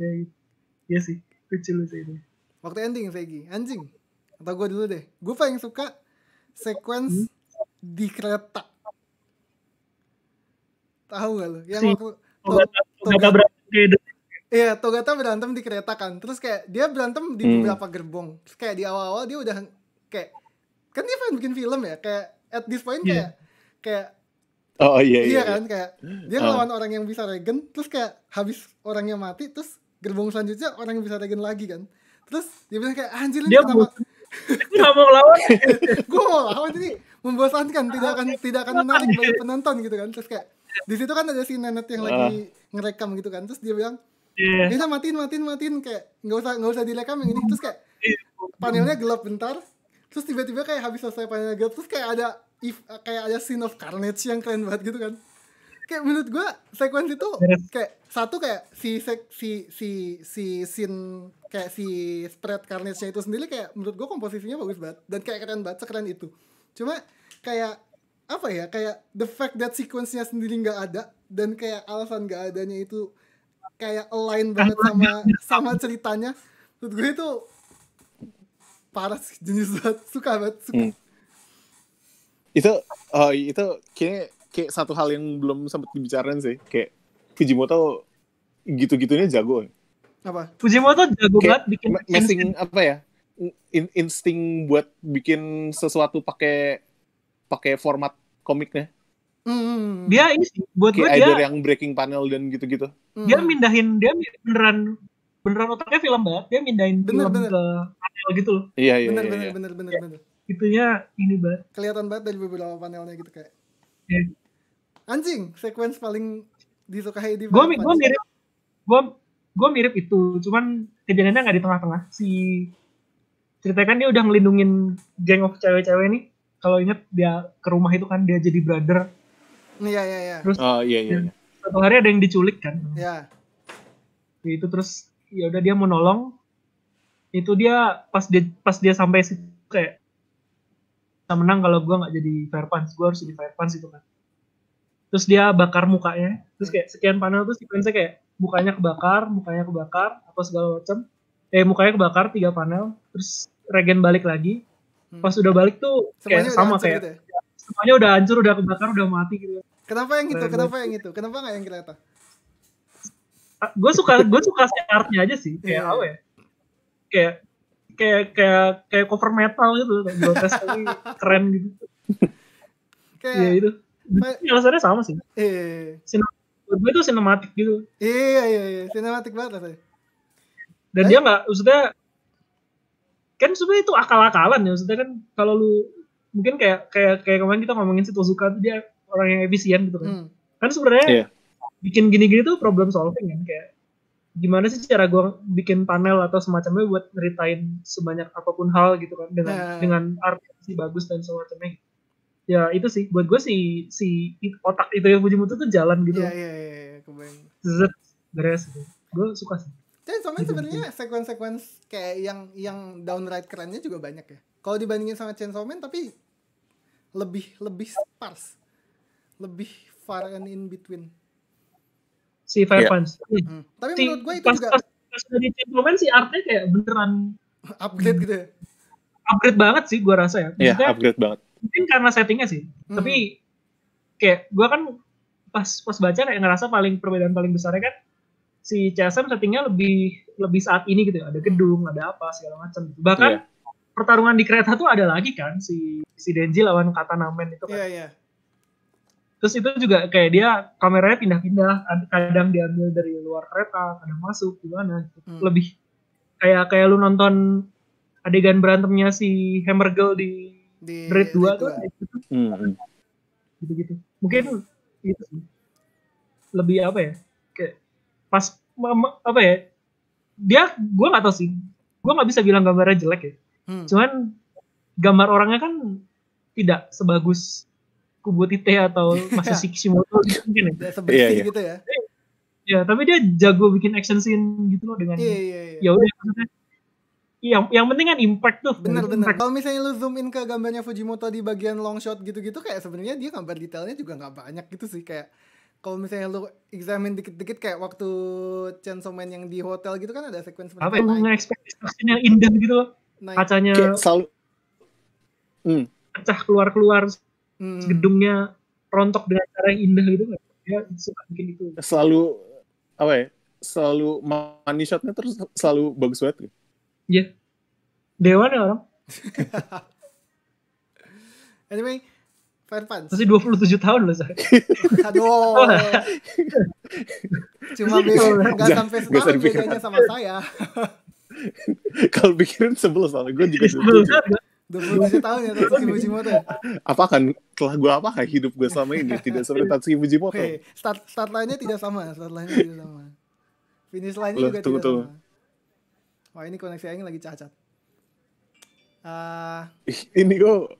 ya iya sih lucu sih. ini waktu ending Vegi anjing atau gue dulu deh gue paling suka sequence hmm? di kereta tahu gak lu yang si, waktu toga, toga, berantem. Iya, Togata berantem di kereta kan. Terus kayak dia berantem di hmm. beberapa gerbong. Terus kayak di awal-awal dia udah kayak kan dia pengen bikin film ya, kayak at this point iya. kayak yeah. kayak Oh iya, iya iya. Iya kan kayak dia ngelawan oh. orang yang bisa regen, terus kayak habis orangnya mati, terus gerbong selanjutnya orang yang bisa regen lagi kan terus dia bilang kayak anjir ini kenapa nggak mau lawan gue mau lawan jadi membosankan tidak akan tidak akan menarik bagi penonton gitu kan terus kayak di situ kan ada si nenek yang lagi ah. ngerekam gitu kan terus dia bilang yeah. ya matiin matiin matiin kayak nggak usah nggak usah direkam yang ini terus kayak iya. panelnya gelap bentar terus tiba-tiba kayak habis selesai panelnya gelap terus kayak ada if kayak ada scene of carnage yang keren banget gitu kan kayak menurut gue sekuensi itu kayak satu kayak si si si si sin kayak si spread carnage-nya itu sendiri kayak menurut gue komposisinya bagus banget dan kayak keren banget sekeren itu cuma kayak apa ya kayak the fact that sequence-nya sendiri nggak ada dan kayak alasan nggak adanya itu kayak align banget sama sama ceritanya menurut gue itu parah sih jenis banget suka banget suka hmm. itu oh itu kini kayak satu hal yang belum sempat dibicarain sih kayak Fujimoto gitu-gitunya jago apa Fujimoto jago kayak banget bikin messing apa ya in insting buat bikin sesuatu pakai pakai format komiknya Hmm. hmm, hmm, hmm. Dia ini sih, buat gue dia yang breaking panel dan gitu-gitu. Dia mindahin dia beneran beneran otaknya film banget dia mindahin bener, film bener. ke panel gitu loh iya iya bener iya, bener, iya. bener bener bener bener itunya ini banget kelihatan banget dari beberapa panelnya gitu kayak yeah anjing sequence paling disukai di gue gue mirip gue gue mirip itu cuman kejadiannya nggak di tengah-tengah si ceritanya kan dia udah ngelindungin geng of cewek-cewek nih kalau inget dia ke rumah itu kan dia jadi brother iya iya iya terus oh, iya, iya. iya. satu hari ada yang diculik kan iya yeah. itu terus ya udah dia mau nolong itu dia pas dia pas dia sampai situ kayak menang kalau gue nggak jadi fair punch gue harus jadi fair punch itu kan terus dia bakar mukanya terus kayak hmm. sekian panel terus sequence kayak mukanya kebakar mukanya kebakar apa segala macam eh mukanya kebakar tiga panel terus regen balik lagi hmm. pas udah balik tuh kayak semuanya sama kayak gitu ya? semuanya udah hancur udah kebakar udah mati gitu kenapa yang gitu kenapa yang gitu kenapa nggak yang kita ah, gue suka gue suka si artnya aja sih kayak yeah. apa ya kayak kayak kayak kayak cover metal gitu kayak keren gitu kayak ya itu maksudnya alasannya sama sih. Iya. Sinematik, iya, iya. gue itu sinematik gitu. Iya iya iya, sinematik banget rasanya. Dan Ayo. dia nggak, maksudnya kan sebenarnya itu akal-akalan ya, maksudnya kan kalau lu mungkin kayak kayak kayak kemarin kita ngomongin si Tosuka itu dia orang yang efisien gitu kan. Hmm. Kan sebenarnya yeah. bikin gini-gini tuh problem solving kan kayak gimana sih cara gue bikin panel atau semacamnya buat ngeritain sebanyak apapun hal gitu kan dengan yeah. dengan arti bagus dan semacamnya gitu ya itu sih buat gue si si otak itu yang Fujimoto tuh jalan gitu. Iya iya iya ya, kebayang. Zet beres gitu. Gue suka sih. Dan sama sebenarnya sequence-sequence kayak yang yang downright kerennya juga banyak ya. Kalau dibandingin sama Chainsaw Man tapi lebih lebih sparse. Lebih far and in between. Si Fire yeah. Punch. Hmm. Tapi si, menurut gue itu pas, juga pas, pas dari Chainsaw Man si artnya kayak beneran upgrade gitu ya. Upgrade banget sih gue rasa ya. Iya, yeah, upgrade banget mungkin karena settingnya sih hmm. tapi kayak gue kan pas pas baca kayak ngerasa paling perbedaan paling besarnya kan si CSM settingnya lebih lebih saat ini gitu ya ada gedung ada apa segala macam gitu. bahkan yeah. pertarungan di kereta tuh ada lagi kan si si Denji lawan kata namen itu kan yeah, yeah. terus itu juga kayak dia kameranya pindah-pindah kadang diambil dari luar kereta kadang masuk gimana gitu. hmm. lebih kayak kayak lu nonton adegan berantemnya si Hammer Girl di di Red 2 tuh gitu. gitu Mungkin itu lebih apa ya? Kayak pas apa ya? Dia gue gak tahu sih. Gue gak bisa bilang gambarnya jelek ya. Hmm. Cuman gambar orangnya kan tidak sebagus Kubu Tite atau masih Kishimoto gitu mungkin ya. Seperti yeah, yeah. Iya. gitu ya. Ya, tapi dia jago bikin action scene gitu loh dengan yeah, yeah, yeah. ya udah yang yang penting kan impact tuh. Bener bener. Kalau misalnya lu zoom in ke gambarnya Fujimoto di bagian long shot gitu-gitu kayak sebenarnya dia gambar detailnya juga nggak banyak gitu sih kayak kalau misalnya lu examine dikit-dikit kayak waktu Chainsaw Man yang di hotel gitu kan ada sequence apa yang ekspektasi yang indah gitu loh kacanya selalu hmm. pecah keluar-keluar hmm. gedungnya rontok dengan cara yang indah gitu kan ya suka bikin itu selalu apa ya selalu money shotnya terus selalu bagus banget gitu Iya. Dewan ya orang. anyway, Fire Punch. Masih 27 tahun loh, saya. Aduh. Cuma beda enggak sampai setahun bedanya sama saya. Kalau pikirin sebelum tahun, gue juga iya, sebelum tujuh tahun ya Tatsuki Fujimoto. Ya? Apa kan telah gue apa kan hidup gue selama ini tidak seperti Tatsuki Fujimoto. Hey, start start lainnya tidak sama, start lainnya tidak sama. Finish lainnya juga tunggu, tidak tunggu. sama. Wah ini koneksi Aing lagi cacat. Uh, ini kok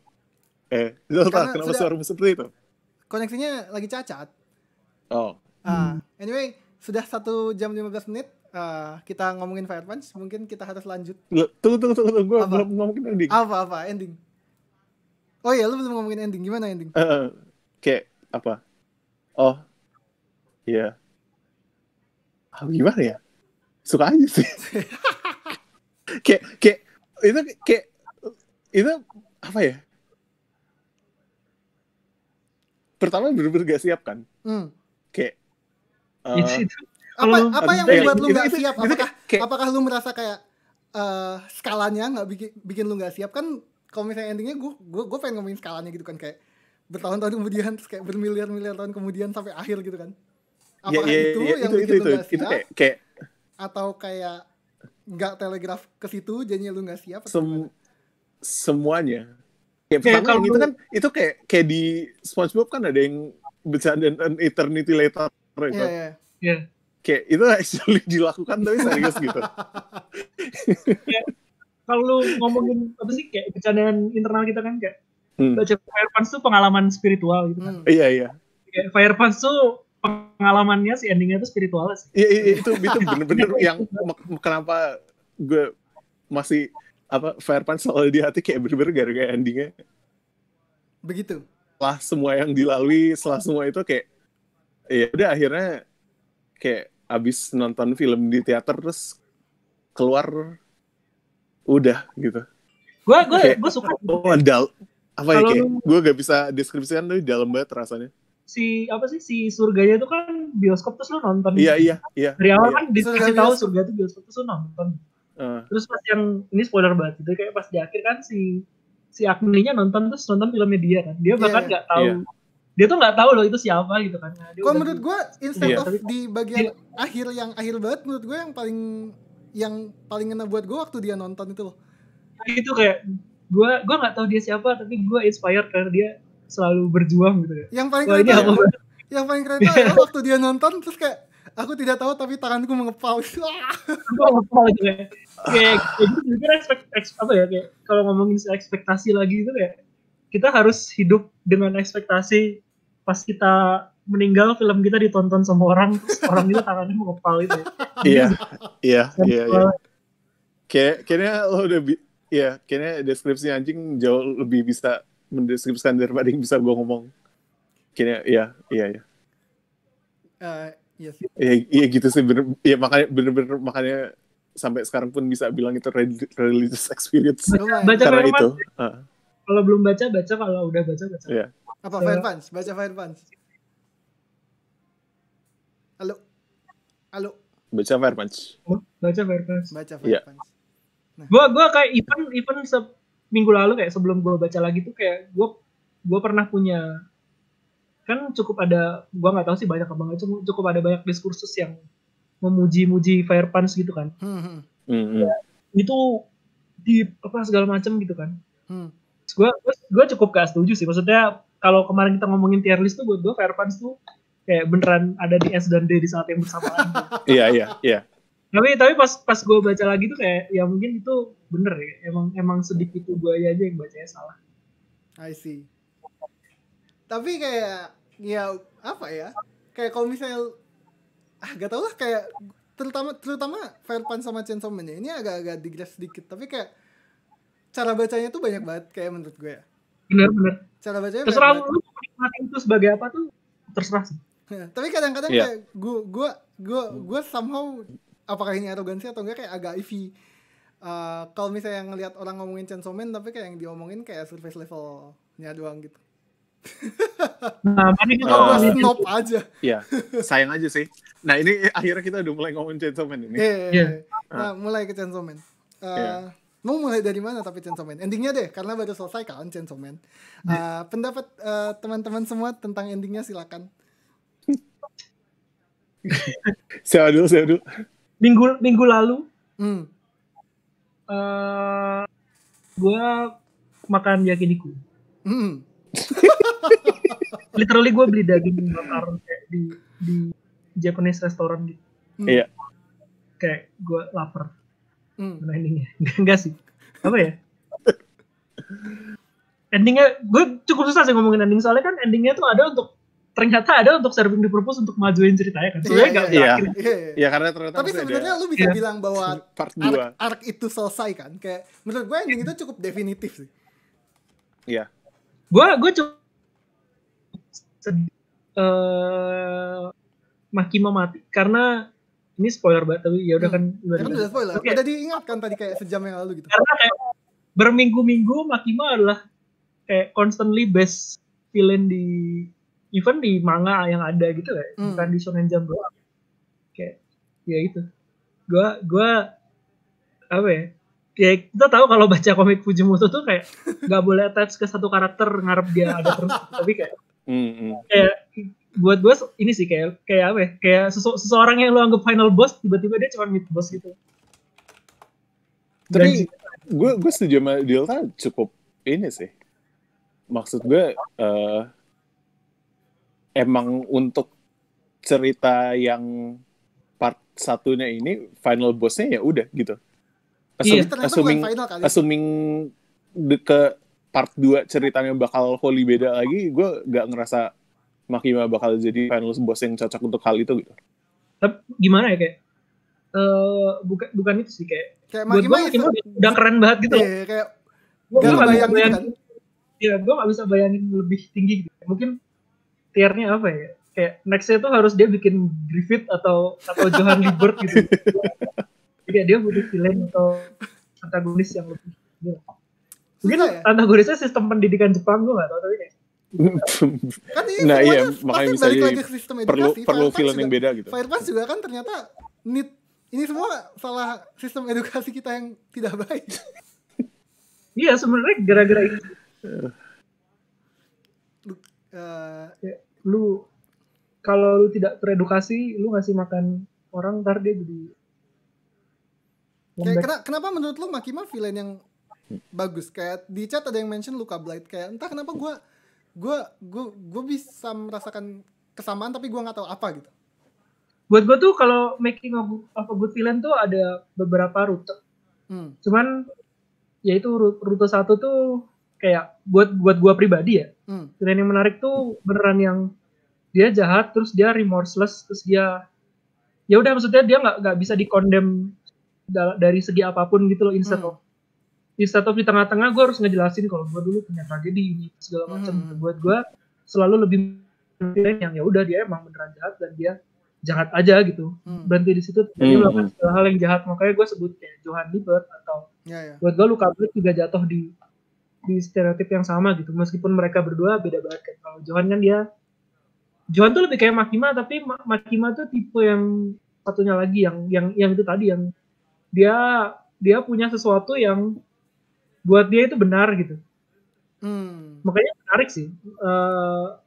eh Zoltan kenapa sudah, suara seperti itu? Koneksinya lagi cacat. Oh. Uh, anyway sudah satu jam 15 menit uh, kita ngomongin Fire Punch mungkin kita harus lanjut. tunggu tunggu tunggu tunggu gue belum ngomongin ending. Apa apa ending? Oh iya lu belum ngomongin ending gimana ending? Uh, kayak apa? Oh iya. Yeah. Oh, gimana ya? Suka aja sih. kayak kayak itu kayak itu apa ya pertama bener-bener gak siap kan hmm. kayak uh, apa apa yang membuat lu nggak siap apakah apakah lu merasa kayak uh, skalanya nggak bikin bikin lu gak siap kan kalau misalnya endingnya gue gue gue pengen ngomongin skalanya gitu kan kayak bertahun-tahun kemudian terus kayak bermiliar-miliar tahun kemudian sampai akhir gitu kan iya, apakah ya, ya, itu ya, yang itu, bikin itu, lu itu, gak siap itu kayak, kayak atau kayak nggak telegraf ke situ jadinya lu nggak siap Sem gimana? semuanya ya pertama kalau itu kan itu kayak kayak di SpongeBob kan ada yang bercanda dan eternity later gitu. yeah, yeah. Yeah. kayak itu actually dilakukan tapi serius gitu kalau lu ngomongin apa sih kayak bercandaan internal kita kan kayak hmm. baca Fire Punch tuh pengalaman spiritual gitu kan hmm. iya iya Fire Punch tuh pengalamannya si endingnya itu spiritual sih. Iya, ya, itu itu bener-bener yang kenapa gue masih apa fair Fairpan selalu di hati kayak bener-bener gara-gara endingnya. Begitu. Setelah semua yang dilalui, setelah semua itu kayak ya udah akhirnya kayak abis nonton film di teater terus keluar udah gitu. Gue gue gue suka. Oh, dal apa ya kayak gue gak bisa deskripsikan tapi dalam banget rasanya si apa sih si surganya itu kan bioskop terus lu nonton. Iya iya iya. Dari awal iya. kan dikasih tahu surga itu bioskop terus lu nonton. Uh. Terus pas yang ini spoiler banget itu kayak pas di akhir kan si si agni nonton terus nonton filmnya dia kan. Dia iya, bahkan iya. nggak yeah, yeah. tahu yeah dia tuh nggak tahu loh itu siapa gitu kan. Nah, Kalau menurut gue instead yeah. of di bagian yeah. akhir yang akhir banget menurut gue yang paling yang paling ngena buat gue waktu dia nonton itu loh. Nah, itu kayak gue gue nggak tahu dia siapa tapi gue inspired karena dia selalu berjuang gitu ya. Yang paling keren itu ya? yang paling keren itu adalah waktu dia nonton terus kayak aku tidak tahu tapi tanganku mengepal. Aku mengepal gitu ya. Kayak, gitu kan apa ya kayak kalau ngomongin ekspektasi lagi itu kayak kita harus hidup dengan ekspektasi pas kita meninggal film kita ditonton sama orang orang itu tangannya mengepal itu. Ya. Iya. Iya, iya, iya. Kayak kayaknya lo udah ya, kayaknya deskripsi anjing jauh lebih bisa mendeskripsikan daripada yang bisa gue ngomong kayaknya iya, iya iya. uh, yes. ya, gitu sih bener ya makanya bener-bener makanya sampai sekarang pun bisa bilang itu religious experience baca, baca itu uh. kalau belum baca baca kalau udah baca baca yeah. apa so, fire fans baca fire fans halo halo baca fire punch baca fire punch baca fire yeah. punch nah. gua kayak even even se minggu lalu kayak sebelum gue baca lagi tuh kayak gue gue pernah punya kan cukup ada gue nggak tahu sih banyak abang cuma cukup ada banyak diskursus yang memuji-muji fire punch gitu kan hmm, Ya, itu di apa segala macam gitu kan hmm. gue gue cukup gak setuju sih maksudnya kalau kemarin kita ngomongin tier list tuh buat gue fire punch tuh kayak beneran ada di S dan D di saat yang bersamaan iya iya iya tapi tapi pas pas gue baca lagi tuh kayak ya mungkin itu bener ya emang emang sedikit itu gue aja yang bacanya salah I see tapi kayak ya apa ya kayak kalau misalnya ah gak tau lah kayak terutama terutama Fairpan sama Chainsaw Man ini agak-agak digress sedikit tapi kayak cara bacanya tuh banyak banget kayak menurut gue ya bener bener cara bacanya terserah lu menikmati itu sebagai apa tuh terserah sih ya, tapi kadang-kadang yeah. kayak gue gue gue gue somehow apakah ini arogansi atau enggak kayak agak iffy uh, kalau misalnya ngelihat orang ngomongin Chainsaw Man tapi kayak yang diomongin kayak surface levelnya doang gitu nah, mari kita uh, top aja. Iya, sayang aja sih. Nah, ini akhirnya kita udah mulai ngomongin Chainsaw Man ini. Iya, yeah, yeah, yeah. yeah. Nah, mulai ke Chainsaw Man. Uh, eh, yeah. Mau mulai dari mana tapi Chainsaw Man? Endingnya deh, karena baru selesai kan Chainsaw Man. Uh, Pendapat teman teman-teman semua tentang endingnya silakan. saya dulu, saya dulu. Minggu minggu lalu, hmm. Eh, gue makan yakiniku. Hmm. Literally gue beli daging bakar kayak di di Japanese restaurant gitu. Hmm. Iya. Kayak gue lapar. Hmm. Nah endingnya enggak sih. Apa ya? endingnya gue cukup susah sih ngomongin ending soalnya kan endingnya tuh ada untuk ternyata ada untuk serving di purpose untuk majuin ceritanya kan iya, sebenarnya iya, iya, iya, iya, karena ternyata tapi sebenarnya lu bisa iya. bilang bahwa Part arc, arc itu selesai kan kayak menurut gue ending itu cukup definitif sih iya gue gue cukup uh, eh, Makima mati karena ini spoiler banget tapi ya udah hmm. kan hmm. udah, udah spoiler okay. udah diingatkan tadi kayak sejam yang lalu gitu karena kayak berminggu-minggu Makima adalah kayak constantly best villain di even di manga yang ada gitu ya hmm. bukan di shonen jump doang kayak ya itu gue gue apa ya ya kita tahu kalau baca komik Fujimoto tuh kayak nggak boleh attach ke satu karakter ngarep dia ada terus tapi kayak mm-hmm. kayak buat gue ini sih kayak kayak apa ya kayak sesu- seseorang yang lo anggap final boss tiba-tiba dia cuma mid boss gitu tapi gue gue setuju sama Delta cukup ini sih maksud gue uh, emang untuk cerita yang part satunya ini final bossnya ya udah gitu. Asum, iya, assuming, final kali. assuming de ke part 2 ceritanya bakal holy beda lagi, gue gak ngerasa Makima bakal jadi final boss yang cocok untuk hal itu gitu. Tapi gimana ya kayak uh, eh, bukan bukan itu sih kayak, kayak buat gue Makima udah keren banget gitu. Iya, kayak gue gak, bisa gitu bayangin kan? ya, gue gak bisa bayangin lebih tinggi gitu. Mungkin tiernya apa ya kayak nextnya itu harus dia bikin Griffith atau atau Johan Liebert gitu jadi dia butuh villain atau antagonis yang lebih Ya. mungkin antagonisnya sistem pendidikan Jepang gue gak tau tapi kayak kan ini nah iya makanya bisa jadi perlu perlu film yang beda gitu Firepass juga kan ternyata need ini semua salah sistem edukasi kita yang tidak baik iya sebenarnya gara-gara itu Uh, lu kalau lu tidak teredukasi, lu ngasih makan orang ntar dia jadi Kayak kenapa menurut lu Makima villain yang bagus? Kayak di chat ada yang mention Luka Blight kayak entah kenapa gue gue gue gue bisa merasakan kesamaan tapi gue nggak tahu apa gitu. Buat gue tuh kalau making of a good villain tuh ada beberapa rute. Hmm. Cuman yaitu rute satu tuh kayak buat buat gue pribadi ya Hmm. Dan yang menarik tuh beneran yang dia jahat terus dia remorseless terus dia ya udah maksudnya dia nggak nggak bisa dikondem dari segi apapun gitu loh instead hmm. of instead of di tengah-tengah gue harus ngejelasin kalau gue dulu punya tragedi ini segala hmm. macam hmm. buat gue selalu lebih yang ya udah dia emang beneran jahat dan dia jahat aja gitu hmm. berhenti di situ dia hmm. melakukan segala hal yang jahat makanya gue sebut kayak Johan Liebert atau ya, ya. buat gue Luka Black juga jatuh di di stereotip yang sama gitu meskipun mereka berdua beda banget kalau Johan kan dia Johan tuh lebih kayak Makima tapi Makima tuh tipe yang satunya lagi yang yang yang itu tadi yang dia dia punya sesuatu yang buat dia itu benar gitu hmm. makanya menarik sih uh,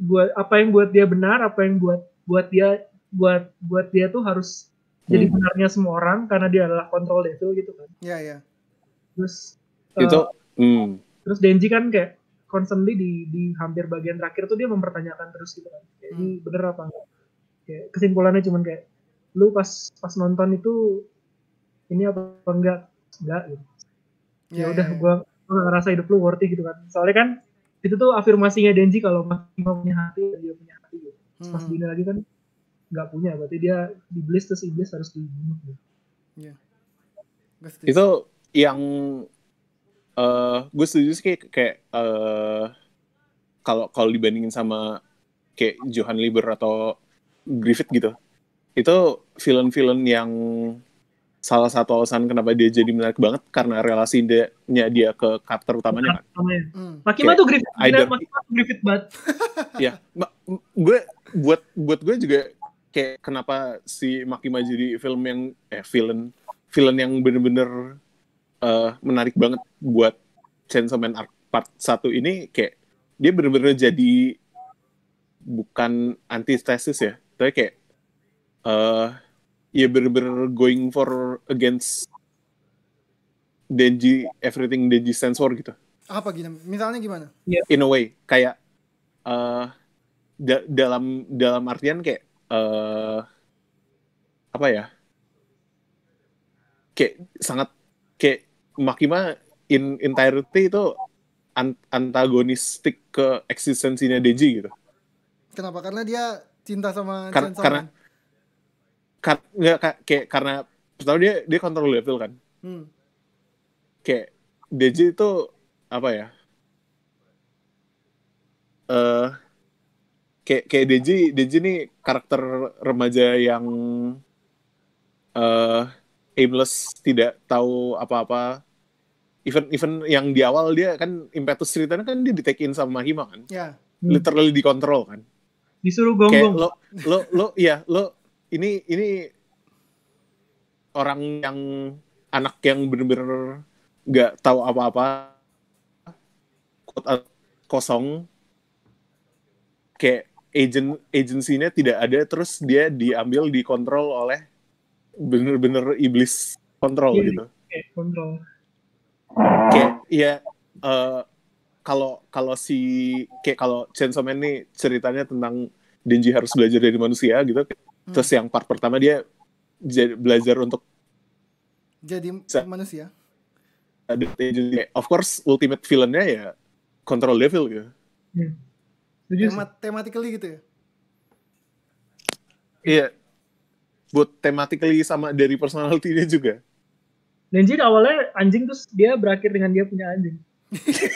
buat apa yang buat dia benar apa yang buat buat dia buat buat dia tuh harus hmm. jadi benarnya semua orang karena dia adalah kontrol itu gitu kan iya yeah, iya yeah. terus uh, itu eh, Hmm. Terus Denji kan kayak constantly di di hampir bagian terakhir tuh dia mempertanyakan terus gitu kan. Ini hmm. bener apa enggak? Kayak kesimpulannya cuman kayak lu pas pas nonton itu ini apa enggak? Enggak gitu. ya, ya udah yeah. Ya. gua, ngerasa hidup lu worthy gitu kan. Soalnya kan itu tuh afirmasinya Denji kalau Makima punya hati dia punya hati gitu. hmm. Pas dina lagi kan nggak punya berarti dia iblis terus iblis harus dibunuh gitu. Yeah. Ya. Itu yang uh, eh, gue setuju sih kayak kayak eh, kalau uh, kalau dibandingin sama kayak Johan Lieber atau Griffith gitu itu film-film yang salah satu alasan kenapa dia jadi menarik banget karena relasi dia, dia ke karakter utamanya kan. Hmm. Makin tuh Griffith, makin tuh Griffith banget. ya, ma- gue buat buat gue juga kayak kenapa si Makima jadi film yang eh film film yang bener-bener uh, menarik banget buat Chainsaw Man Arc Part 1 ini kayak dia bener-bener jadi bukan antitesis ya, tapi kayak uh, ya bener-bener going for against Denji everything Denji Sensor gitu. Apa gitu? Misalnya gimana? Yeah. In a way kayak uh, da dalam dalam artian kayak uh, apa ya? Kayak sangat kayak Makima in entirety itu antagonistik ke eksistensinya Deji gitu. Kenapa? Karena dia cinta sama Kar Chainsaw karena kar nggak kayak karena pertama dia dia kontrol level kan. Hmm. Kayak Deji itu apa ya? Eh uh, kayak kayak Deji Deji nih karakter remaja yang eh uh, aimless tidak tahu apa-apa even even yang di awal dia kan impetus ceritanya kan dia ditekin sama Hima kan yeah. Hmm. literally dikontrol kan disuruh gonggong lo lo lo ya lo ini ini orang yang anak yang bener-bener nggak tahu apa-apa kosong kayak agent agensinya tidak ada terus dia diambil dikontrol oleh bener-bener iblis kontrol yeah, gitu. kontrol. Kayak iya uh, kalau kalau si kayak kalau Chainsaw Man ini ceritanya tentang Denji harus belajar dari manusia gitu. Hmm. Terus yang part pertama dia belajar untuk jadi manusia. Eh, of course ultimate villainnya ya control level gitu. Hmm. Tema tematically gitu ya. Iya, buat thematically sama dari personality dia juga. Ninjin awalnya anjing terus dia berakhir dengan dia punya anjing.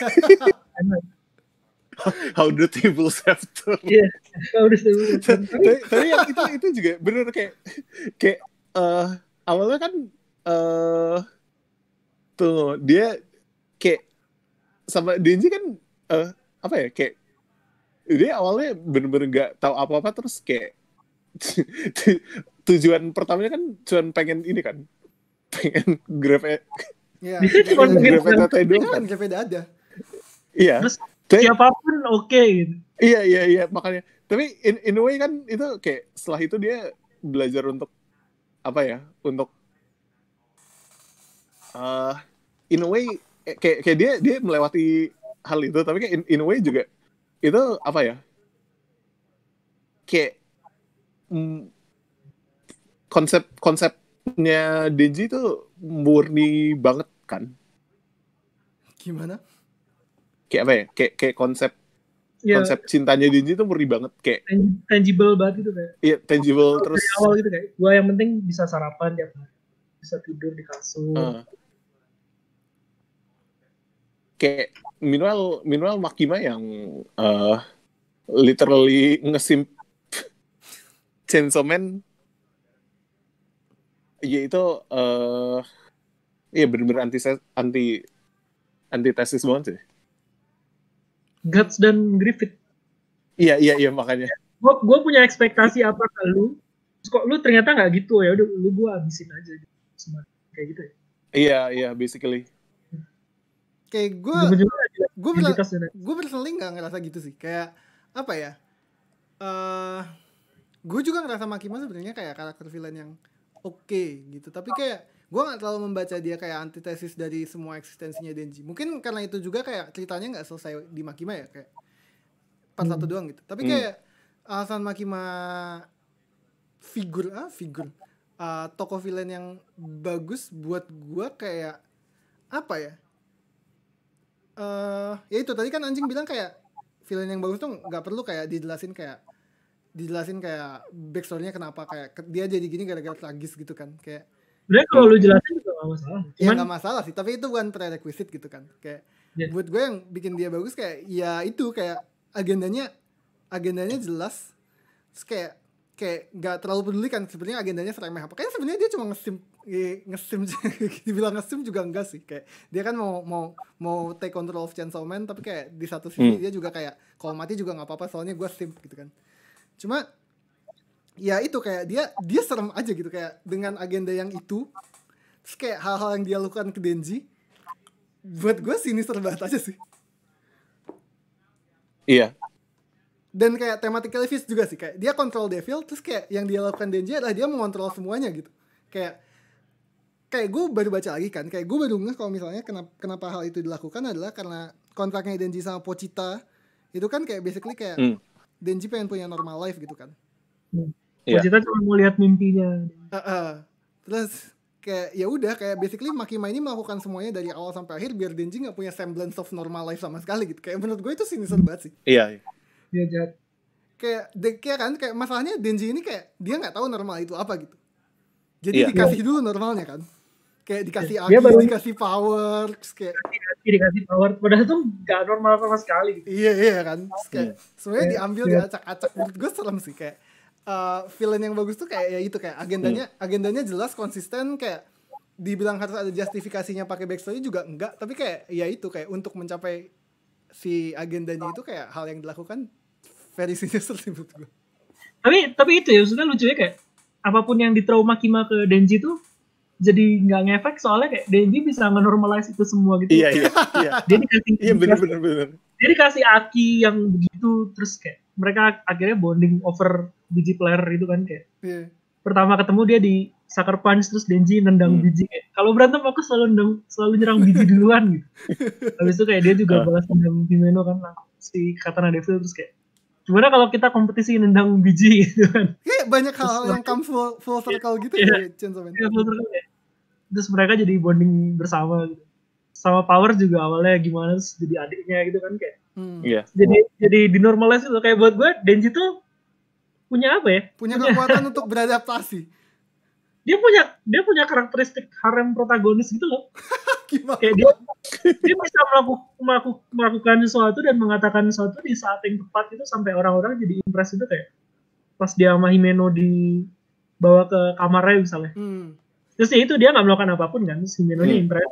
How do tables have turned? Iya, yeah, how tables have turned? tapi, tapi yang itu itu juga bener kayak kayak uh, awalnya kan uh, tuh dia kayak sama Denji kan uh, apa ya kayak dia awalnya bener-bener nggak -bener tahu apa-apa terus kayak tujuan pertamanya kan tujuan pengen ini kan pengen grab e ya, cuma e- grab e, e- doang iya kan, kan grab e ada iya terus siapapun oke gitu. iya iya iya makanya tapi in, in a way kan itu kayak setelah itu dia belajar untuk apa ya untuk uh, in a way eh, kayak kayak dia dia melewati hal itu tapi kayak in, in a way juga itu apa ya kayak mm, konsep konsepnya Denji itu murni banget kan? Gimana? Kayak apa ya? Kayak kayak konsep yeah. konsep cintanya Denji itu murni banget kayak tangible banget gitu kayak. Iya, tangible oh, terus dari awal gitu kayak gua yang penting bisa sarapan tiap bisa tidur di kasur. Uh. Kayak minimal minimal Makima yang uh, literally ngesimp Chainsaw Man ya itu eh uh, ya benar-benar anti anti antitesis banget sih. Guts dan Griffith. Iya iya iya makanya. Gue gue punya ekspektasi apa ke lu? Terus kok lu ternyata nggak gitu ya udah lu gue habisin aja gitu. kayak gitu ya. Iya iya basically. Kayak gue gue gue personally nggak ngerasa gitu sih kayak apa ya? Uh, eh, gue juga ngerasa Makima sebenarnya kayak karakter villain yang oke okay, gitu tapi kayak gue nggak terlalu membaca dia kayak antitesis dari semua eksistensinya Denji mungkin karena itu juga kayak ceritanya nggak selesai di Makima ya kayak part hmm. satu doang gitu tapi hmm. kayak alasan Makima figur ah figur uh, tokoh villain yang bagus buat gue kayak apa ya uh, ya itu tadi kan anjing bilang kayak villain yang bagus tuh nggak perlu kayak dijelasin kayak dijelasin kayak backstorynya kenapa kayak dia jadi gini gara-gara tragis gitu kan kayak sebenarnya kalau lu jelasin juga gak masalah ya, Cuman, ya gak masalah sih tapi itu bukan prerequisite gitu kan kayak yeah. buat gue yang bikin dia bagus kayak ya itu kayak agendanya agendanya jelas terus kayak kayak gak terlalu peduli kan sebenarnya agendanya seremeh apa kayaknya sebenarnya dia cuma ngesim ngesim dibilang ngesim juga enggak sih kayak dia kan mau mau mau take control of Chainsaw Man tapi kayak di satu sisi hmm. dia juga kayak kalau mati juga nggak apa-apa soalnya gue sim gitu kan cuma ya itu kayak dia dia serem aja gitu kayak dengan agenda yang itu terus kayak hal-hal yang dia lakukan ke Denji buat gue sini banget aja sih iya dan kayak tematik Elvis juga sih kayak dia kontrol devil terus kayak yang dia lakukan Denji adalah dia mengontrol semuanya gitu kayak kayak gue baru baca lagi kan kayak gue baru nggak kalau misalnya kenapa kenapa hal itu dilakukan adalah karena kontraknya Denji sama Pochita itu kan kayak basically kayak hmm Denji pengen punya normal life gitu kan yeah. cuma mau lihat mimpinya uh, uh. terus kayak ya udah kayak basically Makima ini melakukan semuanya dari awal sampai akhir biar Denji nggak punya semblance of normal life sama sekali gitu kayak menurut gue itu sinister banget sih iya iya, iya jahat kayak de, kayak kan kayak masalahnya Denji ini kayak dia nggak tahu normal itu apa gitu jadi yeah. dikasih yeah. dulu normalnya kan kayak dikasih yeah. aki, dikasih power kayak dikasih power padahal tuh gak normal sama sekali gitu. iya iya kan kayak iya. sebenarnya iya, diambil yeah. diacak-acak menurut gue serem sih kayak uh, villain yang bagus tuh kayak ya itu kayak agendanya hmm. agendanya jelas konsisten kayak dibilang harus ada justifikasinya pakai backstory juga enggak tapi kayak ya itu kayak untuk mencapai si agendanya itu kayak hal yang dilakukan very sinister sih menurut gue tapi tapi itu ya maksudnya lucunya kayak apapun yang ditrauma Kima ke Denji tuh jadi nggak ngefek soalnya kayak Denji bisa menormalize itu semua gitu. Iya iya. iya. Dia dikasih iya bener bener bener. Dia kasih Aki yang begitu terus kayak mereka akhirnya bonding over biji player itu kan kayak. Yeah. Pertama ketemu dia di Sucker Punch terus Denji nendang hmm. biji kalau berantem aku selalu nendang selalu nyerang biji duluan gitu. Habis itu kayak dia juga ah. balas nendang Himeno kan si Katana Devil terus kayak gimana kalau kita kompetisi nendang biji gitu kan. Kayak banyak hal-hal yang kamu full, full iya. circle gitu yeah. ya, Yeah. Iya, yeah, terus mereka jadi bonding bersama gitu sama power juga awalnya gimana terus jadi adiknya gitu kan kayak hmm. yeah. jadi oh. jadi di normalis itu kayak buat gue Denji tuh punya apa ya punya, punya kekuatan untuk beradaptasi dia punya dia punya karakteristik harem protagonis gitu loh kayak dia dia bisa melakukan, melakukan melakukan sesuatu dan mengatakan sesuatu di saat yang tepat itu sampai orang-orang jadi impress itu kayak pas dia sama Himeno dibawa ke kamarnya misalnya hmm terus ya itu dia nggak melakukan apapun kan si Mino hmm. Iya. impress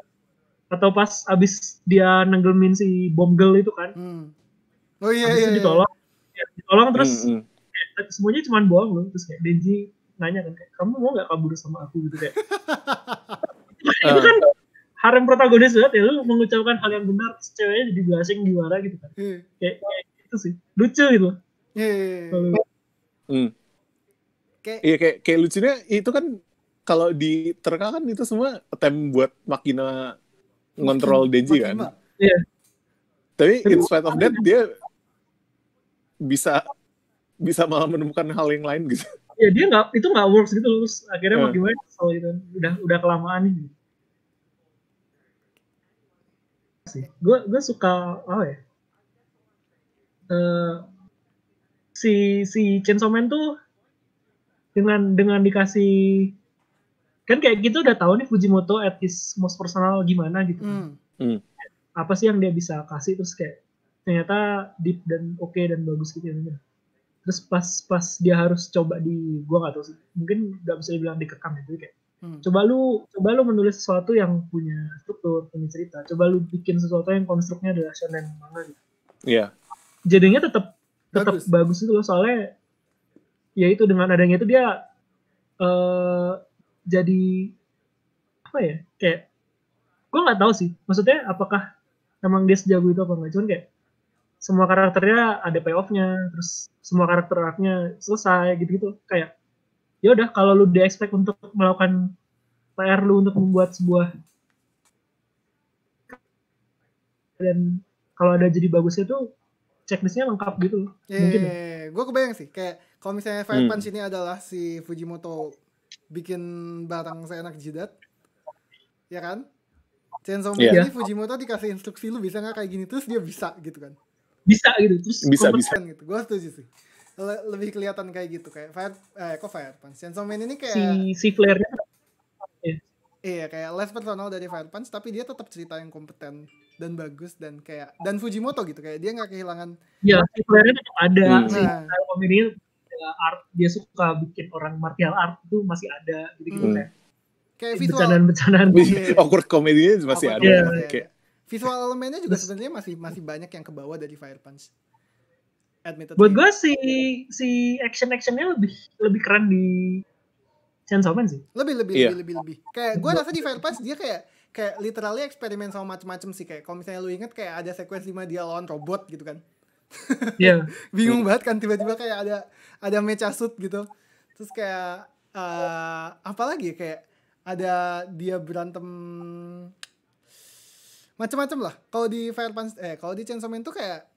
atau pas abis dia nenggelmin si bom itu kan hmm. oh iya abis iya, iya. ditolong ya, ditolong terus hmm. ya, semuanya cuma bohong loh terus kayak Denji nanya kan kayak kamu mau nggak kabur sama aku gitu kayak itu ah. kan harem protagonis banget ya lu mengucapkan hal yang benar ceweknya jadi blushing gimana gitu kan hmm. kayak, kayak gitu sih lucu gitu iya, iya. Hmm. Kayak, iya kayak kayak lucunya itu kan kalau di Terka kan itu semua tem buat Makina ngontrol Denji kan. Iya. Tapi in spite of that dia bisa bisa malah menemukan hal yang lain gitu. Iya dia nggak itu nggak works gitu terus akhirnya yeah. mau gimana soal itu udah udah kelamaan nih. Sih, gue gue suka oh ya uh, si si Chainsaw Man tuh dengan dengan dikasih kan kayak gitu udah tahu nih Fujimoto at his most personal gimana gitu hmm. hmm. apa sih yang dia bisa kasih terus kayak ternyata deep dan oke okay dan bagus gitu ya terus pas pas dia harus coba di gua gak tahu sih mungkin nggak bisa dibilang dikekang gitu kayak hmm. coba lu coba lu menulis sesuatu yang punya struktur punya cerita coba lu bikin sesuatu yang konstruknya adalah shonen manga gitu yeah. jadinya tetap tetap bagus. bagus itu loh soalnya ya itu dengan adanya itu dia uh, jadi apa ya kayak gue nggak tahu sih maksudnya apakah emang dia sejago itu apa enggak cuman kayak semua karakternya ada payoffnya terus semua karakter arc selesai gitu gitu kayak ya udah kalau lu di expect untuk melakukan PR lu untuk membuat sebuah dan kalau ada jadi bagusnya tuh checklistnya lengkap gitu yeah, iya, mungkin yeah, ya. iya, iya, gue kebayang sih kayak kalau misalnya Fire hmm. Punch hmm. ini adalah si Fujimoto bikin barang seenak jidat ya kan Chainsaw iya. Man yeah. ini Fujimoto dikasih instruksi lu bisa nggak kayak gini terus dia bisa gitu kan bisa gitu terus bisa bisa gitu gue setuju sih Le lebih kelihatan kayak gitu kayak fire eh kok fire punch Chainsaw Man ini kayak si si flare nya yeah. Kan iya kayak less personal dari fire punch tapi dia tetap cerita yang kompeten dan bagus dan kayak dan Fujimoto gitu kayak dia nggak kehilangan iya si flare itu ada hmm. nah, si art dia suka bikin orang martial art itu masih ada gitu gitu hmm. kayak kayak visual bercandaan-bercandaan awkward komedinya masih awkward ada ya? iya. visual elemennya juga sebenarnya masih masih banyak yang kebawa dari Fire Punch Admitted buat gue si si action actionnya lebih lebih keren di Chainsaw Man sih lebih lebih yeah. lebih lebih lebih kayak gue rasa di Fire Punch dia kayak kayak literally eksperimen sama macem-macem sih kayak kalau misalnya lu inget kayak ada sequence di mana dia lawan robot gitu kan yeah. bingung banget kan tiba-tiba kayak ada ada mecasut gitu terus kayak uh, eh, apalagi ya, kayak ada dia berantem macam-macam lah kalau di Fire Punch eh kalau di Chainsaw Man tuh kayak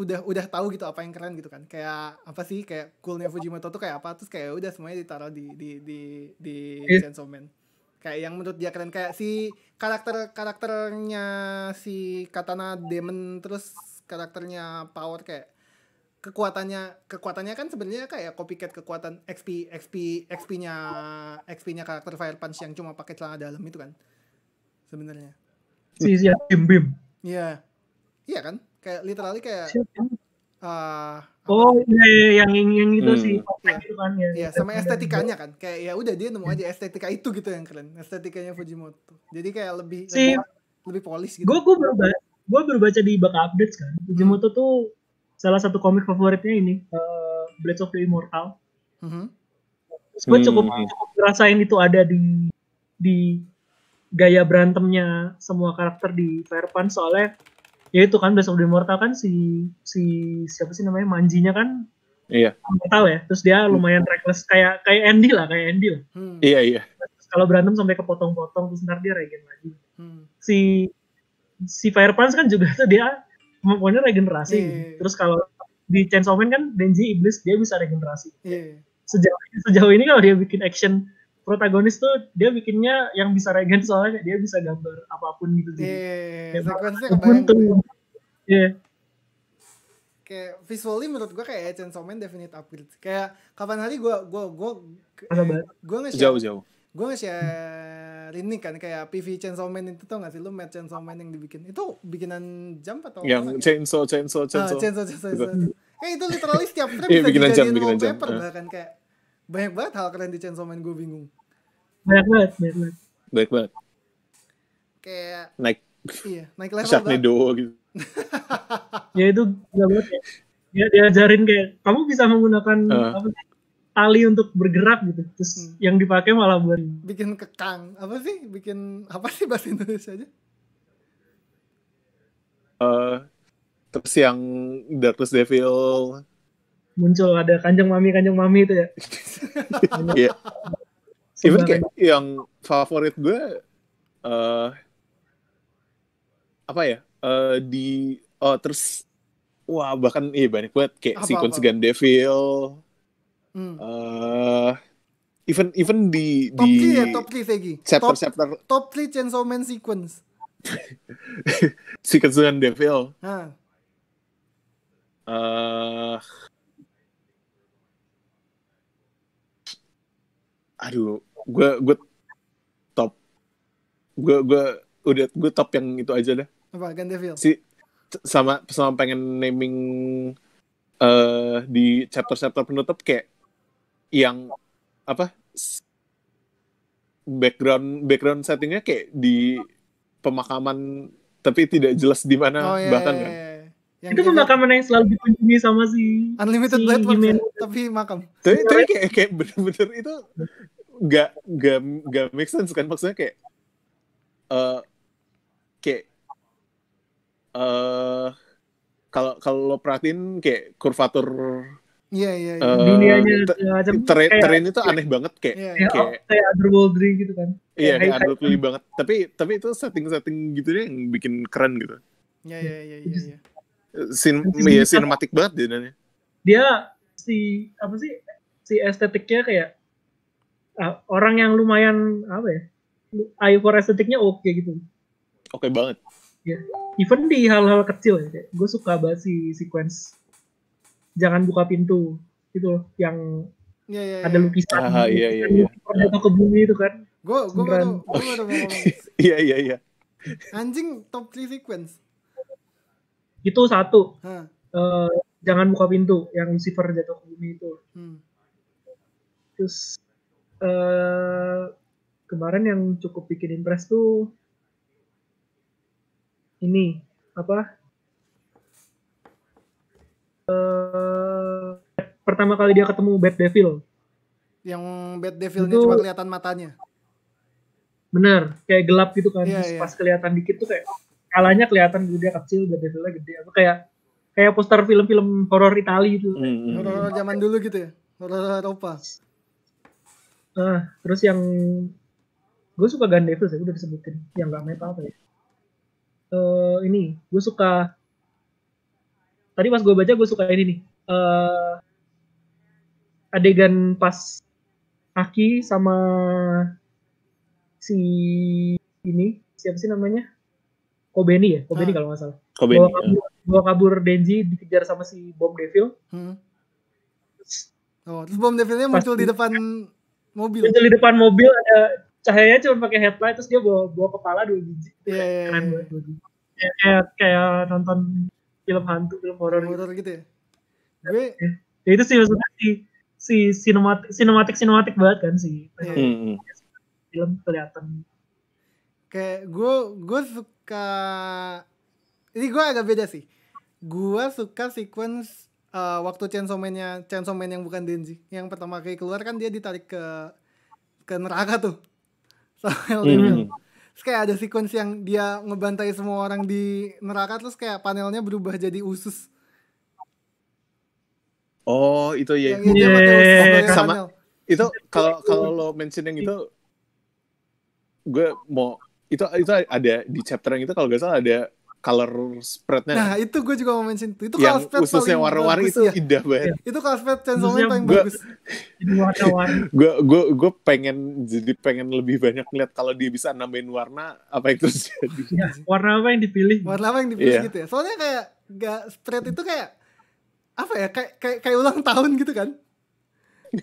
udah udah tahu gitu apa yang keren gitu kan kayak apa sih kayak coolnya Fujimoto tuh kayak apa terus kayak udah semuanya ditaruh di di di di Chainsaw Man kayak yang menurut dia keren kayak si karakter karakternya si Katana Demon terus karakternya Power kayak kekuatannya kekuatannya kan sebenarnya kayak ya, copycat kekuatan XP XP XP-nya XP-nya karakter Fire Punch yang cuma pakai celana dalam itu kan. Sebenarnya. Si Bim Bim. Iya. Iya kan? Kayak literally kayak uh, Oh iya, iya, iya yang yang itu hmm. sih kan, ya, iya, sama estetikanya kan. Kayak ya udah dia nemu aja estetika itu gitu yang keren. Estetikanya Fujimoto. Jadi kayak lebih si, lebih, lebih polis gitu. Gue gue baru gue baca di Baka Updates kan. Fujimoto hmm. tuh salah satu komik favoritnya ini uh, eh, Blade of the Immortal. Mm-hmm. Terus gue cukup hmm. cukup ngerasain itu ada di di gaya berantemnya semua karakter di Punch. soalnya ya itu kan Blades of the Immortal kan si si siapa sih namanya manjinya kan iya. Immortal ya terus dia hmm. lumayan hmm. reckless kayak kayak Andy lah kayak Andy lah hmm. iya iya kalau berantem sampai kepotong-potong terus ntar dia regen lagi hmm. si si Fire Punch kan juga tuh dia kemampuannya regenerasi. Yeah. Gitu. Iya, iya. Terus kalau di Chainsaw Man kan Denji iblis dia bisa regenerasi. Yeah. Sejauh sejauh ini kalau dia bikin action protagonis tuh dia bikinnya yang bisa regen soalnya dia bisa gambar apapun gitu. sih Yeah, iya, tuh. yeah. Kayak visually menurut gue kayak Chainsaw Man definite upgrade. Kayak kapan hari gue gue gue gue nge-share jauh jauh. Gue nge-share ini kan kayak PV Chainsaw Man itu tau gak sih lu Mad Chainsaw Man yang dibikin itu bikinan jam atau yang apa? Chainsaw Chainsaw Chainsaw, ah, chainsaw, chainsaw, chainsaw. Gitu. eh itu literally setiap frame iya, bisa bikinan jam, bikinan jam. Uh. Iya. bahkan kayak banyak banget hal keren di Chainsaw Man gue bingung banyak banget banyak banget banyak banget kayak naik iya naik level Sharknado gitu ya itu gak banget ya dia ya, diajarin kayak kamu bisa menggunakan uh. apa tali untuk bergerak gitu terus hmm. yang dipakai malah buat bikin kekang apa sih bikin apa sih bahasa Indonesia aja uh, terus yang Darkness Devil muncul ada kanjeng mami kanjeng mami itu ya iya even kayak yang favorit gue uh, apa ya uh, di oh terus wah bahkan iya banyak banget kayak apa, sequence apa? Gun Devil Uh, even even di top di ya, top three Segi. Chapter top, chapter top three Chainsaw Man sequence. sequence dengan Devil. Nah. Uh, aduh, gue gue top, gue gue udah gue top yang itu aja deh. Apa Devil? Si sama sama pengen naming uh, di chapter chapter penutup kayak yang apa background background settingnya kayak di pemakaman tapi tidak jelas di mana oh, iya, bahkan iya, kan? iya. kan. Yang itu gitu. pemakaman yang selalu dikunjungi sama si Unlimited si Network ya, tapi makam. Tapi, tapi kayak kayak bener-bener itu gak gak gak make sense kan maksudnya kayak uh, kayak uh, kalau kalau perhatiin kayak kurvatur Iya iya. iya. Uh, Dunianya macam kayak, itu iya. aneh kayak, banget kayak yeah, kayak, kayak, kayak otherworldly gitu kan. Iya kayak otherworldly banget. Tapi tapi itu setting-setting gitu deh yang bikin keren gitu. Iya iya iya iya. Ya. Sin ya, sinematik banget dia dan Dia si apa sih si estetiknya kayak uh, orang yang lumayan apa ya? Eye for estetiknya oke okay, gitu. Oke okay banget. Ya. Even di hal-hal kecil ya, gue suka banget si sequence jangan buka pintu gitu yang ya, ya, ada lukisan ya. ya, iya, iya, iya. ya. ke bumi itu kan gue gue baru iya iya iya anjing top 3 sequence itu satu huh. uh, eh, jangan buka pintu yang Lucifer jatuh ke bumi itu hmm. terus uh, kemarin yang cukup bikin impress tuh ini apa uh, pertama kali dia ketemu Bad Devil. Yang Bad Devilnya cuma kelihatan matanya. Bener, kayak gelap gitu kan. Yeah, iya, iya. yeah. Pas kelihatan dikit tuh kayak kalanya kelihatan gitu dia kecil, Bad Devilnya gede. Apa kayak kayak poster film-film horor Itali itu. Mm -hmm. hmm, hmm. Horor zaman dulu gitu ya. Horor Eropa. ah terus yang gue suka Gun Devil sih udah disebutin yang gak metal apa ya. Uh, ini gue suka tadi pas gue baca gue suka ini nih uh, adegan pas Aki sama si ini siapa sih namanya Kobeni ya Kobeni ah. kalau nggak salah Kobeni, bawa kabur, ya. bawa kabur Denji dikejar sama si Bom Devil hmm. Oh, terus bom devilnya muncul di depan mobil. Muncul di depan mobil ada cahayanya cuma pakai headlight terus dia bawa bawa kepala dua biji. Iya, yeah, yeah, yeah. Kayak kayak nonton film hantu film horor gitu. gitu ya gue ya, itu sih maksudnya si si sinematik sinematik sinematik banget kan sih iya, iya. Hmm, hmm. film kelihatan kayak gue gue suka ini gue agak beda sih gue suka sequence uh, waktu Chainsaw Man-nya Chainsaw Man yang bukan Denji yang pertama kali keluar kan dia ditarik ke ke neraka tuh sama so, mm terus kayak ada sequence yang dia ngebantai semua orang di neraka terus kayak panelnya berubah jadi usus oh itu ya yang yeah. yeah. sama panel. itu kalau kalau lo mention yang itu gue mau itu itu ada di chapter yang itu kalau gak salah ada color spreadnya. Nah, itu gue juga mau mention itu. Itu yang spread khususnya warna-warni itu ya. indah banget. Ya. Itu color spread Chainsaw Man paling gua, bagus. gue gue gue pengen jadi pengen lebih banyak lihat kalau dia bisa nambahin warna apa itu terjadi. Ya, warna apa yang dipilih? Warna apa yang dipilih yeah. gitu ya. Soalnya kayak gak spread itu kayak apa ya? Kayak kayak, kayak ulang tahun gitu kan.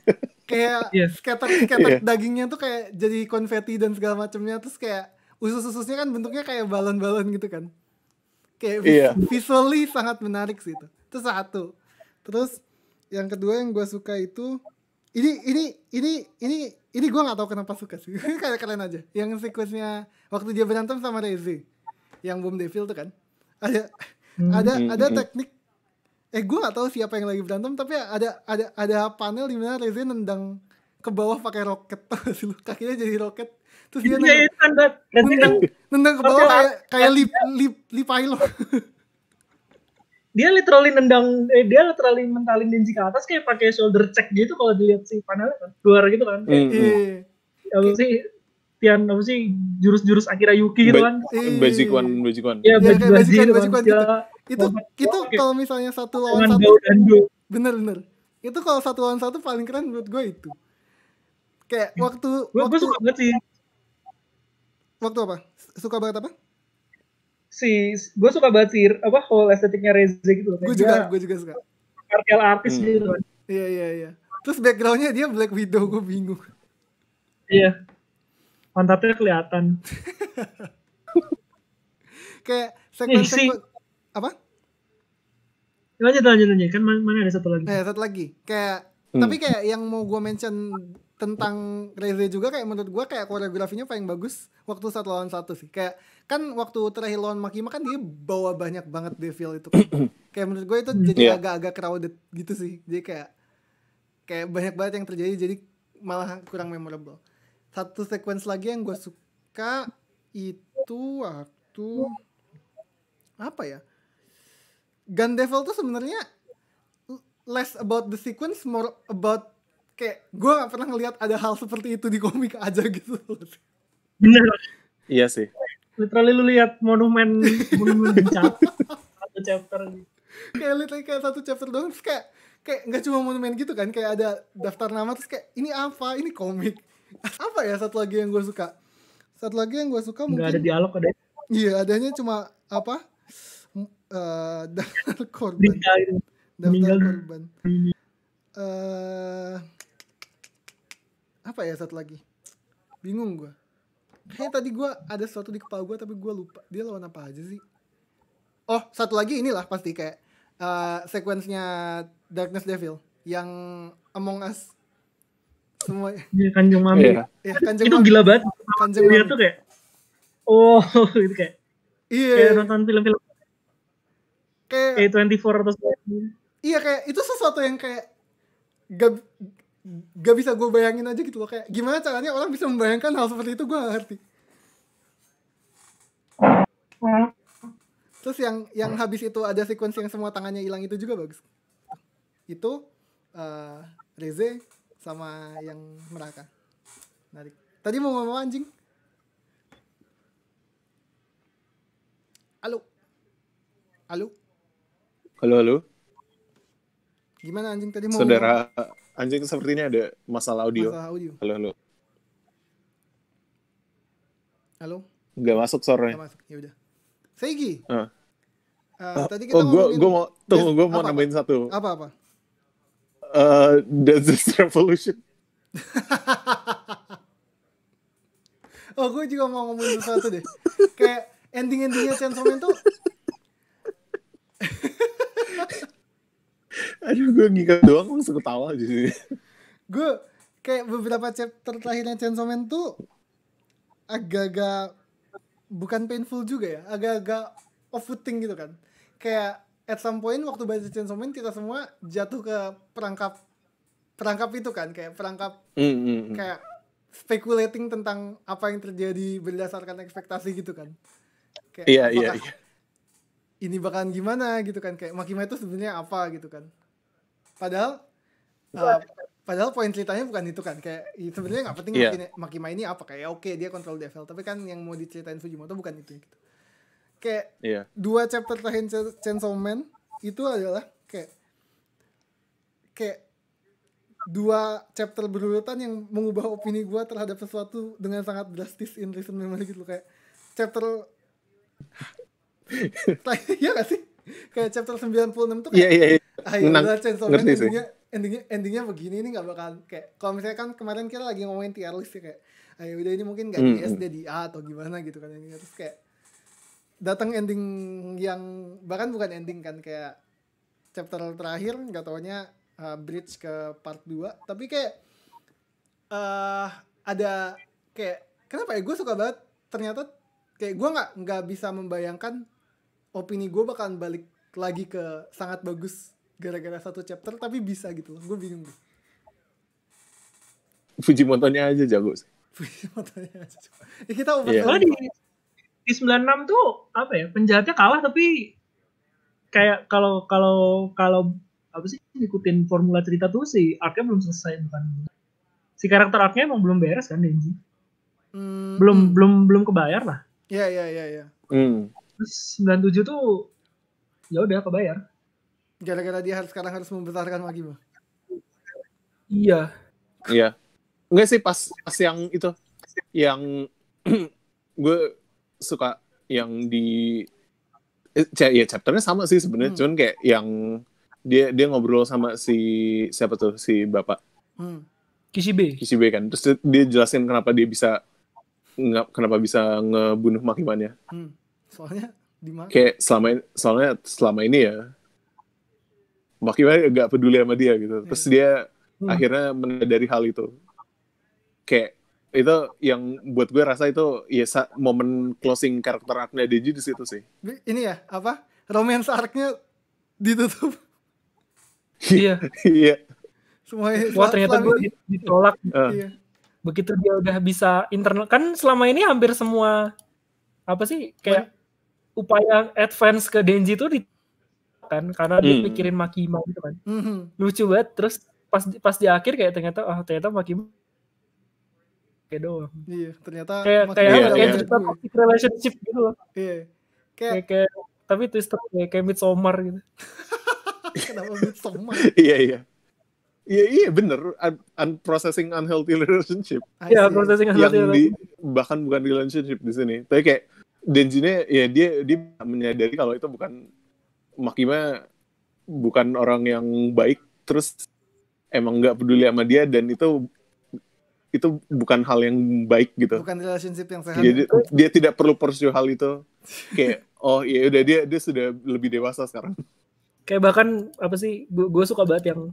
kayak yes. Iya. skater skater yeah. dagingnya tuh kayak jadi konfeti dan segala macamnya terus kayak usus-ususnya kan bentuknya kayak balon-balon gitu kan kayak iya. visually sangat menarik sih itu itu satu terus yang kedua yang gue suka itu ini ini ini ini ini gue nggak tahu kenapa suka sih kayak kalian aja yang sequence-nya waktu dia berantem sama Rezi yang Boom Devil tuh kan ada hmm. ada hmm, ada hmm. teknik eh gue nggak tahu siapa yang lagi berantem tapi ada ada ada panel di mana Rezi nendang ke bawah pakai roket tuh. kakinya jadi roket terus dia iya, iya, nendang, nendang, nendang, ke bawah kayak kayak lip lip lip pilot dia literally nendang eh, dia literally mentalin Denji ke atas kayak pakai shoulder check gitu kalau dilihat si panel kan luar gitu kan mm -hmm. hmm. Iya. apa sih Tian apa sih jurus-jurus Akira Yuki gitu kan basic one basic one basic, ya basic, basic, basic one gitu. itu itu kalau misalnya satu lawan satu bener bener itu kalau satu lawan satu paling keren menurut gue itu kayak waktu waktu, gue suka banget sih waktu apa? Suka banget apa? Si, gue suka banget si apa whole estetiknya Reza gitu. Gue juga, gue juga suka. Kartel artis hmm. gitu. Iya iya iya. Terus backgroundnya dia Black Widow, gue bingung. Iya. Pantatnya kelihatan. Kayak segmen, apa? Lanjut lanjut lanjut kan mana ada satu lagi. Eh, satu lagi. Kayak hmm. tapi kayak yang mau gue mention tentang Reza juga kayak menurut gue kayak koreografinya paling bagus waktu satu lawan satu sih kayak kan waktu terakhir lawan Makima kan dia bawa banyak banget devil itu kan. kayak menurut gue itu jadi iya. agak-agak yeah. crowded gitu sih jadi kayak kayak banyak banget yang terjadi jadi malah kurang memorable satu sequence lagi yang gue suka itu waktu apa ya Gun Devil tuh sebenarnya less about the sequence more about kayak gue gak pernah ngelihat ada hal seperti itu di komik aja gitu bener iya sih literally lu lihat monumen monumen satu chapter gitu. kayak literally kayak satu chapter doang terus kayak kayak nggak cuma monumen gitu kan kayak ada daftar nama terus kayak ini apa ini komik apa ya satu lagi yang gue suka satu lagi yang gue suka mungkin nggak ada dialog ada ya? iya adanya cuma apa uh, daftar korban daftar korban uh, apa ya satu lagi bingung gue kayaknya tadi gue ada sesuatu di kepala gue tapi gue lupa dia lawan apa aja sih oh satu lagi inilah pasti kayak uh, eh, sequence-nya Darkness Devil yang Among Us semua ya Kanjeng Mami yeah. ya, iya, Kanjeng itu Mami. gila banget Kanjeng Mami tuh kayak oh itu kayak iya yeah. kayak nonton film-film kayak kayak 24 atau iya kayak itu sesuatu yang kayak gak gak bisa gue bayangin aja gitu loh kayak gimana caranya orang bisa membayangkan hal seperti itu gue gak ngerti terus yang yang habis itu ada sequence yang semua tangannya hilang itu juga bagus itu uh, Reze sama yang meraka narik tadi mau ngomong anjing halo halo halo halo gimana anjing tadi mau saudara Anjing seperti ini ada masalah audio. Masalah audio. Halo, halo. Halo. Gak masuk suaranya. Gak masuk. Ya udah. Segi. Uh. Uh, eh, ah, tadi oh, kita oh, gue gue mau tunggu gue mau apa, nambahin apa? satu. Apa apa? Uh, eh, does this revolution? oh, gue juga mau ngomongin satu deh. Kayak ending-endingnya Chainsaw Man tuh Aduh, gue ngikat doang langsung ketawa di sini. gue kayak beberapa chapter terakhirnya Chainsaw Man tuh agak-agak bukan painful juga ya, agak-agak off-footing gitu kan. Kayak at some point waktu baca Chainsaw Man kita semua jatuh ke perangkap perangkap itu kan kayak perangkap mm, mm, kayak speculating tentang apa yang terjadi berdasarkan ekspektasi gitu kan. Kayak iya, iya, iya. Ini bakalan gimana gitu kan kayak Makima itu sebenarnya apa gitu kan padahal uh, padahal poin ceritanya bukan itu kan kayak sebenarnya nggak penting yeah. Makima ini apa kayak oke okay, dia kontrol devil tapi kan yang mau diceritain Fujimoto bukan itu gitu kayak yeah. dua chapter terakhir Chainsaw Man itu adalah kayak kayak dua chapter berurutan yang mengubah opini gue terhadap sesuatu dengan sangat drastis in recent memory gitu kayak chapter Iya gak sih? kayak chapter 96 tuh iya, iya, iya. kayak yeah, yeah, yeah. Menang, udah Chainsaw Man endingnya, endingnya endingnya begini ini nggak bakal kayak kalau misalnya kan kemarin kita lagi ngomongin tier list ya kayak ayo udah ini mungkin gak mm. di S di A atau gimana gitu kan ini terus kayak datang ending yang bahkan bukan ending kan kayak chapter terakhir nggak taunya uh, bridge ke part 2 tapi kayak uh, ada kayak kenapa ya gue suka banget ternyata kayak gue nggak nggak bisa membayangkan opini gue bakalan balik lagi ke sangat bagus gara-gara satu chapter tapi bisa gitu loh gue bingung deh Fujimoto-nya aja jago sih Fujimoto-nya aja jago ya, kita over yeah. di, di 96 tuh apa ya penjahatnya kalah tapi kayak kalau kalau kalau apa sih ngikutin formula cerita tuh si arc belum selesai bukan si karakter arc emang belum beres kan Denji hmm. belum hmm. belum belum kebayar lah Iya, iya, iya, iya. Hmm terus 97 tuh ya udah kebayar gara-gara dia harus sekarang harus membesarkan lagi mah iya iya enggak sih pas pas yang itu yang gue suka yang di eh, ya chapternya sama sih sebenarnya hmm. cuman kayak yang dia dia ngobrol sama si siapa tuh si bapak hmm. Kishibe Kishibe kan terus dia jelasin kenapa dia bisa nggak kenapa bisa ngebunuh makimannya hmm soalnya di mana kayak selama ini soalnya selama ini ya makanya gak peduli sama dia gitu yeah. terus iya. dia hmm. akhirnya menyadari hal itu kayak itu yang buat gue rasa itu ya momen closing karakter arc Deji di situ sih ini ya apa romance arc ditutup iya iya semuanya wah ternyata gue ditolak uh. iya. begitu dia udah bisa internal kan selama ini hampir semua apa sih kayak upaya advance ke Denji tuh di kan karena hmm. dia mikirin Makima gitu kan. Hmm. Lucu banget terus pas pas di akhir kayak ternyata oh ternyata Makima kayak doang. Iya, ternyata kayak kayak, kayak cerita gitu ya. relationship gitu loh. Iya. Kayak, kayak, kayak tapi twister kayak, kayak Midsommar gitu. Kenapa Midsommar? iya, iya. Iya iya bener un, un processing unhealthy relationship. Iya processing unhealthy yang relationship. bahkan bukan relationship di sini, tapi kayak Denzinnya ya dia dia menyadari kalau itu bukan Makima bukan orang yang baik terus emang nggak peduli sama dia dan itu itu bukan hal yang baik gitu. Bukan relationship yang sehat. Jadi itu. dia tidak perlu pursue hal itu. Kayak oh iya udah dia dia sudah lebih dewasa sekarang. Kayak bahkan apa sih gue suka banget yang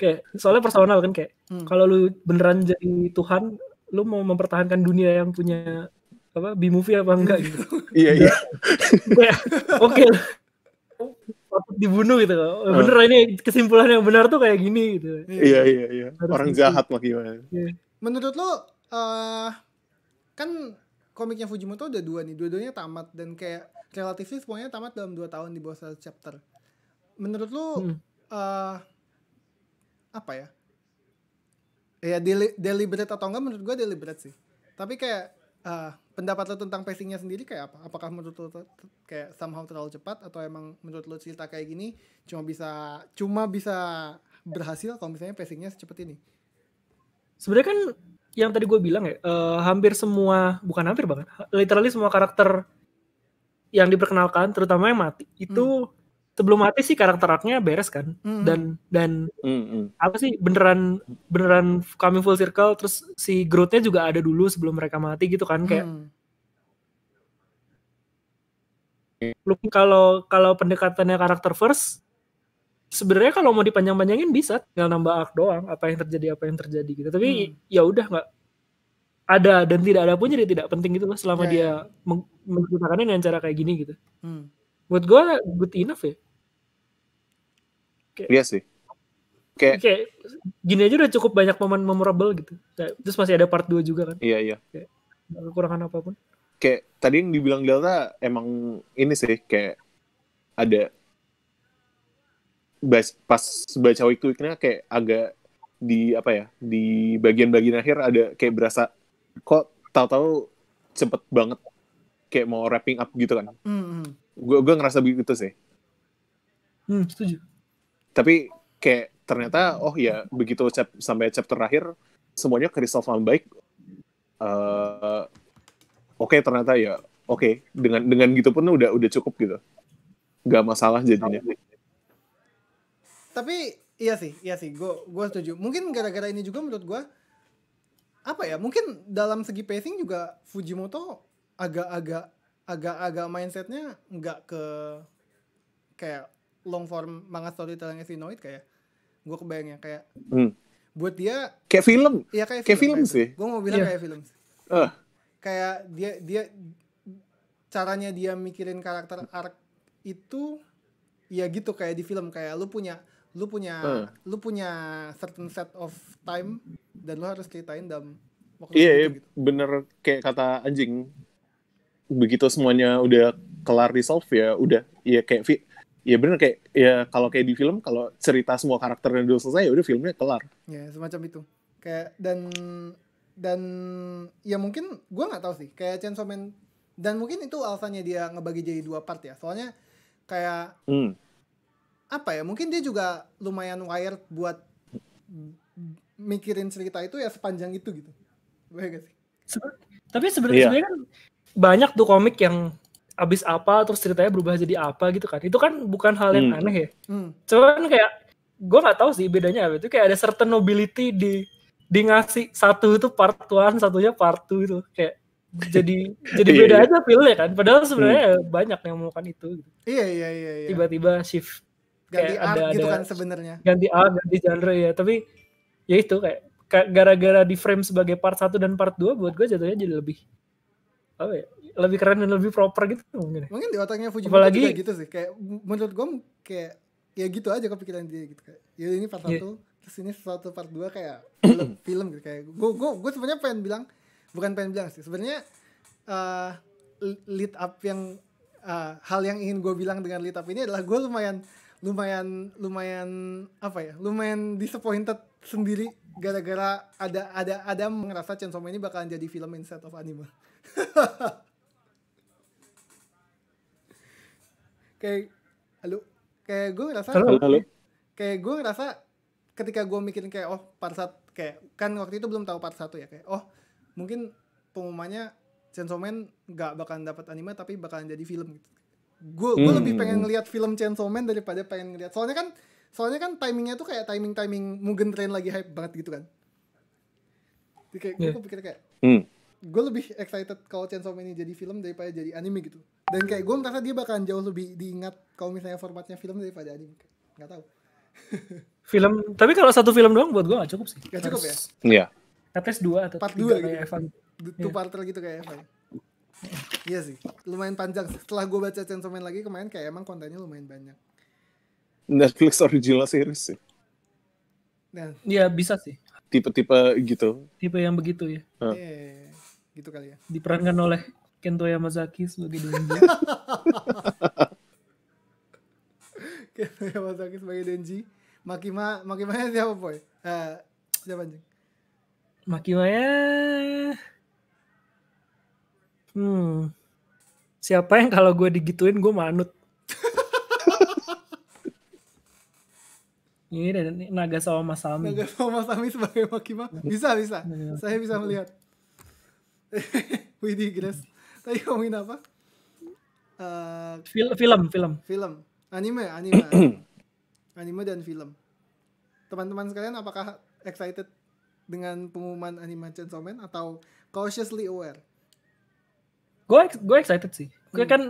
kayak soalnya personal kan kayak hmm. kalau lu beneran jadi Tuhan lu mau mempertahankan dunia yang punya apa B movie apa enggak gitu. Iya iya. Ya, oke. Patut dibunuh gitu ah. Bener uh. ini kesimpulan yang benar tuh kayak gini gitu. Iya iya iya. Harus Orang gitu. jahat mah gimana. Yeah. Menurut lo uh, kan komiknya Fujimoto udah dua nih, dua-duanya tamat dan kayak relatif sih semuanya tamat dalam dua tahun di bawah satu chapter. Menurut lo hmm. uh, apa ya? Ya deli deliberate atau enggak menurut gue deliberate sih. Tapi kayak uh, pendapat lo tentang pacingnya sendiri kayak apa? Apakah menurut lo kayak somehow terlalu cepat atau emang menurut lo cerita kayak gini cuma bisa cuma bisa berhasil kalau misalnya pacingnya secepat ini? Sebenarnya kan yang tadi gue bilang ya uh, hampir semua bukan hampir banget literally semua karakter yang diperkenalkan terutama yang mati itu hmm sebelum mati sih karakter arc beres kan mm-hmm. dan dan mm-hmm. apa sih beneran beneran kami full circle terus si Groot-nya juga ada dulu sebelum mereka mati gitu kan kayak mm. kalau kalau pendekatannya karakter first sebenarnya kalau mau dipanjang-panjangin bisa tinggal nambah arc doang apa yang terjadi apa yang terjadi gitu tapi mm. ya udah nggak ada dan tidak ada pun jadi tidak penting gitu loh selama yeah. dia ya. menggunakannya dengan cara kayak gini gitu. Mm buat gue good enough ya kayak, iya sih kayak, kayak gini aja udah cukup banyak momen memorable gitu kayak, terus masih ada part 2 juga kan iya iya kayak, kekurangan apapun kayak tadi yang dibilang Delta emang ini sih kayak ada pas baca week to kayak agak di apa ya di bagian-bagian akhir ada kayak berasa kok tahu-tahu cepet banget kayak mau wrapping up gitu kan mm -hmm. hmm gue gue ngerasa begitu sih hmm setuju tapi kayak ternyata oh ya begitu cap, sampai chapter terakhir semuanya kristal sama baik uh, eh, oke okay, ternyata ya oke okay. dengan dengan gitu pun udah udah cukup gitu nggak masalah jadinya tapi iya sih iya sih gue gue setuju mungkin gara-gara ini juga menurut gue apa ya mungkin dalam segi pacing juga Fujimoto agak-agak agak-agak mindsetnya nggak ke kayak long form manga si Sinoid kayak gue kebayangnya kayak hmm. buat dia kayak film ya kayak, film, film sih gue mau bilang yeah. kayak film uh. kayak dia dia caranya dia mikirin karakter arc itu ya gitu kayak di film kayak lu punya lu punya uh. lu punya certain set of time dan lu harus ceritain dalam iya iya gitu. bener kayak kata anjing begitu semuanya udah kelar di solve ya udah ya kayak fit ya bener kayak ya kalau kayak di film kalau cerita semua karakternya udah selesai ya udah filmnya kelar ya semacam itu kayak dan dan ya mungkin gue nggak tahu sih kayak Chainsaw Man dan mungkin itu alasannya dia ngebagi jadi dua part ya soalnya kayak hmm. apa ya mungkin dia juga lumayan wired buat mikirin cerita itu ya sepanjang itu gitu gue sih tapi sebenarnya yeah. Iya. kan banyak tuh komik yang abis apa terus ceritanya berubah jadi apa gitu kan itu kan bukan hal yang hmm. aneh ya hmm. cuman kayak gue nggak tahu sih bedanya apa itu kayak ada certain nobility di di ngasih satu itu part one satunya part two itu kayak jadi jadi iya, beda iya. aja pilnya kan padahal sebenarnya hmm. banyak yang melakukan itu gitu. iya iya iya, iya. tiba-tiba shift ganti kayak art ada, gitu ada, kan sebenarnya ganti art ganti genre ya tapi ya itu kayak gara-gara di frame sebagai part satu dan part dua buat gue jatuhnya jadi lebih oh ya, lebih keren dan lebih proper gitu mungkin ya. mungkin di otaknya Fujimoto Apalagi, juga gitu sih kayak menurut gue kayak ya gitu aja kepikiran dia gitu kayak ya ini part iya. satu yeah. terus ini sesuatu part dua kayak film, gitu kayak gue gue gue sebenarnya pengen bilang bukan pengen bilang sih sebenarnya uh, lead up yang uh, hal yang ingin gue bilang dengan lead up ini adalah gue lumayan lumayan lumayan apa ya lumayan disappointed sendiri gara-gara ada ada ada merasa Chainsaw Man ini bakalan jadi film instead of anime kayak halo kayak gue ngerasa halo, halo. kayak gue ngerasa ketika gue mikirin kayak oh part satu kayak kan waktu itu belum tahu part satu ya kayak oh mungkin pengumumannya Chainsaw Man gak bakalan dapat anime tapi bakalan jadi film gitu gue gue hmm. lebih pengen ngelihat film Chainsaw Man daripada pengen ngelihat soalnya kan soalnya kan timingnya tuh kayak timing timing Mugen Train lagi hype banget gitu kan jadi kayak yeah. gue iya. pikir kayak hmm gue lebih excited kalau Chainsaw Man ini jadi film daripada jadi anime gitu dan kayak gue merasa dia bakalan jauh lebih diingat kalau misalnya formatnya film daripada anime nggak tahu film tapi kalau satu film doang buat gue gak cukup sih gak cukup ya iya at dua atau part dua gitu Evan. Iya. two yeah. parter gitu kayak Evan iya sih lumayan panjang setelah gue baca Chainsaw Man lagi kemarin kayak emang kontennya lumayan banyak Netflix original series sih Iya ya bisa sih tipe-tipe gitu tipe yang begitu ya gitu kali ya. Diperankan oleh Kento Yamazaki sebagai Denji. Kento Yamazaki sebagai Denji. Makima, Makimanya siapa boy? Uh, siapa anjing? Makimanya Hmm. Siapa yang kalau gue digituin gue manut. Ini dan Naga sama Masami. Naga sama Masami sebagai Makima. Bisa, bisa. Saya bisa melihat. We digress. Tadi ngomongin apa? Uh, Fil film, film. Film. Anime, anime. anime dan film. Teman-teman sekalian apakah excited dengan pengumuman anime Chainsaw Man atau cautiously aware? Gue gue excited sih. Gue hmm. kan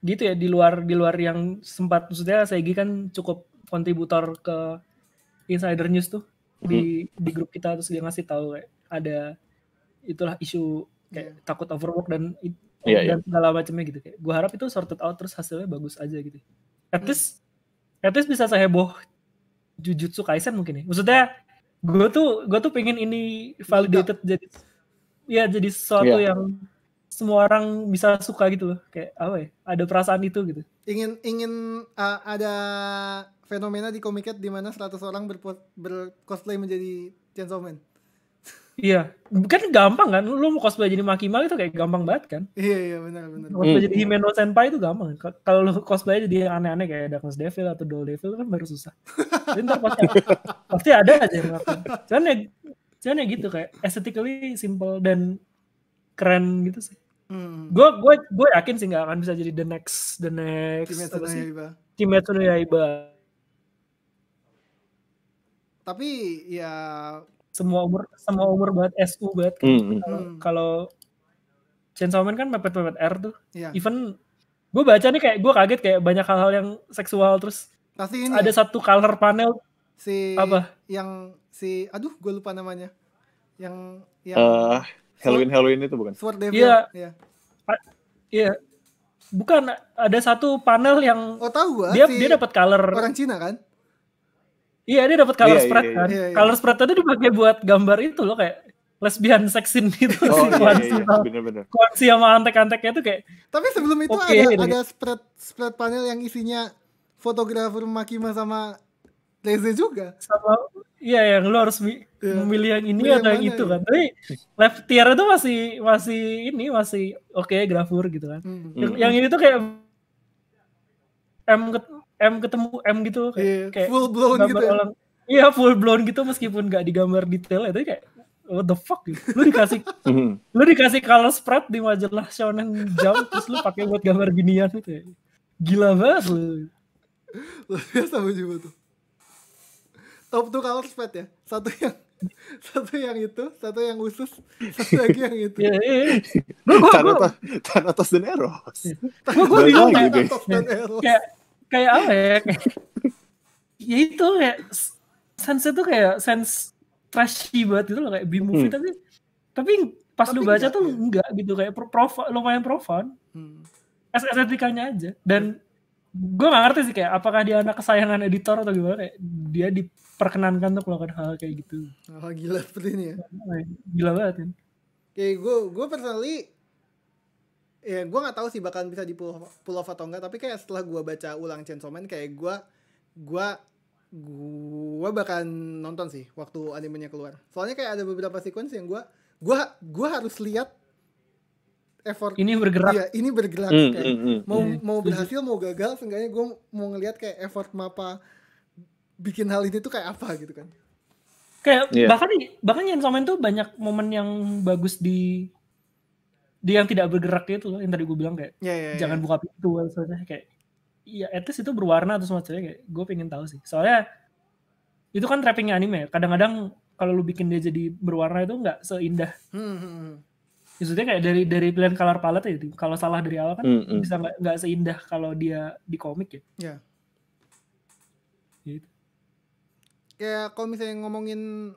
gitu ya di luar di luar yang sempat maksudnya Saigi kan cukup kontributor ke Insider News tuh di hmm. di grup kita terus dia ngasih tahu kayak ada itulah isu kayak yeah. takut overwork dan yeah, dan yeah. Iya. macamnya gitu kayak gue harap itu sorted out terus hasilnya bagus aja gitu at hmm. least mm. at least bisa seheboh Jujutsu Kaisen mungkin ya maksudnya gue tuh gue tuh pengen ini validated jadi ya jadi sesuatu yeah. yang semua orang bisa suka gitu loh kayak apa ya ada perasaan itu gitu ingin ingin uh, ada fenomena di komiket di mana 100 orang ber cosplay menjadi Chainsaw Man Iya, kan gampang kan? Lu mau cosplay jadi Makima itu kayak gampang banget kan? Iya iya benar benar. Cosplay hmm. jadi Himeno Senpai itu gampang. Kalau lu cosplay jadi yang aneh-aneh kayak Darkness Devil atau Doll Devil kan baru susah. Jadi ntar pasti, pasti ada aja yang ngapain. Cuman ya, cuman ya gitu kayak aesthetically simple dan keren gitu sih. Hmm. Gue gue gue yakin sih nggak akan bisa jadi the next the next Kimetsu apa Yaiba. Kimetsu no Yaiba. Tapi ya semua umur semua umur banget SU buat kan. Hmm, hmm. -hmm. Kalau Chainsaw Man kan mepet-mepet R tuh. Yeah. Even gue baca nih kayak gue kaget kayak banyak hal-hal yang seksual terus Pasti ini ada ya? satu color panel si apa yang si aduh gue lupa namanya yang yang uh, Halloween Halloween itu bukan Sword Devil iya yeah. iya yeah. bukan ada satu panel yang oh tahu gua, dia si dia dapat color orang Cina kan Iya, dia dapat color yeah, iya, spread yeah, kan. Yeah, yeah. Color spread tadi dipakai buat gambar itu loh kayak lesbian sex scene gitu oh, sih iya, iya, iya. Bener, bener. Kuansi sama antek-anteknya tuh kayak tapi sebelum itu okay, ada, ada spread spread panel yang isinya fotografer Makima sama Leze juga sama iya yang lu harus mi yeah. memilih yang ini iya, atau yang, yang itu ya? kan tapi left tier itu masih masih ini masih oke okay, grafur gitu kan mm hmm. yang, hmm. yang ini tuh kayak M M ketemu M gitu kayak, yeah, kayak full blown gitu ya? orang, iya full blown gitu meskipun gak digambar detail ya, itu kayak what the fuck gitu. lu dikasih hmm. lu dikasih color spread di majalah shonen jump terus lu pakai buat gambar ginian gitu ya. gila banget lu luar biasa Mujibu tuh top tuh color spread ya satu yang satu yang itu satu yang khusus satu lagi yang itu yeah, atas yeah. Tanatos, dan Eros gue bilang kayak, kayak kayak apa ya kayak, ya itu kayak sense itu kayak sense trashy banget gitu loh kayak B-movie hmm. tapi tapi pas lo lu baca tuh enggak gitu kayak lo lumayan profan hmm. estetikanya aja dan gue gak ngerti sih kayak apakah dia anak kesayangan editor atau gimana kayak dia diperkenankan untuk melakukan hal kayak gitu oh gila seperti ini ya gila banget kan kayak gue gue personally ya gue nggak tahu sih bakalan bisa di pull off, atau enggak tapi kayak setelah gue baca ulang Chainsaw Man kayak gue gue gue bakalan nonton sih waktu animenya keluar soalnya kayak ada beberapa sequence yang gue gue gue harus lihat effort ini bergerak ya ini bergerak mm, kayak mm, mm, mau mm. mau berhasil mau gagal seenggaknya gue mau ngelihat kayak effort mapa bikin hal ini tuh kayak apa gitu kan kayak yeah. bahkan bahkan Chainsaw Man tuh banyak momen yang bagus di dia yang tidak bergerak itu loh yang tadi gue bilang kayak yeah, yeah, iya. jangan yeah. buka pintu soalnya kayak ya at least itu berwarna atau semacamnya kayak gue pengen tahu sih soalnya itu kan trappingnya anime ya, kadang-kadang kalau lu bikin dia jadi berwarna itu nggak seindah hmm, hmm. hmm. maksudnya kayak dari dari pilihan color palette ya, itu kalau salah dari awal kan hmm, hmm. bisa nggak nggak seindah kalau dia di komik ya yeah. gitu. ya kalau misalnya ngomongin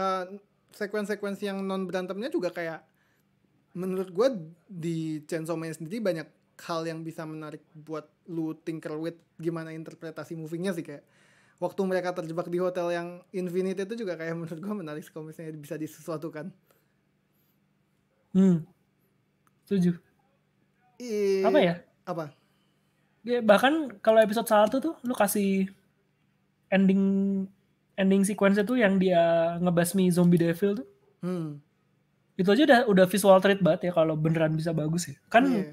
uh, eh, sekuensi-sekuensi yang non berantemnya juga kayak menurut gue di Chainsaw Man sendiri banyak hal yang bisa menarik buat lu tinker with gimana interpretasi movingnya sih kayak waktu mereka terjebak di hotel yang infinite itu juga kayak menurut gue menarik kalau misalnya bisa disesuatukan hmm setuju e... apa ya apa ya, bahkan kalau episode satu tuh lu kasih ending ending sequence itu yang dia ngebasmi zombie devil tuh hmm itu aja udah udah visual treat banget ya kalau beneran bisa bagus ya kan yeah.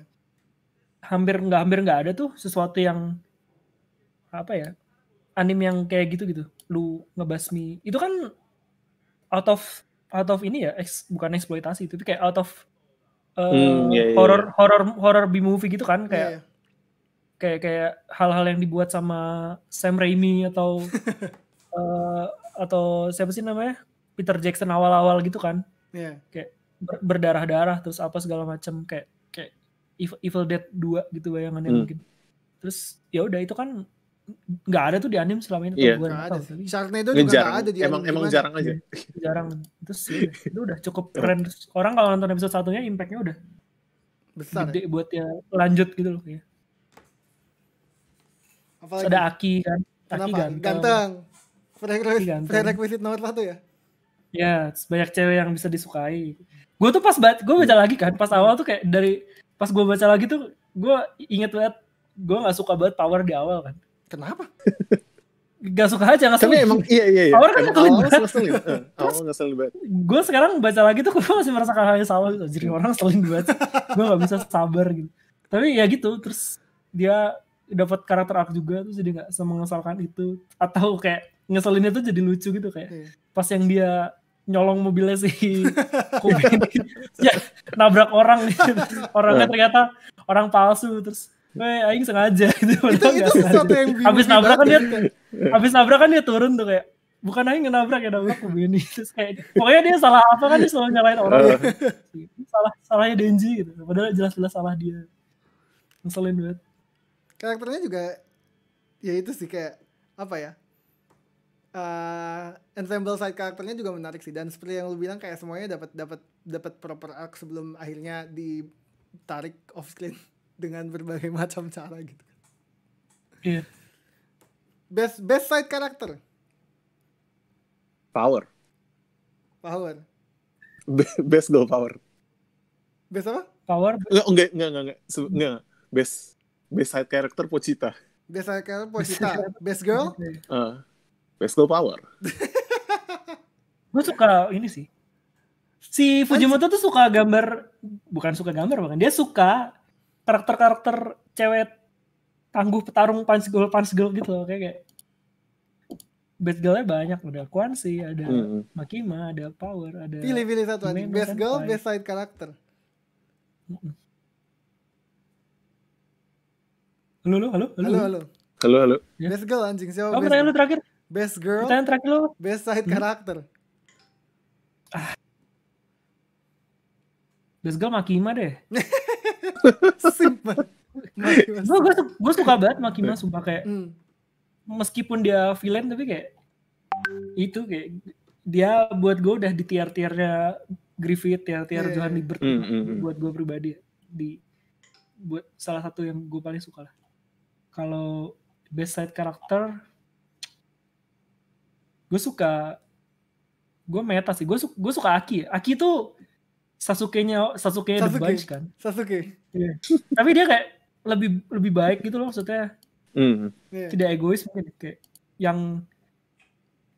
hampir nggak hampir nggak ada tuh sesuatu yang apa ya anim yang kayak gitu gitu lu ngebasmi itu kan out of out of ini ya eks, bukan eksploitasi itu kayak out of uh, eh, mm, yeah, yeah. horror horror horror B movie gitu kan kayak yeah. kayak kayak hal-hal yang dibuat sama Sam Raimi atau uh, atau siapa sih namanya Peter Jackson awal-awal gitu kan yeah. kayak ber berdarah-darah terus apa segala macam kayak kayak Evil, Evil Dead 2 gitu bayangannya hmm. mungkin terus ya udah itu kan nggak ada tuh di anime selama ini yeah. gue nggak ada sih. Sharknado juga nggak ada di anime emang emang gimana? jarang aja jarang terus ya, itu udah cukup keren terus, orang kalau nonton episode satunya impactnya udah besar gede ya? buat ya lanjut gitu loh ya Apalagi? ada Aki kan Aki Kenapa? ganteng, ganteng. Prerequisite, prerequisite nomor satu ya Ya, banyak cewek yang bisa disukai. Gue tuh pas banget, gue baca lagi kan, pas awal tuh kayak dari pas gue baca lagi tuh gue inget banget, gue nggak suka banget power di awal kan. Kenapa? gak suka aja nggak suka. emang iya iya. iya. Power kan eh, ngeselin banget. Awal banget. Gue sekarang baca lagi tuh gue masih merasakan hal yang sama gitu. Jadi orang ngeselin banget. gue nggak bisa sabar gitu. Tapi ya gitu, terus dia dapat karakter arc juga terus jadi nggak semengesalkan itu atau kayak ngeselinnya tuh jadi lucu gitu kayak yeah. pas yang dia nyolong mobilnya si Cobain ya nabrak orang orangnya nah. ternyata orang palsu terus Weh, aing sengaja gitu. Itu, itu sesuatu yang Abis nabrak kan dia, abis nabrak kan dia turun tuh kayak, bukan aing nabrak ya nabrak Cobain terus kayak, pokoknya dia salah apa kan dia selalu nyalain orang. Ah. salah salahnya Denji gitu. Padahal jelas-jelas salah dia. Ngeselin banget. Karakternya juga, ya itu sih kayak apa ya? uh, ensemble side karakternya juga menarik sih dan seperti yang lu bilang kayak semuanya dapat dapat dapat proper arc sebelum akhirnya ditarik off screen dengan berbagai macam cara gitu. Iya. Best best side karakter. Power. Power. best girl power. Best apa? Power. enggak enggak enggak enggak. enggak. Best best side character Pochita. Best side character Pochita. best girl? Uh no Power. gue suka ini sih. Si Fujimoto tuh suka gambar, bukan suka gambar bahkan dia suka karakter-karakter cewek tangguh petarung pansgol pansgol gitu loh kayak kayak best nya banyak ada sih, ada hmm. Makima, ada Power, ada pilih pilih satu aja best kan? girl, best side karakter. Halo halo halo halo halo halo halo. Ya. Best girl anjing siapa? Oh, pertanyaan lu terakhir. Best girl. Kita yang terakhir lu. Best side hmm. karakter. Ah. Best girl Makima deh. Simple. gue gue suka banget Makima sumpah kayak hmm. meskipun dia villain tapi kayak itu kayak dia buat gue udah di tier tiernya Griffith tier tier yeah. Johan Libert hmm, hmm, hmm, buat gue pribadi di buat salah satu yang gue paling suka lah kalau best side karakter gue suka gue meta sih gue suka gue suka Aki Aki tuh Sasuke nya Sasuke, Sasuke. the bunch kan Sasuke yeah. tapi dia kayak lebih lebih baik gitu loh maksudnya mm. tidak egois mungkin kayak yang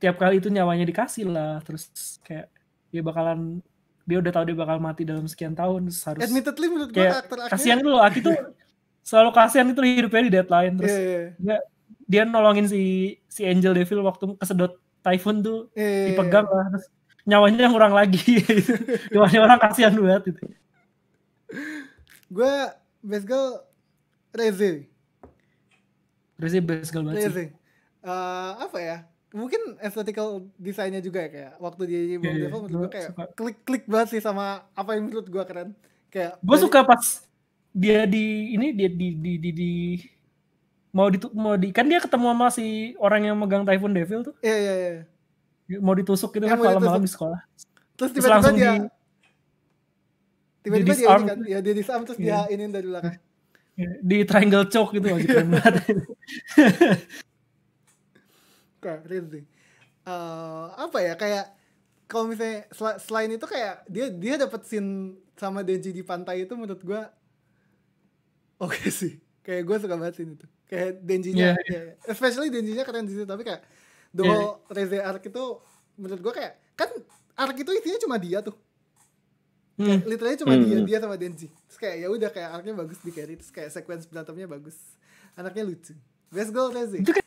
tiap kali itu nyawanya dikasih lah terus kayak dia bakalan dia udah tahu dia bakal mati dalam sekian tahun harus admittedly menurut gue kayak, karakter kasihan dulu Aki tuh selalu kasihan itu hidupnya di deadline terus yeah, yeah. dia dia nolongin si si Angel Devil waktu kesedot Typhoon tuh eh, dipegang iya. lah terus nyawanya kurang lagi gitu. Nyawanya orang kasihan banget itu. Gue best girl Reze. Reze best girl banget. Reze. Uh, apa ya? Mungkin estetikal desainnya juga ya kayak waktu dia jadi yeah, Devil menurut gue kayak klik-klik banget sih sama apa yang menurut gue keren. Kayak gue suka pas dia di ini dia di di di, di, di mau di mau di kan dia ketemu sama si orang yang megang Typhoon Devil tuh. Iya iya iya. Mau ditusuk gitu ya, kan malam-malam di sekolah. Terus tiba-tiba dia di, tiba-tiba dia, disarm. dia, kan? ya, dia disarm terus dia iya. ini dari belakang. Iya, di triangle choke gitu lagi keren banget. Crazy. Uh, eh, apa ya kayak kalau misalnya sel selain itu kayak dia dia dapat scene sama Denji di pantai itu menurut gue oke okay sih. Kayak gue suka banget scene itu kayak Denjinya yeah, kayak, especially nya keren di situ tapi kayak the yeah. whole Reze arc itu menurut gue kayak kan arc itu isinya cuma dia tuh kayak, hmm. literally cuma hmm. dia dia sama Denji terus kayak ya udah kayak arcnya bagus di carry terus kayak sequence berantemnya bagus anaknya lucu best goal Reze itu kayak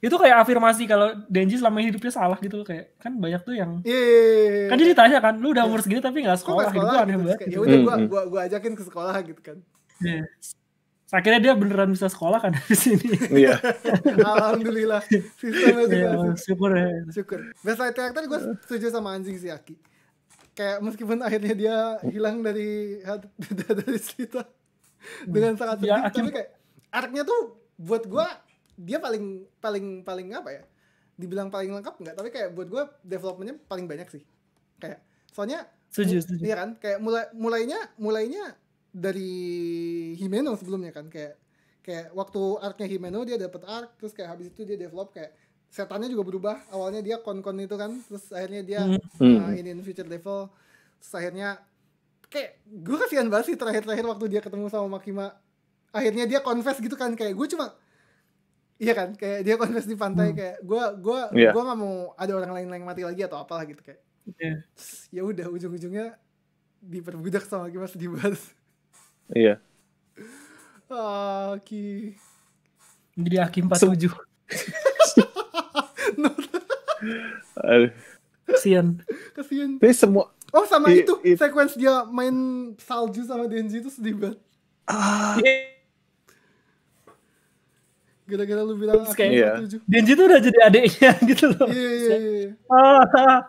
itu kayak afirmasi kalau Denji selama hidupnya salah gitu kayak kan banyak tuh yang yeah, yeah, yeah, yeah. kan dia ditanya kan lu udah umur segini tapi gak sekolah, gak gitu, sekolah hidup gitu, aneh banget gitu. ya udah hmm, hmm. gua, gua ajakin ke sekolah gitu kan yeah akhirnya dia beneran bisa sekolah kan di sini. Iya. Alhamdulillah. Sistemnya juga. syukur ya. Syukur. Best lighting character gue setuju sama anjing si Aki. Kayak meskipun akhirnya dia hilang dari dari cerita dengan sangat ya, sedih, ya, tapi kayak artnya tuh buat gue dia paling paling paling apa ya? Dibilang paling lengkap nggak? Tapi kayak buat gue developmentnya paling banyak sih. Kayak soalnya setuju, setuju. Iya kan? Kayak mulai mulainya mulainya dari Himeno sebelumnya kan kayak kayak waktu arcnya Himeno dia dapat arc terus kayak habis itu dia develop kayak setannya juga berubah awalnya dia kon-kon itu kan terus akhirnya dia hmm. uh, hmm. ini in future level terus akhirnya kayak gue kasihan banget sih terakhir-terakhir waktu dia ketemu sama Makima akhirnya dia confess gitu kan kayak gue cuma iya kan kayak dia confess di pantai hmm. kayak gue gue yeah. gue nggak mau ada orang lain yang mati lagi atau apalah gitu kayak yeah. Iya. ya udah ujung-ujungnya diperbudak sama Makima sedih banget Iya. aki Ki. Jadi Aki 47. tujuh Kesian. Kesian. Tapi semua Oh sama it, itu it, sequence dia main salju sama Denji itu sedih banget. Ah. Iya. Gara-gara lu bilang 47. yeah. Iya. Denji tuh udah jadi adiknya gitu loh. Iya iya iya. iya. Ah.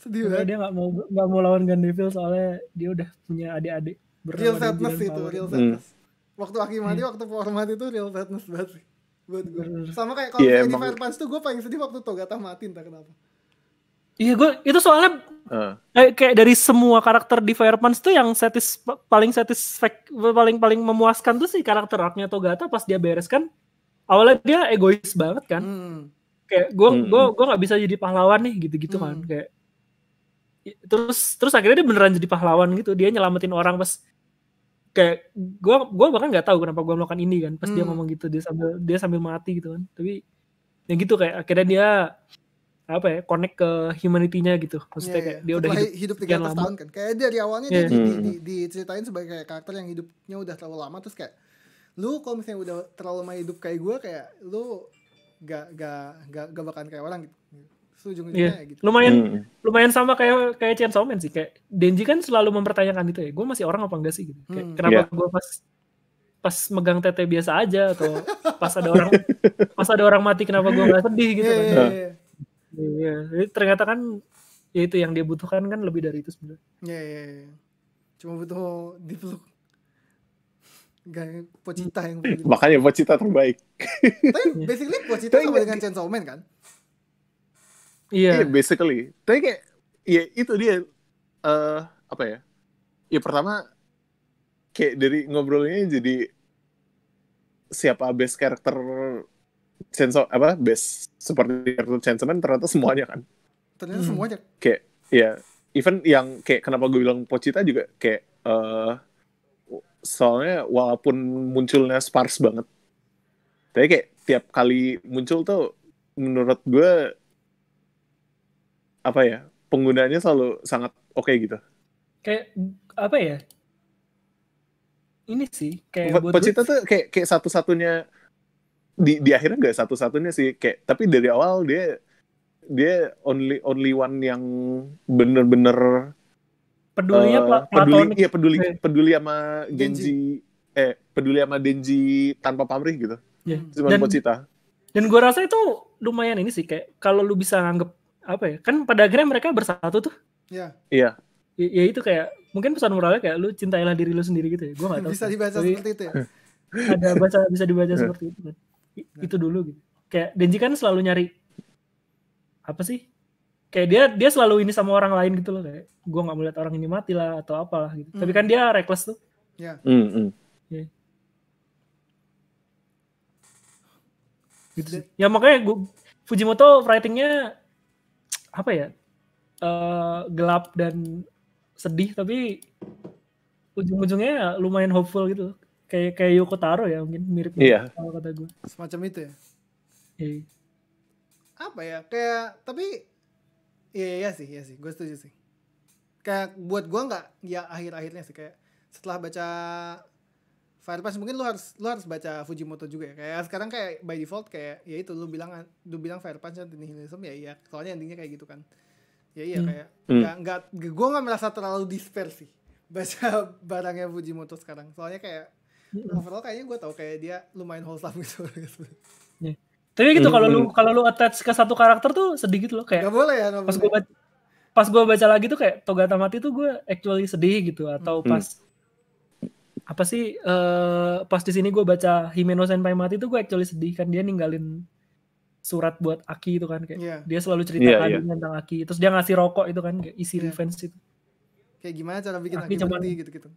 Sedih banget. Dia gak mau gak mau lawan Gun Devil soalnya dia udah punya adik-adik real sadness itu real gitu. sadness hmm. waktu Aki mati hmm. waktu Power mati itu real sadness banget sih buat gue sama kayak kalau yeah, di Fire Punch tuh gue paling sedih waktu Togata mati entah kenapa Iya gue itu soalnya uh. eh, kayak dari semua karakter di Fire tuh yang satis paling satisfak paling paling memuaskan tuh sih karakter arc-nya Togata pas dia beres kan awalnya dia egois banget kan hmm. kayak gue hmm. gue gue nggak bisa jadi pahlawan nih gitu-gitu kan, hmm. kan kayak terus terus akhirnya dia beneran jadi pahlawan gitu dia nyelamatin orang pas kayak gue gue bahkan nggak tahu kenapa gue melakukan ini kan pas hmm. dia ngomong gitu dia sambil dia sambil mati gitu kan tapi yang gitu kayak akhirnya dia apa ya connect ke humanity-nya gitu maksudnya yeah, iya. kayak dia udah hidup, hidup 300 lama. tahun kan kayak dari awalnya yeah. dia di, iya. hmm. di, diceritain sebagai kayak karakter yang hidupnya udah terlalu lama terus kayak lu kalau misalnya udah terlalu lama hidup kayak gue kayak lu gak gak gak gak bakalan kayak orang gitu ujung yeah. gitu. Lumayan hmm. lumayan sama kayak kayak Chainsaw Man sih kayak Denji kan selalu mempertanyakan itu ya. Gue masih orang apa enggak sih gitu. Kayak, hmm. Kenapa yeah. gue pas pas megang tete biasa aja atau pas ada orang pas ada orang mati kenapa gue nggak sedih gitu yeah, Iya. Kan. Yeah, iya, yeah. yeah. Jadi iya. ternyata kan ya itu yang dia butuhkan kan lebih dari itu sebenarnya. Iya yeah, iya yeah, Cuma butuh dipeluk Gak, Pocita yang Makanya Pocita terbaik. Tapi basically Pocita sama dengan Chainsaw Man kan? Iya, yeah. yeah, basically. Tapi kayak ya itu dia uh, apa ya? Ya pertama kayak dari ngobrolnya jadi siapa best karakter senso apa best seperti karakter Chainsaw ternyata semuanya kan. Ternyata hmm. semuanya. Kayak ya yeah. even yang kayak kenapa gue bilang Pochita juga kayak uh, soalnya walaupun munculnya sparse banget tapi kayak tiap kali muncul tuh menurut gue apa ya penggunaannya selalu sangat oke okay gitu kayak apa ya ini sih kayak buat pecinta tuh kayak kayak satu-satunya di di akhirnya nggak satu-satunya sih kayak tapi dari awal dia dia only only one yang bener-bener pedulinya uh, eh, iya, peduli iya peduli peduli sama Genji, Genji eh peduli sama Denji tanpa pamrih gitu yeah. cuma buat dan gue rasa itu lumayan ini sih kayak kalau lu bisa nganggep apa ya kan pada akhirnya mereka bersatu tuh iya yeah. iya ya, ya itu kayak mungkin pesan moralnya kayak lu cintailah diri lu sendiri gitu ya gue nggak tahu bisa dibaca Tapi seperti itu ya ada baca bisa dibaca iya. seperti itu kan I, iya. itu dulu gitu kayak Denji kan selalu nyari apa sih kayak dia dia selalu ini sama orang lain gitu loh kayak gue nggak melihat orang ini mati lah atau apalah gitu mm. tapi kan hmm. dia reckless tuh ya yeah. mm -hmm. hmm. Iya. gitu sih. ya makanya gue Fujimoto writingnya apa ya uh, gelap dan sedih tapi ujung-ujungnya ya lumayan hopeful gitu kayak kayak Yoko Taro ya mungkin mirip iya. Gitu kalau kata gue semacam itu ya yeah. apa ya kayak tapi iya iya sih iya sih gue setuju sih kayak buat gue nggak ya akhir-akhirnya sih kayak setelah baca Firepass mungkin lu harus lu harus baca Fujimoto juga ya. Kayak sekarang kayak by default kayak ya itu lu bilang lu bilang Firepass dan nihilism ya iya. Soalnya endingnya kayak gitu kan. Ya iya hmm. kayak nggak hmm. nggak gue nggak merasa terlalu dispersi baca barangnya Fujimoto sekarang. Soalnya kayak hmm. overall kayaknya gua tahu kayak dia lumayan wholesome gitu. Iya. Tapi gitu hmm. kalau lu kalau lu attach ke satu karakter tuh sedikit loh kayak. Gak boleh ya. pas gue baca, pas gue baca lagi tuh kayak Togata mati tuh gue actually sedih gitu atau hmm. pas apa sih uh, pas di sini gue baca Himeno Senpai mati tuh gue actually sedih kan dia ninggalin surat buat Aki itu kan kayak yeah. dia selalu cerita yeah, iya, iya. yeah. tentang Aki terus dia ngasih rokok itu kan kayak isi yeah. revenge itu kayak gimana cara bikin Aki, Aki cuman, gitu-gitu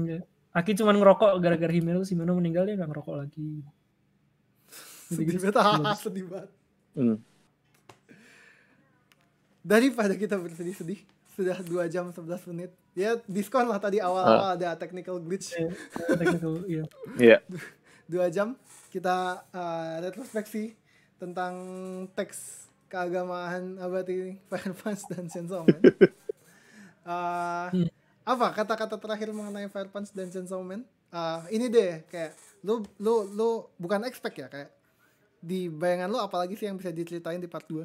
yeah. Aki cuman ngerokok gara-gara Himeno sih Himeno meninggal dia gak ngerokok lagi sedih banget iya. sedih banget hmm. daripada kita bersedih-sedih sudah dua jam 11 menit ya diskon lah tadi awal-awal uh. ada technical glitch. Yeah, technical, iya. Yeah. Dua jam kita uh, retrospeksi tentang teks keagamaan abad ini, Punch dan Chainsaw Man. uh, hmm. Apa kata-kata terakhir mengenai Punch dan Chainsaw Man? Uh, ini deh kayak lu lu lu bukan expect ya kayak di bayangan lu apalagi sih yang bisa diceritain di part 2?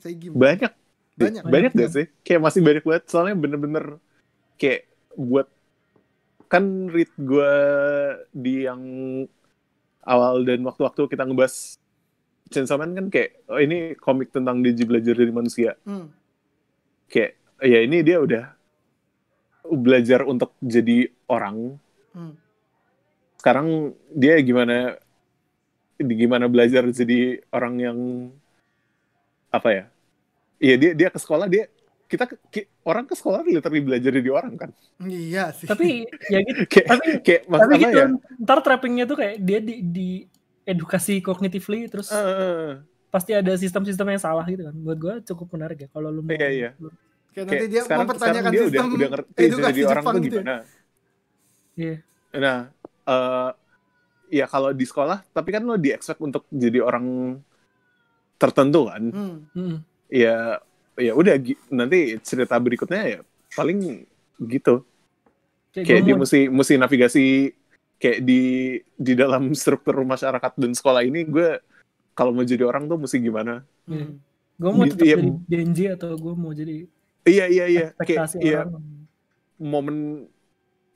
Saya Banyak Iya, banyak banyak gak sih kayak masih banyak banget soalnya bener-bener kayak buat kan read gue di yang awal dan waktu-waktu kita ngebahas Chainsaw Man kan kayak oh ini komik tentang Digi belajar dari manusia hmm. kayak ya ini dia udah belajar untuk jadi orang hmm. sekarang dia gimana gimana belajar jadi orang yang apa ya Iya dia dia ke sekolah dia kita ke, orang ke sekolah literally belajar di orang kan. Iya sih. Tapi ya gitu. kayak, tapi kayak tapi gitu ya? ntar trappingnya tuh kayak dia di, di edukasi kognitifly terus uh, pasti ada sistem-sistem yang salah gitu kan. Buat gue cukup menarik ya kalau lu mau. Iya iya. Kayak nanti dia sekarang, mempertanyakan sekarang dia sistem udah, udah ngerti edukasi jadi orang Jepang tuh gitu ya. gimana. Iya. Yeah. Nah, uh, ya kalau di sekolah tapi kan lo di expect untuk jadi orang tertentu kan. Hmm. Hmm ya ya udah nanti cerita berikutnya ya paling gitu kayak, kayak dia mesti mesti navigasi kayak di di dalam struktur masyarakat dan sekolah ini gue kalau mau jadi orang tuh mesti gimana hmm. Iya. gue mau gitu, iya. jadi ya, jadi atau gue mau jadi iya iya iya kayak iya momen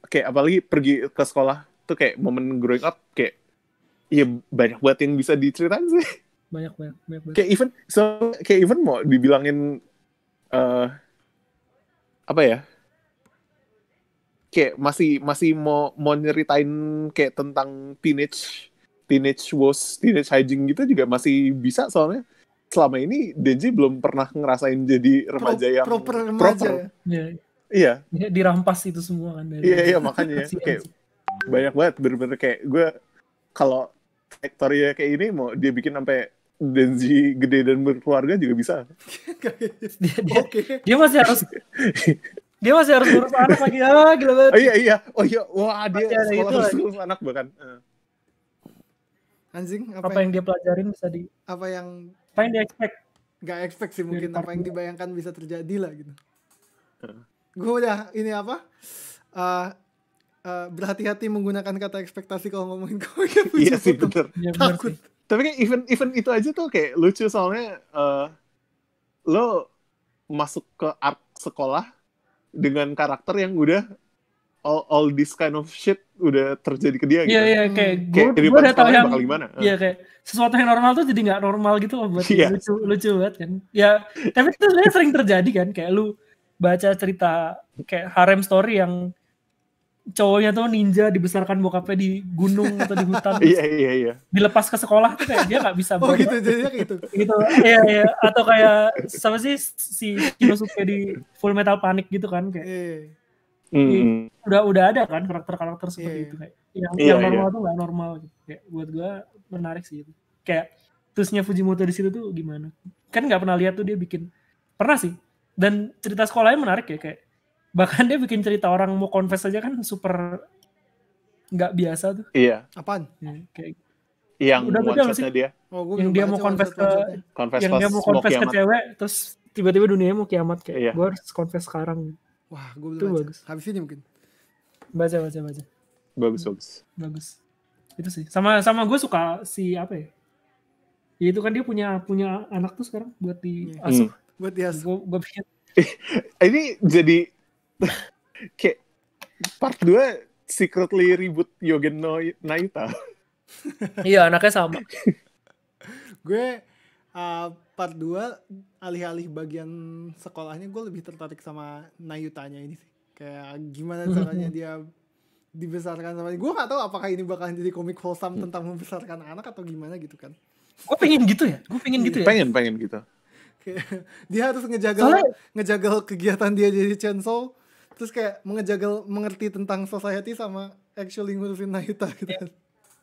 kayak apalagi pergi ke sekolah tuh kayak momen growing up kayak iya banyak banget yang bisa diceritain sih banyak banyak banyak, kayak even so kayak even mau dibilangin uh, apa ya kayak masih masih mau mau nyeritain kayak tentang teenage teenage was teenage hygiene gitu juga masih bisa soalnya selama ini Denji belum pernah ngerasain jadi remaja Pro, yang proper remaja proper. Ya. Iya. iya. dirampas itu semua kan dari Iya, iya makanya kayak banyak banget bener-bener kayak gue kalau aktornya kayak ini mau dia bikin sampai Gen gede dan berkeluarga juga bisa. dia, dia, okay. dia masih harus dia masih harus ngurus anak lagi ya ah, gila banget. Oh iya iya. Oh iya. Wah, dia masih sekolah harus ngurus anak bahkan. Uh. Anjing, apa, apa yang, yang dia pelajarin bisa di apa yang apa yang dia expect? Gak expect sih mungkin apa yang dibayangkan bisa terjadi lah gitu. Uh. Ah. Gue udah ini apa? Uh, uh, berhati-hati menggunakan kata ekspektasi kalau ngomongin kau Iya sih bener. Iya, Takut. Ya, tapi kayak even even itu aja tuh kayak lucu soalnya uh, lo masuk ke art sekolah dengan karakter yang udah all, all this kind of shit udah terjadi ke dia yeah, gitu. Iya, yeah, iya, kayak hmm. gue, kayak gue udah tahu yang bakal gimana. Iya, yeah, kayak sesuatu yang normal tuh jadi nggak normal gitu loh buat yeah. lucu lucu banget kan. Ya, tapi itu sering terjadi kan kayak lu baca cerita kayak harem story yang cowoknya tuh ninja dibesarkan bokapnya di gunung atau di hutan iya iya iya dilepas ke sekolah tuh kayak dia gak bisa oh gitu jadinya gitu gitu iya iya atau kayak sama sih si Kinosuke di Full Metal panik gitu kan kayak mm. udah udah ada kan karakter-karakter seperti yeah. Iya. itu kayak yang, yeah, yang normal yeah. tuh nggak normal gitu kayak buat gue menarik sih gitu. kayak terusnya Fujimoto di situ tuh gimana kan nggak pernah lihat tuh dia bikin pernah sih dan cerita sekolahnya menarik ya kayak bahkan dia bikin cerita orang mau confess aja kan super nggak biasa tuh iya apaan ya, kayak yang udah one sih. dia oh, yang dia mau confess ke confess yang dia mau confess ke cewek terus tiba-tiba dunia mau kiamat kayak iya. gue harus confess sekarang wah gue belum baca. bagus habis ini mungkin baca baca baca bagus bagus bagus itu sih sama sama gue suka si apa ya ya itu kan dia punya punya anak tuh sekarang buat di iya. asuh hmm. buat di asuh gue, gue pikir ini jadi kayak part 2 secretly ribut Yogen no Naita. iya, anaknya sama. gue uh, part 2 alih-alih bagian sekolahnya gue lebih tertarik sama Nayutanya ini sih. Kayak gimana caranya dia dibesarkan sama gue gak tau apakah ini bakal jadi komik wholesome tentang membesarkan anak atau gimana gitu kan gue pengen gitu ya gue pengen gitu ya pengen pengen gitu dia harus ngejaga ngejagal ngejaga kegiatan dia jadi chainsaw terus kayak mengejagal mengerti tentang society sama actually ngurusin Nahita gitu yeah. Kan.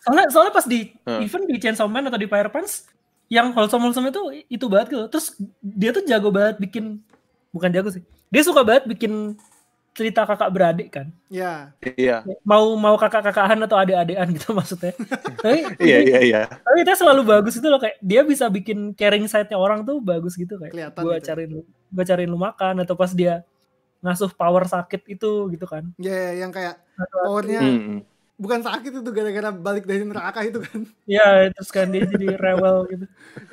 soalnya soalnya pas di hmm. even di Chainsaw Man atau di Pants, yang wholesome wholesome itu itu banget gitu terus dia tuh jago banget bikin bukan jago sih dia suka banget bikin cerita kakak beradik kan iya yeah. iya yeah. mau mau kakak kakahan atau adik adikan gitu maksudnya tapi iya iya iya tapi itu selalu bagus itu loh kayak dia bisa bikin caring side-nya orang tuh bagus gitu kayak Kelihatan gua gitu. Ya. cariin gua cariin lu makan atau pas dia ngasuh power sakit itu gitu kan. Iya, yeah, yang kayak powernya hmm, hmm. bukan sakit itu gara-gara balik dari neraka itu kan. Iya, yeah, terus kan dia jadi rewel gitu.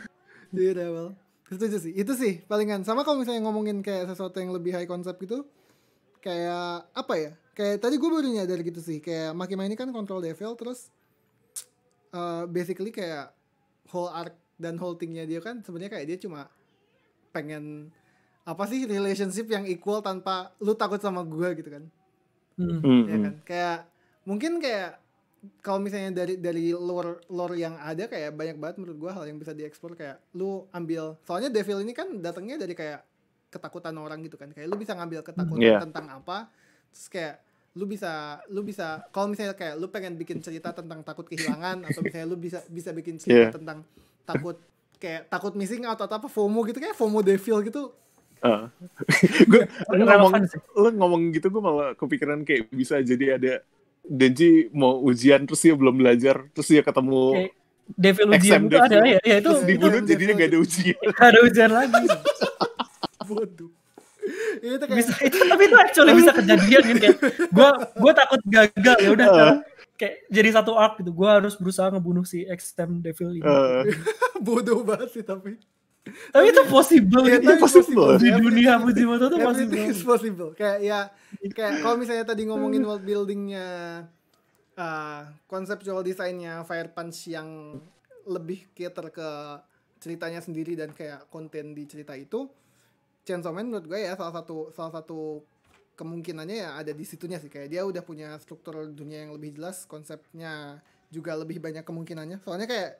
Jadi rewel. Setuju sih. Itu sih palingan. Sama kalau misalnya ngomongin kayak sesuatu yang lebih high concept gitu, kayak apa ya? Kayak tadi gue baru nyadar gitu sih. Kayak Makima ini kan kontrol devil terus uh, basically kayak whole arc dan whole thingnya dia kan sebenarnya kayak dia cuma pengen apa sih relationship yang equal tanpa lu takut sama gue gitu kan hmm. ya kan kayak mungkin kayak kalau misalnya dari dari lor lore yang ada kayak banyak banget menurut gue hal yang bisa diekspor kayak lu ambil soalnya devil ini kan datangnya dari kayak ketakutan orang gitu kan kayak lu bisa ngambil ketakutan yeah. tentang apa terus kayak lu bisa lu bisa kalau misalnya kayak lu pengen bikin cerita tentang takut kehilangan atau misalnya lu bisa bisa bikin cerita yeah. tentang takut kayak takut missing out atau apa FOMO gitu kayak FOMO devil gitu Uh. gue iya, ngomong lo ngomong gitu gue malah kepikiran kayak bisa jadi ada Denji mau ujian terus dia belum belajar terus dia ketemu Devil ujian itu ada ya, ya itu terus dibunuh jadi jadinya gak ada ujian gak ada ujian lagi bodoh iya, itu kayak... bisa itu tapi itu actually bisa kejadian gitu kayak gue gue takut gagal ya udah uh. kayak jadi satu arc gitu gue harus berusaha ngebunuh si XM Devil ini uh. bodoh banget sih tapi tapi itu possible ya, itu possible. di dunia musik itu possible Itu possible kayak ya kayak kalau misalnya tadi ngomongin world buildingnya uh, conceptual desainnya fire punch yang lebih cater ke ceritanya sendiri dan kayak konten di cerita itu Chainsaw Man menurut gue ya salah satu salah satu kemungkinannya ya ada di situnya sih kayak dia udah punya struktur dunia yang lebih jelas konsepnya juga lebih banyak kemungkinannya soalnya kayak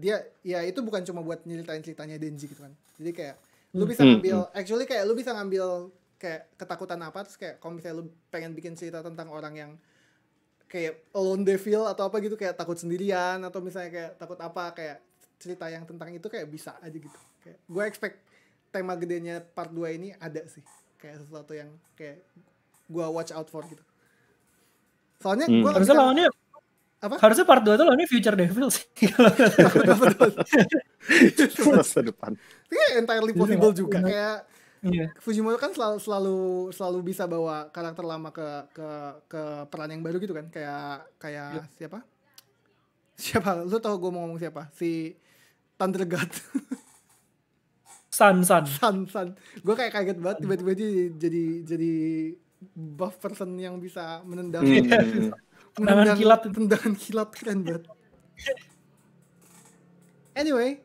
dia ya itu bukan cuma buat nyeritain ceritanya Denji gitu kan jadi kayak lu bisa hmm. ngambil hmm. actually kayak lu bisa ngambil kayak ketakutan apa terus kayak kalau misalnya lu pengen bikin cerita tentang orang yang kayak alone devil atau apa gitu kayak takut sendirian atau misalnya kayak takut apa kayak cerita yang tentang itu kayak bisa aja gitu kayak gue expect tema gedenya part 2 ini ada sih kayak sesuatu yang kayak gue watch out for gitu soalnya gue hmm. lawannya apa? Harusnya part 2 tuh ini Future Devil sih. Masa depan. Ini entirely iya, possible iya. juga. Kayak Yeah. Fujimoto kan selalu selalu selalu bisa bawa karakter lama ke ke ke peran yang baru gitu kan kayak kayak yeah. siapa siapa lu tau gue mau ngomong siapa si Thunder God San San San San gue kayak kaget banget tiba-tiba jadi jadi jadi buff person yang bisa menendang mm tendangan kilat tendangan kilat keren banget anyway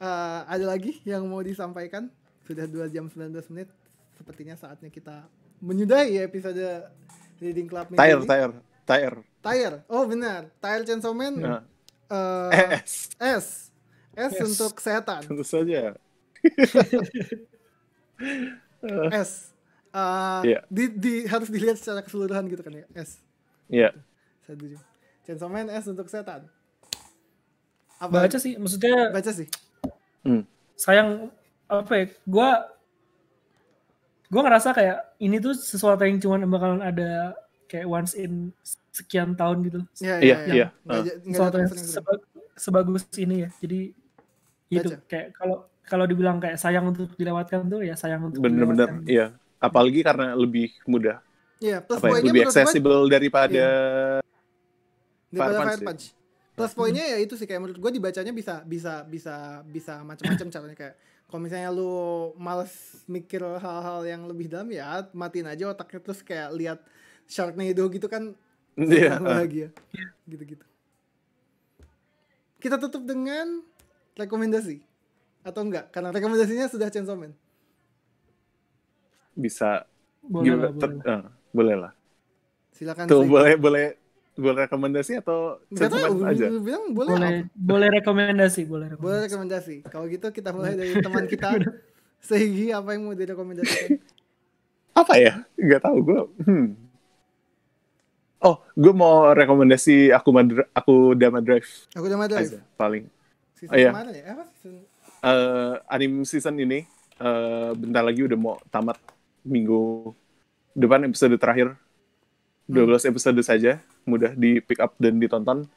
uh, ada lagi yang mau disampaikan sudah 2 jam 19 menit sepertinya saatnya kita menyudahi episode reading club tire, tire tire tire oh benar tire Chainsaw Man uh, S S S yes. untuk setan. tentu saja S uh, eh, yeah. di, di harus dilihat secara keseluruhan gitu kan ya S Iya. Yeah setuju Chainsaw Man S untuk setan apa baca sih maksudnya baca sih hmm. sayang apa ya gue gue ngerasa kayak ini tuh sesuatu yang cuman bakalan ada kayak once in sekian tahun gitu iya iya iya, iya. iya. Ah. sesuatu yang sebagus ini ya jadi itu kayak kalau kalau dibilang kayak sayang untuk dilewatkan tuh ya sayang untuk bener-bener iya apalagi karena lebih mudah Iya, plus apa ya, lebih accessible gue, daripada iya daripada fire, fire ya? punch, punch. plus poinnya ya itu sih kayak menurut gue dibacanya bisa bisa bisa bisa macam-macam caranya kayak kalau misalnya lu males mikir hal-hal yang lebih dalam ya matiin aja otaknya terus kayak lihat Sharknado gitu kan yeah. ya gitu-gitu kita tutup dengan rekomendasi atau enggak karena rekomendasinya sudah Chainsaw Man bisa boleh lah, boleh, eh, boleh lah silakan tuh boleh boleh boleh rekomendasi atau Gak tahu, aja? Bilang boleh. Boleh, boleh rekomendasi, boleh rekomendasi. Boleh rekomendasi. Kalau gitu kita mulai dari teman kita. Segi apa yang mau direkomendasikan? apa ya? Gak tahu gue. Hmm. Oh, gue mau rekomendasi aku madra, aku Dama Drive. Aku Dama Drive. Aja, paling. Season oh, iya. ya? season? Uh, eh, anime season ini uh, bentar lagi udah mau tamat minggu depan episode terakhir. 12 hmm. episode saja mudah di pick up dan ditonton.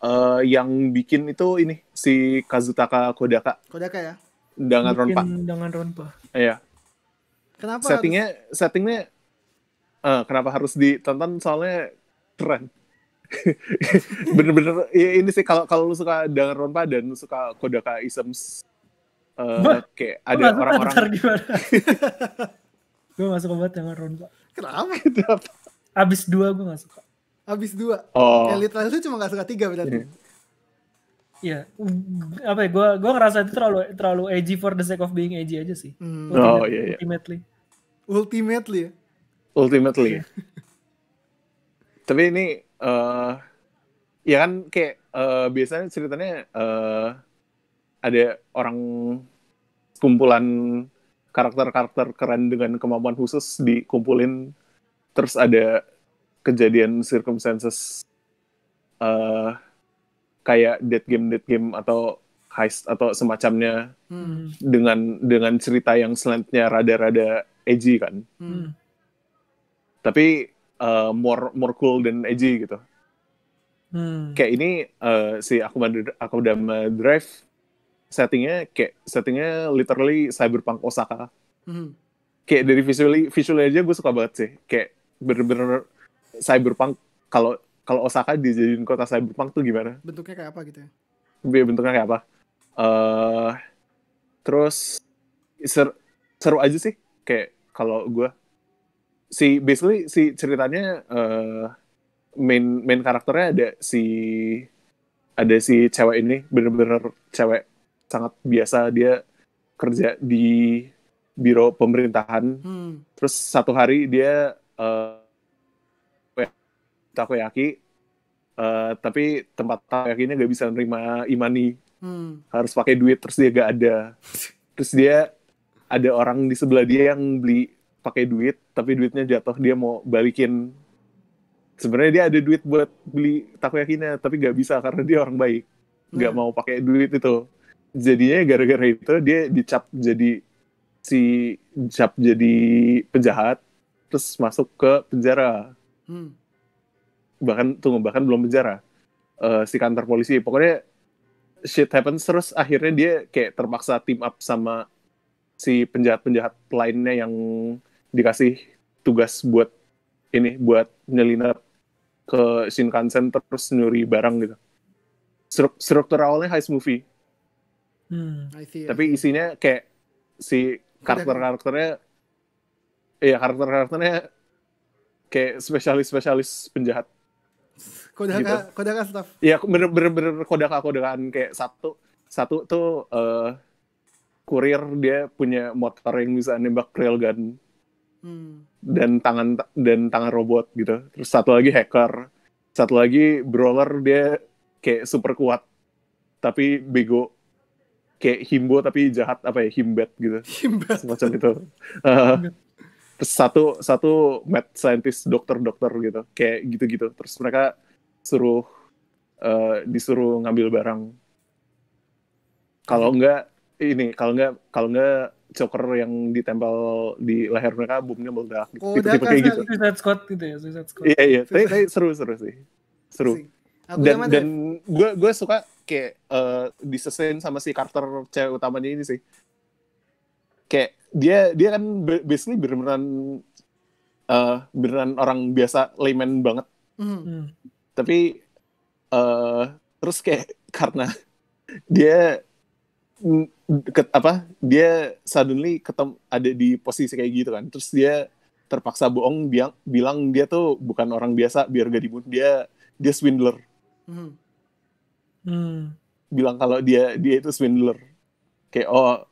Uh, yang bikin itu ini si Kazutaka Kodaka. Kodaka ya. Dengan bikin Ronpa. Dengan Ronpa. Iya. Kenapa? Settingnya harus... settingnya uh, kenapa harus ditonton soalnya keren. Bener-bener ya ini sih kalau kalau suka dengan Ronpa dan suka Kodaka Isms uh, kayak ada orang-orang gue gak suka banget dengan Ronpa kenapa? kenapa? abis dua gue gak suka Habis dua. Oh. Elite Rise lu cuma gak suka tiga berarti. Iya, yeah. apa ya? Gua gua ngerasa itu terlalu terlalu edgy for the sake of being edgy aja sih. Hmm. Ultimate, oh iya, iya. Ultimately. Ultimately. Ya? Ultimately. Ya. Iya. Tapi ini uh, ya kan kayak uh, biasanya ceritanya uh, ada orang kumpulan karakter-karakter keren dengan kemampuan khusus dikumpulin terus ada kejadian circumstances uh, kayak dead game dead game atau heist atau semacamnya hmm. dengan dengan cerita yang selentnya rada-rada edgy kan hmm. tapi uh, more more cool dan edgy gitu hmm. kayak ini uh, si aku udah aku udah Drive settingnya kayak settingnya literally cyberpunk Osaka hmm. kayak dari visually visual aja gue suka banget sih kayak bener-bener cyberpunk kalau kalau Osaka dijadiin kota cyberpunk tuh gimana? Bentuknya kayak apa gitu ya? Bentuknya kayak apa? Uh, terus ser seru aja sih kayak kalau gue si basically si ceritanya uh, main main karakternya ada si ada si cewek ini bener-bener cewek sangat biasa dia kerja di biro pemerintahan hmm. terus satu hari dia uh, takoyaki uh, eh, tapi tempat takoyakinya gak bisa nerima imani hmm. harus pakai duit terus dia gak ada terus dia ada orang di sebelah dia yang beli pakai duit tapi duitnya jatuh dia mau balikin sebenarnya dia ada duit buat beli takoyakinya tapi gak bisa karena dia orang baik nggak hmm. mau pakai duit itu jadinya gara-gara itu dia dicap jadi si cap jadi penjahat terus masuk ke penjara hmm bahkan tunggu bahkan belum penjara uh, si kantor polisi pokoknya shit happens terus akhirnya dia kayak terpaksa team up sama si penjahat-penjahat lainnya yang dikasih tugas buat ini buat nyelinap ke Shinkansen terus nyuri barang gitu. Struktur awalnya high movie. Hmm, I see, Tapi isinya kayak si karakter-karakternya iya karakter-karakternya kayak spesialis-spesialis penjahat Kodaka, gitu. kodaka staff. Iya, bener-bener kodaka kodakan kayak satu satu tuh uh, kurir dia punya motor yang bisa nembak railgun hmm. dan tangan dan tangan robot gitu. Terus satu lagi hacker, satu lagi brawler dia kayak super kuat tapi bego kayak himbo tapi jahat apa ya himbet gitu himbet. semacam itu uh, satu satu mad scientist dokter-dokter gitu kayak gitu-gitu terus mereka suruh uh, disuruh ngambil barang kalau enggak ini kalau enggak kalau enggak choker yang ditempel di leher mereka boomnya meledak gitu. Oh, tipe, -tipe kayak gitu. Suicide Squad gitu ya, Suicide Squad. Iya iya, tapi, tapi seru seru sih. Seru. dan dan gue gue suka kayak uh, disesain sama si Carter cewek utamanya ini sih. Kayak dia dia kan basically beneran uh, beneran orang biasa layman banget mm. tapi uh, terus kayak karena dia ke, apa dia suddenly ketemu ada di posisi kayak gitu kan terus dia terpaksa bohong bilang bilang dia tuh bukan orang biasa biar gak dibunuh dia dia swindler mm. Mm. bilang kalau dia dia itu swindler kayak oh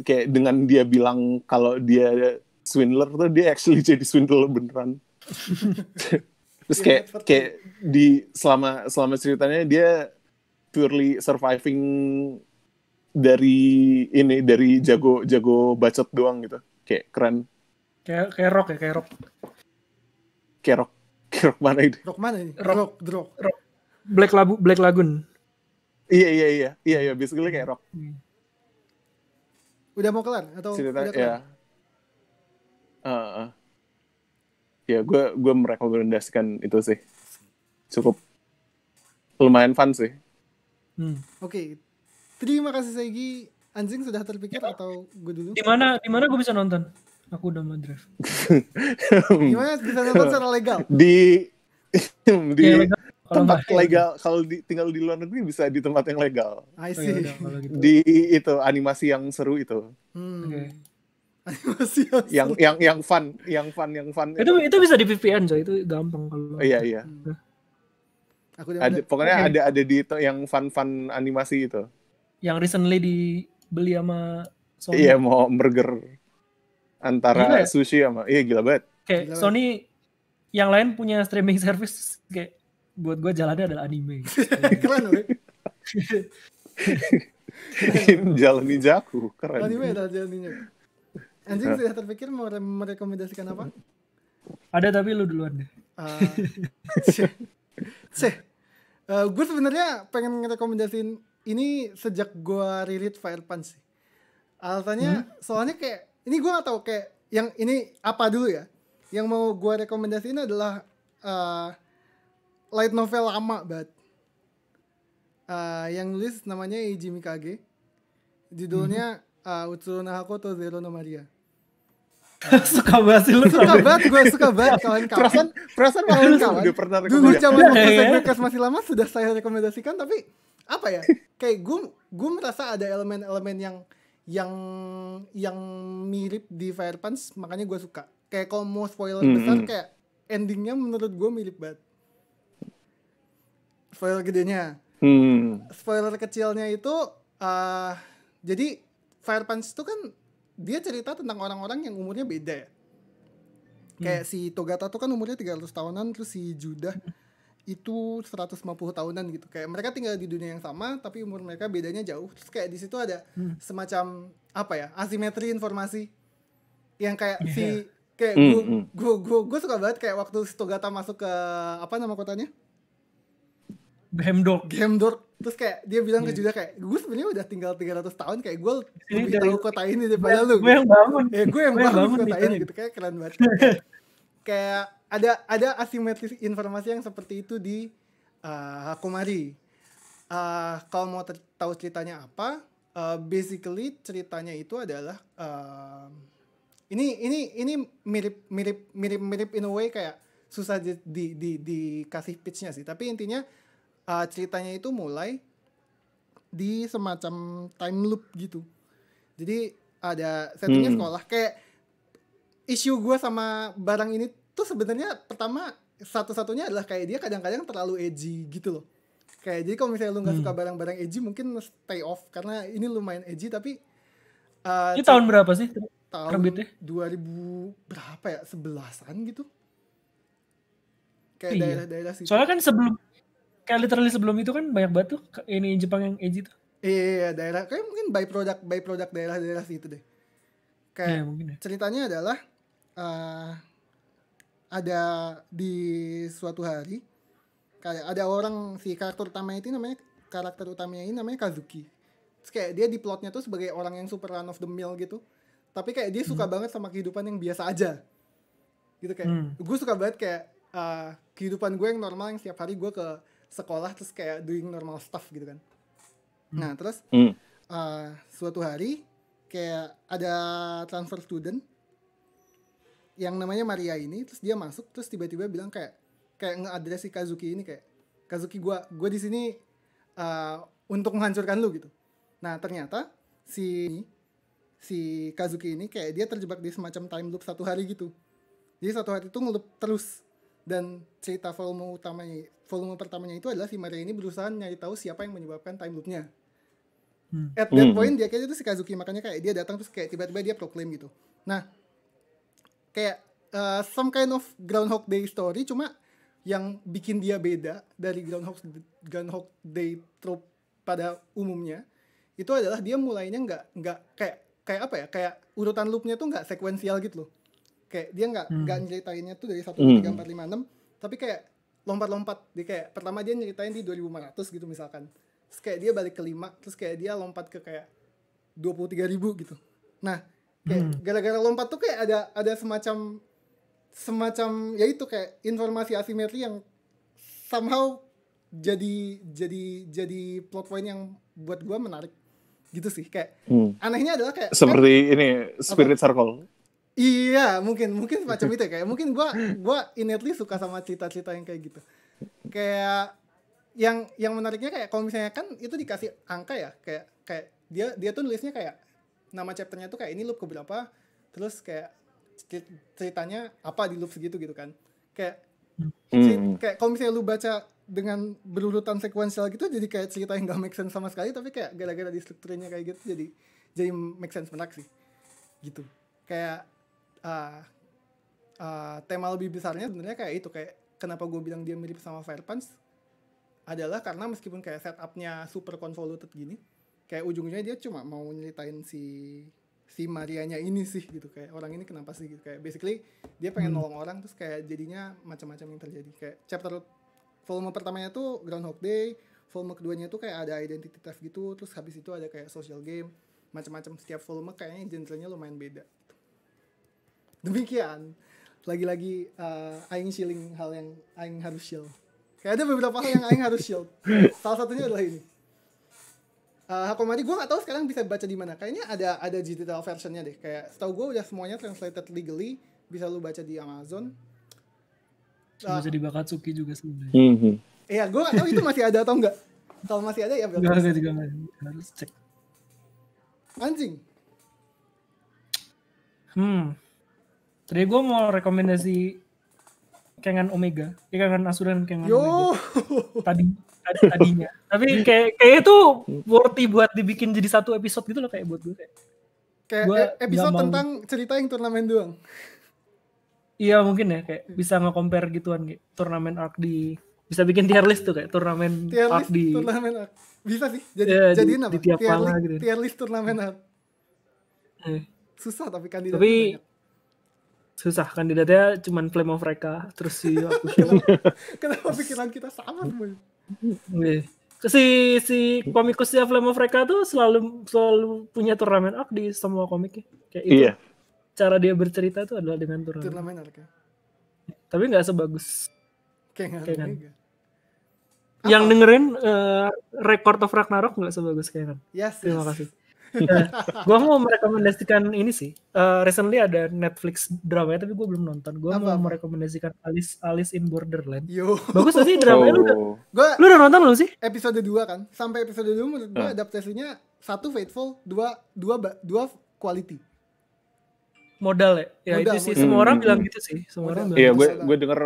kayak dengan dia bilang kalau dia swindler tuh dia actually jadi swindler beneran terus kayak iya, kayak di selama selama ceritanya dia purely surviving dari ini dari jago jago bacot doang gitu kayak keren kayak kayak rock ya kayak rock kayak rock kayak rock mana itu rock mana ini rock rock, rock. rock. black labu black Lagoon. iya iya iya iya iya basically kayak rock hmm udah mau kelar atau cerita udah kelar? ya uh, ya gue gue merekomendasikan itu sih cukup lumayan fun sih hmm. oke okay. terima kasih Segi anjing sudah terpikir ya. atau gue dulu di mana di mana gue bisa nonton aku udah mau drive gimana bisa nonton secara legal di di ya, tempat main. legal kalau di, tinggal di luar negeri bisa di tempat yang legal. I oh, iya, see. Iya, gitu. Di itu animasi yang seru itu. Hmm. Okay. Animasi yang, yang yang yang fun, yang fun, yang fun. Itu itu bisa di VPN coy, itu gampang kalau. Oh, iya iya. Hmm. Aku ada, pokoknya okay. ada ada di itu yang fun-fun animasi itu. Yang recently dibeli sama Sony. Iya, mau burger antara gila ya? sushi sama iya gila banget. Kayak gila Sony banget. yang lain punya streaming service kayak buat gue jalannya adalah anime. Keren loh. jalan ninjaku keren. Anime adalah jalan ninjaku. Anjing sudah terpikir mau merekomendasikan apa? Ada tapi lu duluan deh. Uh, Ceh, gue sebenarnya pengen ngerekomendasiin ini sejak gue rilis Fire Punch sih. Alasannya, hmm? soalnya kayak ini gue gak tahu kayak yang ini apa dulu ya. Yang mau gue rekomendasiin adalah uh, light novel lama banget. Uh, yang nulis namanya Eiji Mikage. Judulnya mm-hmm. uh, Utsuru no Hakoto Zero no Maria. suka banget sih lu. Suka banget gue suka banget kawan-kawan. Perasaan perasaan kawan-kawan. Udah pernah Dulu zaman podcast masih lama sudah saya rekomendasikan tapi apa ya? Kayak gue gue merasa ada elemen-elemen yang yang yang mirip di Fire Punch makanya gue suka kayak kalau mau spoiler hmm. besar hmm. kayak endingnya menurut gue mirip banget spoiler gedenya hmm. spoiler kecilnya itu uh, jadi Fire Punch itu kan dia cerita tentang orang-orang yang umurnya beda ya hmm. kayak hmm. si Togata tuh kan umurnya 300 tahunan terus si Judah hmm. itu 150 tahunan gitu kayak mereka tinggal di dunia yang sama tapi umur mereka bedanya jauh terus kayak di situ ada hmm. semacam apa ya asimetri informasi yang kayak yeah. si kayak gue gue gue suka banget kayak waktu si Togata masuk ke apa nama kotanya Hemdok. Hemdok. Terus kayak dia bilang yeah. ke Julia kayak gue sebenarnya udah tinggal 300 tahun kayak gue lebih dari, tahu kota ini daripada lu. Gue yang bangun. Ya gue yang, gue bangun, bangun kota gitu. ini gitu kayak keren banget. kayak, ada ada asimetris informasi yang seperti itu di uh, Hakumari. Uh, kalau mau tahu ceritanya apa, uh, basically ceritanya itu adalah uh, ini ini ini mirip mirip mirip mirip in a way kayak susah di di, di kasih pitchnya sih. Tapi intinya uh, ceritanya itu mulai di semacam time loop gitu jadi ada settingnya hmm. sekolah kayak isu gue sama barang ini tuh sebenarnya pertama satu-satunya adalah kayak dia kadang-kadang terlalu edgy gitu loh kayak jadi kalau misalnya lu nggak hmm. suka barang-barang edgy mungkin stay off karena ini lumayan edgy tapi uh, ini tahun berapa sih tahun terbitnya? 2000 berapa ya sebelasan gitu kayak iya. daerah-daerah iya. situ soalnya kan sebelum kayak literally sebelum itu kan banyak batu ini Jepang yang edgy tuh. Iya, iya, iya, daerah kayak mungkin by product by product daerah-daerah situ deh. Kayak yeah, mungkin ya. ceritanya adalah uh, ada di suatu hari kayak ada orang si karakter utama itu namanya karakter utamanya ini namanya Kazuki. Terus kayak dia di plotnya tuh sebagai orang yang super run of the mill gitu. Tapi kayak dia suka hmm. banget sama kehidupan yang biasa aja. Gitu kayak hmm. gue suka banget kayak uh, kehidupan gue yang normal yang setiap hari gue ke sekolah terus kayak doing normal stuff gitu kan hmm. nah terus hmm. uh, suatu hari kayak ada transfer student yang namanya Maria ini terus dia masuk terus tiba-tiba bilang kayak kayak ngeadres si Kazuki ini kayak Kazuki gue gue di sini uh, untuk menghancurkan lu gitu nah ternyata si si Kazuki ini kayak dia terjebak di semacam time loop satu hari gitu jadi satu hari itu ngelup terus dan cerita volume utamanya volume pertamanya itu adalah si Maria ini berusaha nyari tahu siapa yang menyebabkan time loopnya hmm. at that hmm. point dia kayaknya itu si Kazuki makanya kayak dia datang terus kayak tiba-tiba dia proklaim gitu nah kayak uh, some kind of Groundhog Day story cuma yang bikin dia beda dari Groundhog Groundhog Day trope pada umumnya itu adalah dia mulainya nggak nggak kayak kayak apa ya kayak urutan loopnya tuh nggak sekuensial gitu loh kayak dia nggak hmm. nggak hmm. nyeritainnya tuh dari satu hmm. tiga empat lima enam tapi kayak lompat-lompat dia kayak pertama dia nyeritain di dua ratus gitu misalkan terus kayak dia balik ke lima terus kayak dia lompat ke kayak dua puluh tiga ribu gitu nah kayak hmm. gara-gara lompat tuh kayak ada ada semacam semacam ya itu kayak informasi asimetri yang somehow jadi jadi jadi plot point yang buat gue menarik gitu sih kayak hmm. anehnya adalah kayak seperti kan, ini spirit apa? circle Iya, mungkin mungkin semacam itu ya. kayak mungkin gua gua innately suka sama cerita-cerita yang kayak gitu. Kayak yang yang menariknya kayak kalau misalnya kan itu dikasih angka ya, kayak kayak dia dia tuh nulisnya kayak nama chapternya tuh kayak ini loop ke berapa terus kayak ceritanya apa di loop segitu gitu kan. Kayak hmm. kayak kalau misalnya lu baca dengan berurutan sekuensial gitu jadi kayak cerita yang gak make sense sama sekali tapi kayak gara-gara di strukturnya kayak gitu jadi jadi make sense menak sih gitu kayak uh, uh, tema lebih besarnya sebenarnya kayak itu kayak kenapa gue bilang dia mirip sama Fire Punch adalah karena meskipun kayak setupnya super convoluted gini kayak ujungnya dia cuma mau nyeritain si si Marianya ini sih gitu kayak orang ini kenapa sih gitu kayak basically dia pengen hmm. nolong orang terus kayak jadinya macam-macam yang terjadi kayak chapter volume pertamanya tuh Groundhog Day volume keduanya tuh kayak ada identity theft gitu terus habis itu ada kayak social game macam-macam setiap volume kayaknya genrenya lumayan beda demikian lagi-lagi uh, aing shielding hal yang aing harus shield kayak ada beberapa hal yang aing harus shield salah satunya adalah ini uh, Hakomari gue gak tahu sekarang bisa baca di mana kayaknya ada ada digital versionnya deh kayak setahu gue udah semuanya translated legally bisa lu baca di Amazon uh, baca eh. di Bakatsuki juga sebenarnya mhm. iya mm -hmm. yeah, gue gak tahu itu masih ada atau enggak kalau masih ada ya berarti gak, gak, gak, harus cek anjing hmm Tadi gue mau rekomendasi Kengan Omega, iya, Kengan Asuran, Kengan Yo. Omega. Tadi, tadi tadinya. Tapi kayak kayak itu worthy buat dibikin jadi satu episode gitu loh kayak buat gue. Kayak, gua e, episode tentang cerita yang turnamen doang. Iya mungkin ya kayak bisa nge-compare gituan kayak turnamen arc di bisa bikin tier list tuh kayak turnamen tier list, di turnamen arc. Bisa sih. Jadi ya, jadiin apa? Di tier, list, gitu. tier list turnamen arc. Eh. Susah tapi kandidat. Tapi banyak susah kan kandidatnya cuman Flame of mereka terus si aku kenapa pikiran kita sama boy si si komikusnya Flame of Reka tuh selalu selalu punya turnamen arc di semua komiknya kayak itu iya. cara dia bercerita itu adalah dengan turnamen turnamen arc ya? tapi nggak sebagus kayak kan yang dengerin uh, Record of Ragnarok nggak sebagus kayak kan yes, terima yes. kasih nah, gue mau merekomendasikan ini sih. Uh, recently ada Netflix drama tapi gue belum nonton. Gue mau merekomendasikan Alice Alice in Borderland. Yo. Bagus sih dramanya oh. lu? Udah, oh. gua, lu udah nonton belum sih? Episode 2 kan. Sampai episode 2 menurut gua ah. adaptasinya satu faithful, dua dua dua quality. Modal ya. Ya modal, itu sih semua orang hmm. bilang gitu sih. Semua modal. orang bilang. Iya, gue gitu gue denger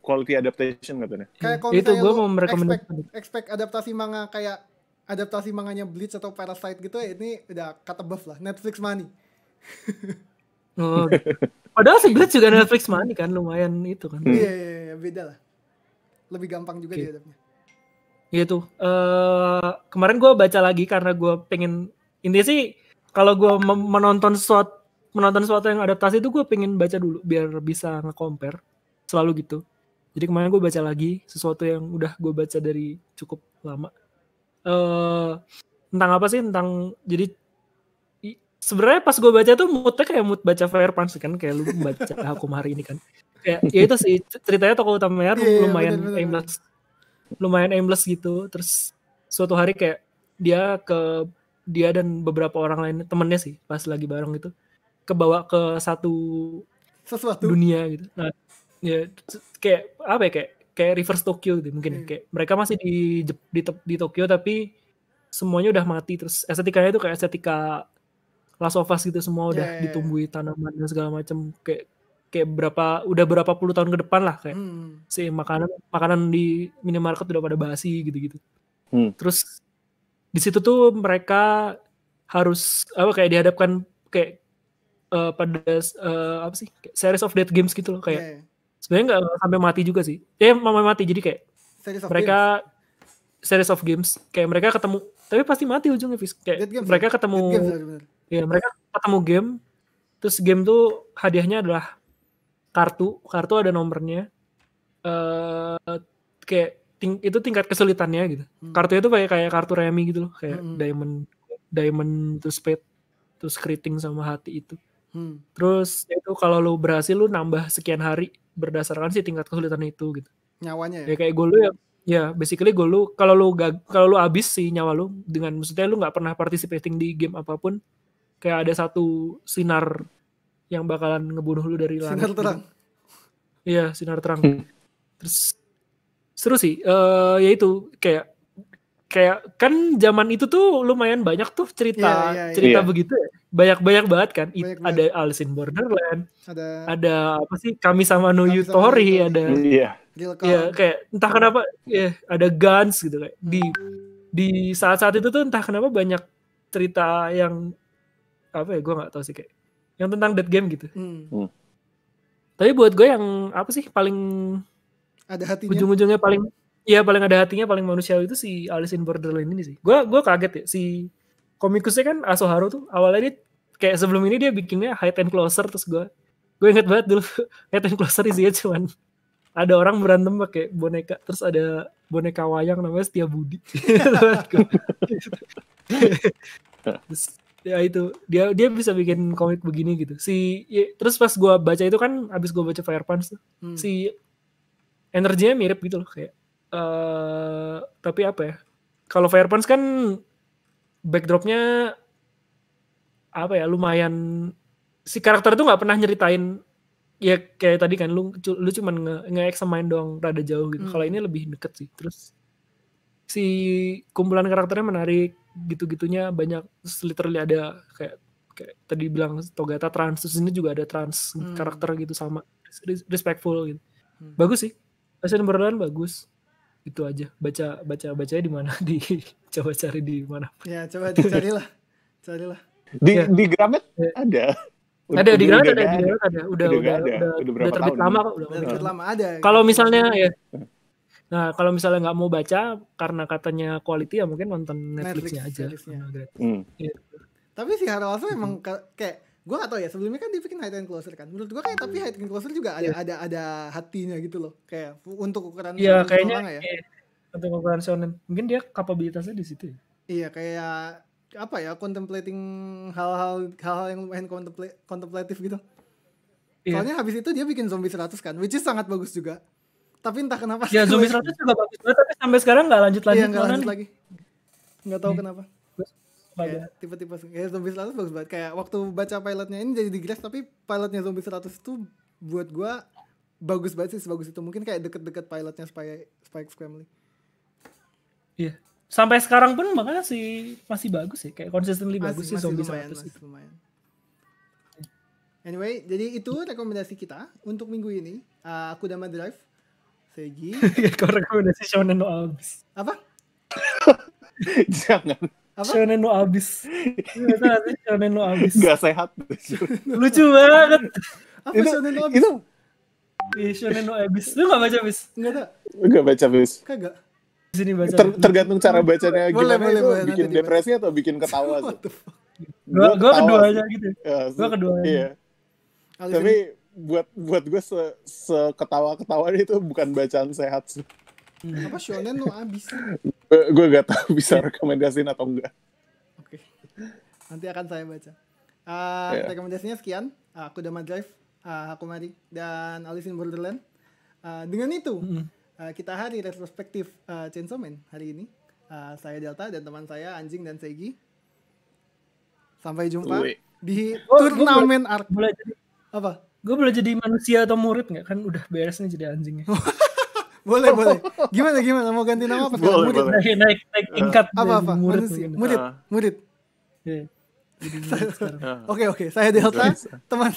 quality adaptation katanya. Kayak itu gue mau merekomendasikan expect, expect adaptasi manga kayak adaptasi manganya Bleach atau Parasite gitu ya ini udah kata buff lah Netflix money. oh, padahal si Bleach juga Netflix money kan lumayan itu kan. Iya yeah, yeah, yeah, beda lah. Lebih gampang juga okay. diadapnya. Iya tuh. Uh, kemarin gue baca lagi karena gue pengen intinya sih kalau gue menonton sesuatu menonton sesuatu yang adaptasi itu gue pengen baca dulu biar bisa nge selalu gitu. Jadi kemarin gue baca lagi sesuatu yang udah gue baca dari cukup lama uh, tentang apa sih tentang jadi sebenarnya pas gue baca tuh moodnya kayak mood baca Fire Punch kan kayak lu baca aku hari ini kan kayak ya itu sih ceritanya tokoh utamanya yeah, iya, iya, lumayan bener, bener. aimless lumayan aimless gitu terus suatu hari kayak dia ke dia dan beberapa orang lain temennya sih pas lagi bareng itu kebawa ke satu sesuatu dunia gitu nah, ya kayak apa ya kayak kayak reverse Tokyo gitu mungkin hmm. kayak mereka masih di di, di Tokyo tapi semuanya udah mati terus estetikanya itu kayak estetika Last of Us gitu semua udah yeah, ya, ya. ditumbuhi tanaman dan segala macam kayak kayak berapa udah berapa puluh tahun ke depan lah kayak hmm. si makanan makanan di minimarket udah pada basi gitu-gitu. Hmm. Terus di situ tuh mereka harus apa kayak dihadapkan kayak uh, pada uh, apa sih kayak series of dead games gitu loh kayak yeah. Ya. Sebenarnya nggak sampai mati juga sih. Eh sampai mati jadi kayak series of mereka games. series of games kayak mereka ketemu tapi pasti mati ujungnya Fis. Kayak games, mereka ketemu games, ya mereka ketemu game terus game tuh hadiahnya adalah kartu kartu ada nomornya uh, kayak ting itu tingkat kesulitannya gitu hmm. kartu itu kayak kayak kartu remi gitu loh kayak hmm. diamond diamond terus spade terus keriting sama hati itu hmm. terus ya itu kalau lo berhasil lo nambah sekian hari berdasarkan sih tingkat kesulitan itu gitu. Nyawanya ya. Ya kayak gue lu ya ya basically gue lu kalau lu gak kalau lu abis sih nyawa lu dengan maksudnya lu nggak pernah participating di game apapun kayak ada satu sinar yang bakalan ngebunuh lu dari langit sinar gitu. terang iya gitu. sinar terang hmm. terus seru sih uh, eh, yaitu kayak kayak kan zaman itu tuh lumayan banyak tuh cerita yeah, yeah, yeah. cerita yeah. begitu ya. Banyak-banyak banget kan. Banyak, banyak. Ada Alice in Borderland. Ada ada apa sih Kami sama No You Tori, ada Iya. Yeah. Ya, kayak entah kenapa ya ada Guns gitu kayak di di saat-saat itu tuh entah kenapa banyak cerita yang apa ya gue nggak tahu sih kayak yang tentang dead game gitu. Hmm. hmm. Tapi buat gue yang apa sih paling ada hatinya ujung-ujungnya paling Iya paling ada hatinya paling manusiawi itu si Alice in Borderland ini sih. Gua gua kaget ya si komikusnya kan Asoharu tuh awalnya dia kayak sebelum ini dia bikinnya high and Closer terus gua gue inget banget dulu high and Closer isinya cuman ada orang berantem pakai boneka terus ada boneka wayang namanya Setia Budi. terus, ya itu dia dia bisa bikin komik begini gitu si ya, terus pas gue baca itu kan abis gue baca Fire Punch tuh, hmm. si energinya mirip gitu loh kayak uh, tapi apa ya? Kalau Firepunch kan backdropnya apa ya lumayan si karakter itu nggak pernah nyeritain ya kayak tadi kan lu lu cuman nge, main doang rada jauh gitu. Hmm. Kalau ini lebih deket sih. Terus si kumpulan karakternya menarik gitu-gitunya banyak Terus literally ada kayak kayak tadi bilang Togata trans terus ini juga ada trans hmm. karakter gitu sama respectful gitu. Hmm. Bagus sih. Asian Borderland bagus itu aja baca baca bacanya di mana di coba cari di mana ya coba carilah carilah di ya. di Gramet ya. ada udah, ada di Gramet ada, ada di Gramet ada udah udah udah, ada. udah, udah, udah terbit lama kok udah, terbit lama ada kalau misalnya ya nah kalau misalnya nggak mau baca karena katanya quality ya mungkin nonton Netflixnya Netflix aja netflix Hmm. Ya. tapi si Haralso emang kayak gue gak tau ya sebelumnya kan dia bikin high and closer kan menurut gue kayak tapi hmm. high and closer juga ada yeah. ada ada hatinya gitu loh kayak untuk ukuran yeah, kayaknya, ya kayaknya untuk ukuran shonen mungkin dia kapabilitasnya di situ ya? iya kayak apa ya contemplating hal-hal hal-hal yang lumayan kontempla kontemplatif gitu yeah. soalnya habis itu dia bikin zombie 100 kan which is sangat bagus juga tapi entah kenapa ya zombie 100 juga bagus banget tapi sampai sekarang nggak lanjut iya, lanjut iya, gak lanjut lagi nggak tahu yeah. kenapa kayak iya. tipe-tipe kayak zombie 100 bagus banget kayak waktu baca pilotnya ini jadi digres tapi pilotnya zombie 100 itu buat gua bagus banget sih sebagus itu mungkin kayak deket-deket pilotnya Spy Spike Family iya sampai sekarang pun makanya sih masih bagus sih kayak consistently masih, bagus masih sih zombie lumayan, 100 masih gitu. lumayan. Anyway, jadi itu rekomendasi kita untuk minggu ini. Uh, ah, aku Dama Drive, Segi. Kau rekomendasi Shonen no Albis. Apa? Jangan apa? Shonen no abis. shonen no abis. Gak sehat. Lucu banget. Apa itu, shonen no abis? Itu. Iya, shonen no abis. Lu gak baca abis? Enggak ada. Enggak baca abis. Kagak. Sini baca. Ter tergantung cara bacanya boleh, gimana boleh, itu. Boleh, bikin depresi atau bikin ketawa sih. Gitu. Iya, gua, kedua aja gitu. Ya, gua keduanya. Iya. Tapi buat buat gue se, se ketawa ketawa itu bukan bacaan sehat sih. Hmm. Apa shonen lu abis? Eh, gue gak tau bisa rekomendasiin atau enggak. Oke. Okay. Nanti akan saya baca. Uh, yeah. Iya. Rekomendasinya sekian. Uh, aku Dama Drive, uh, ah, aku Mari, dan Alice in Borderland. Uh, dengan itu, mm. uh, kita hari retrospektif uh, Chainsaw Man hari ini. Uh, saya Delta dan teman saya Anjing dan Segi. Sampai jumpa Uwe. di oh, turnamen Ark. Apa? Gue boleh jadi manusia atau murid nggak? Kan udah beres nih jadi anjingnya. boleh boleh gimana gimana mau ganti nama apa boleh, murid naik naik naik tingkat uh, apa apa murid murid murid ah. oke oke saya Delta teman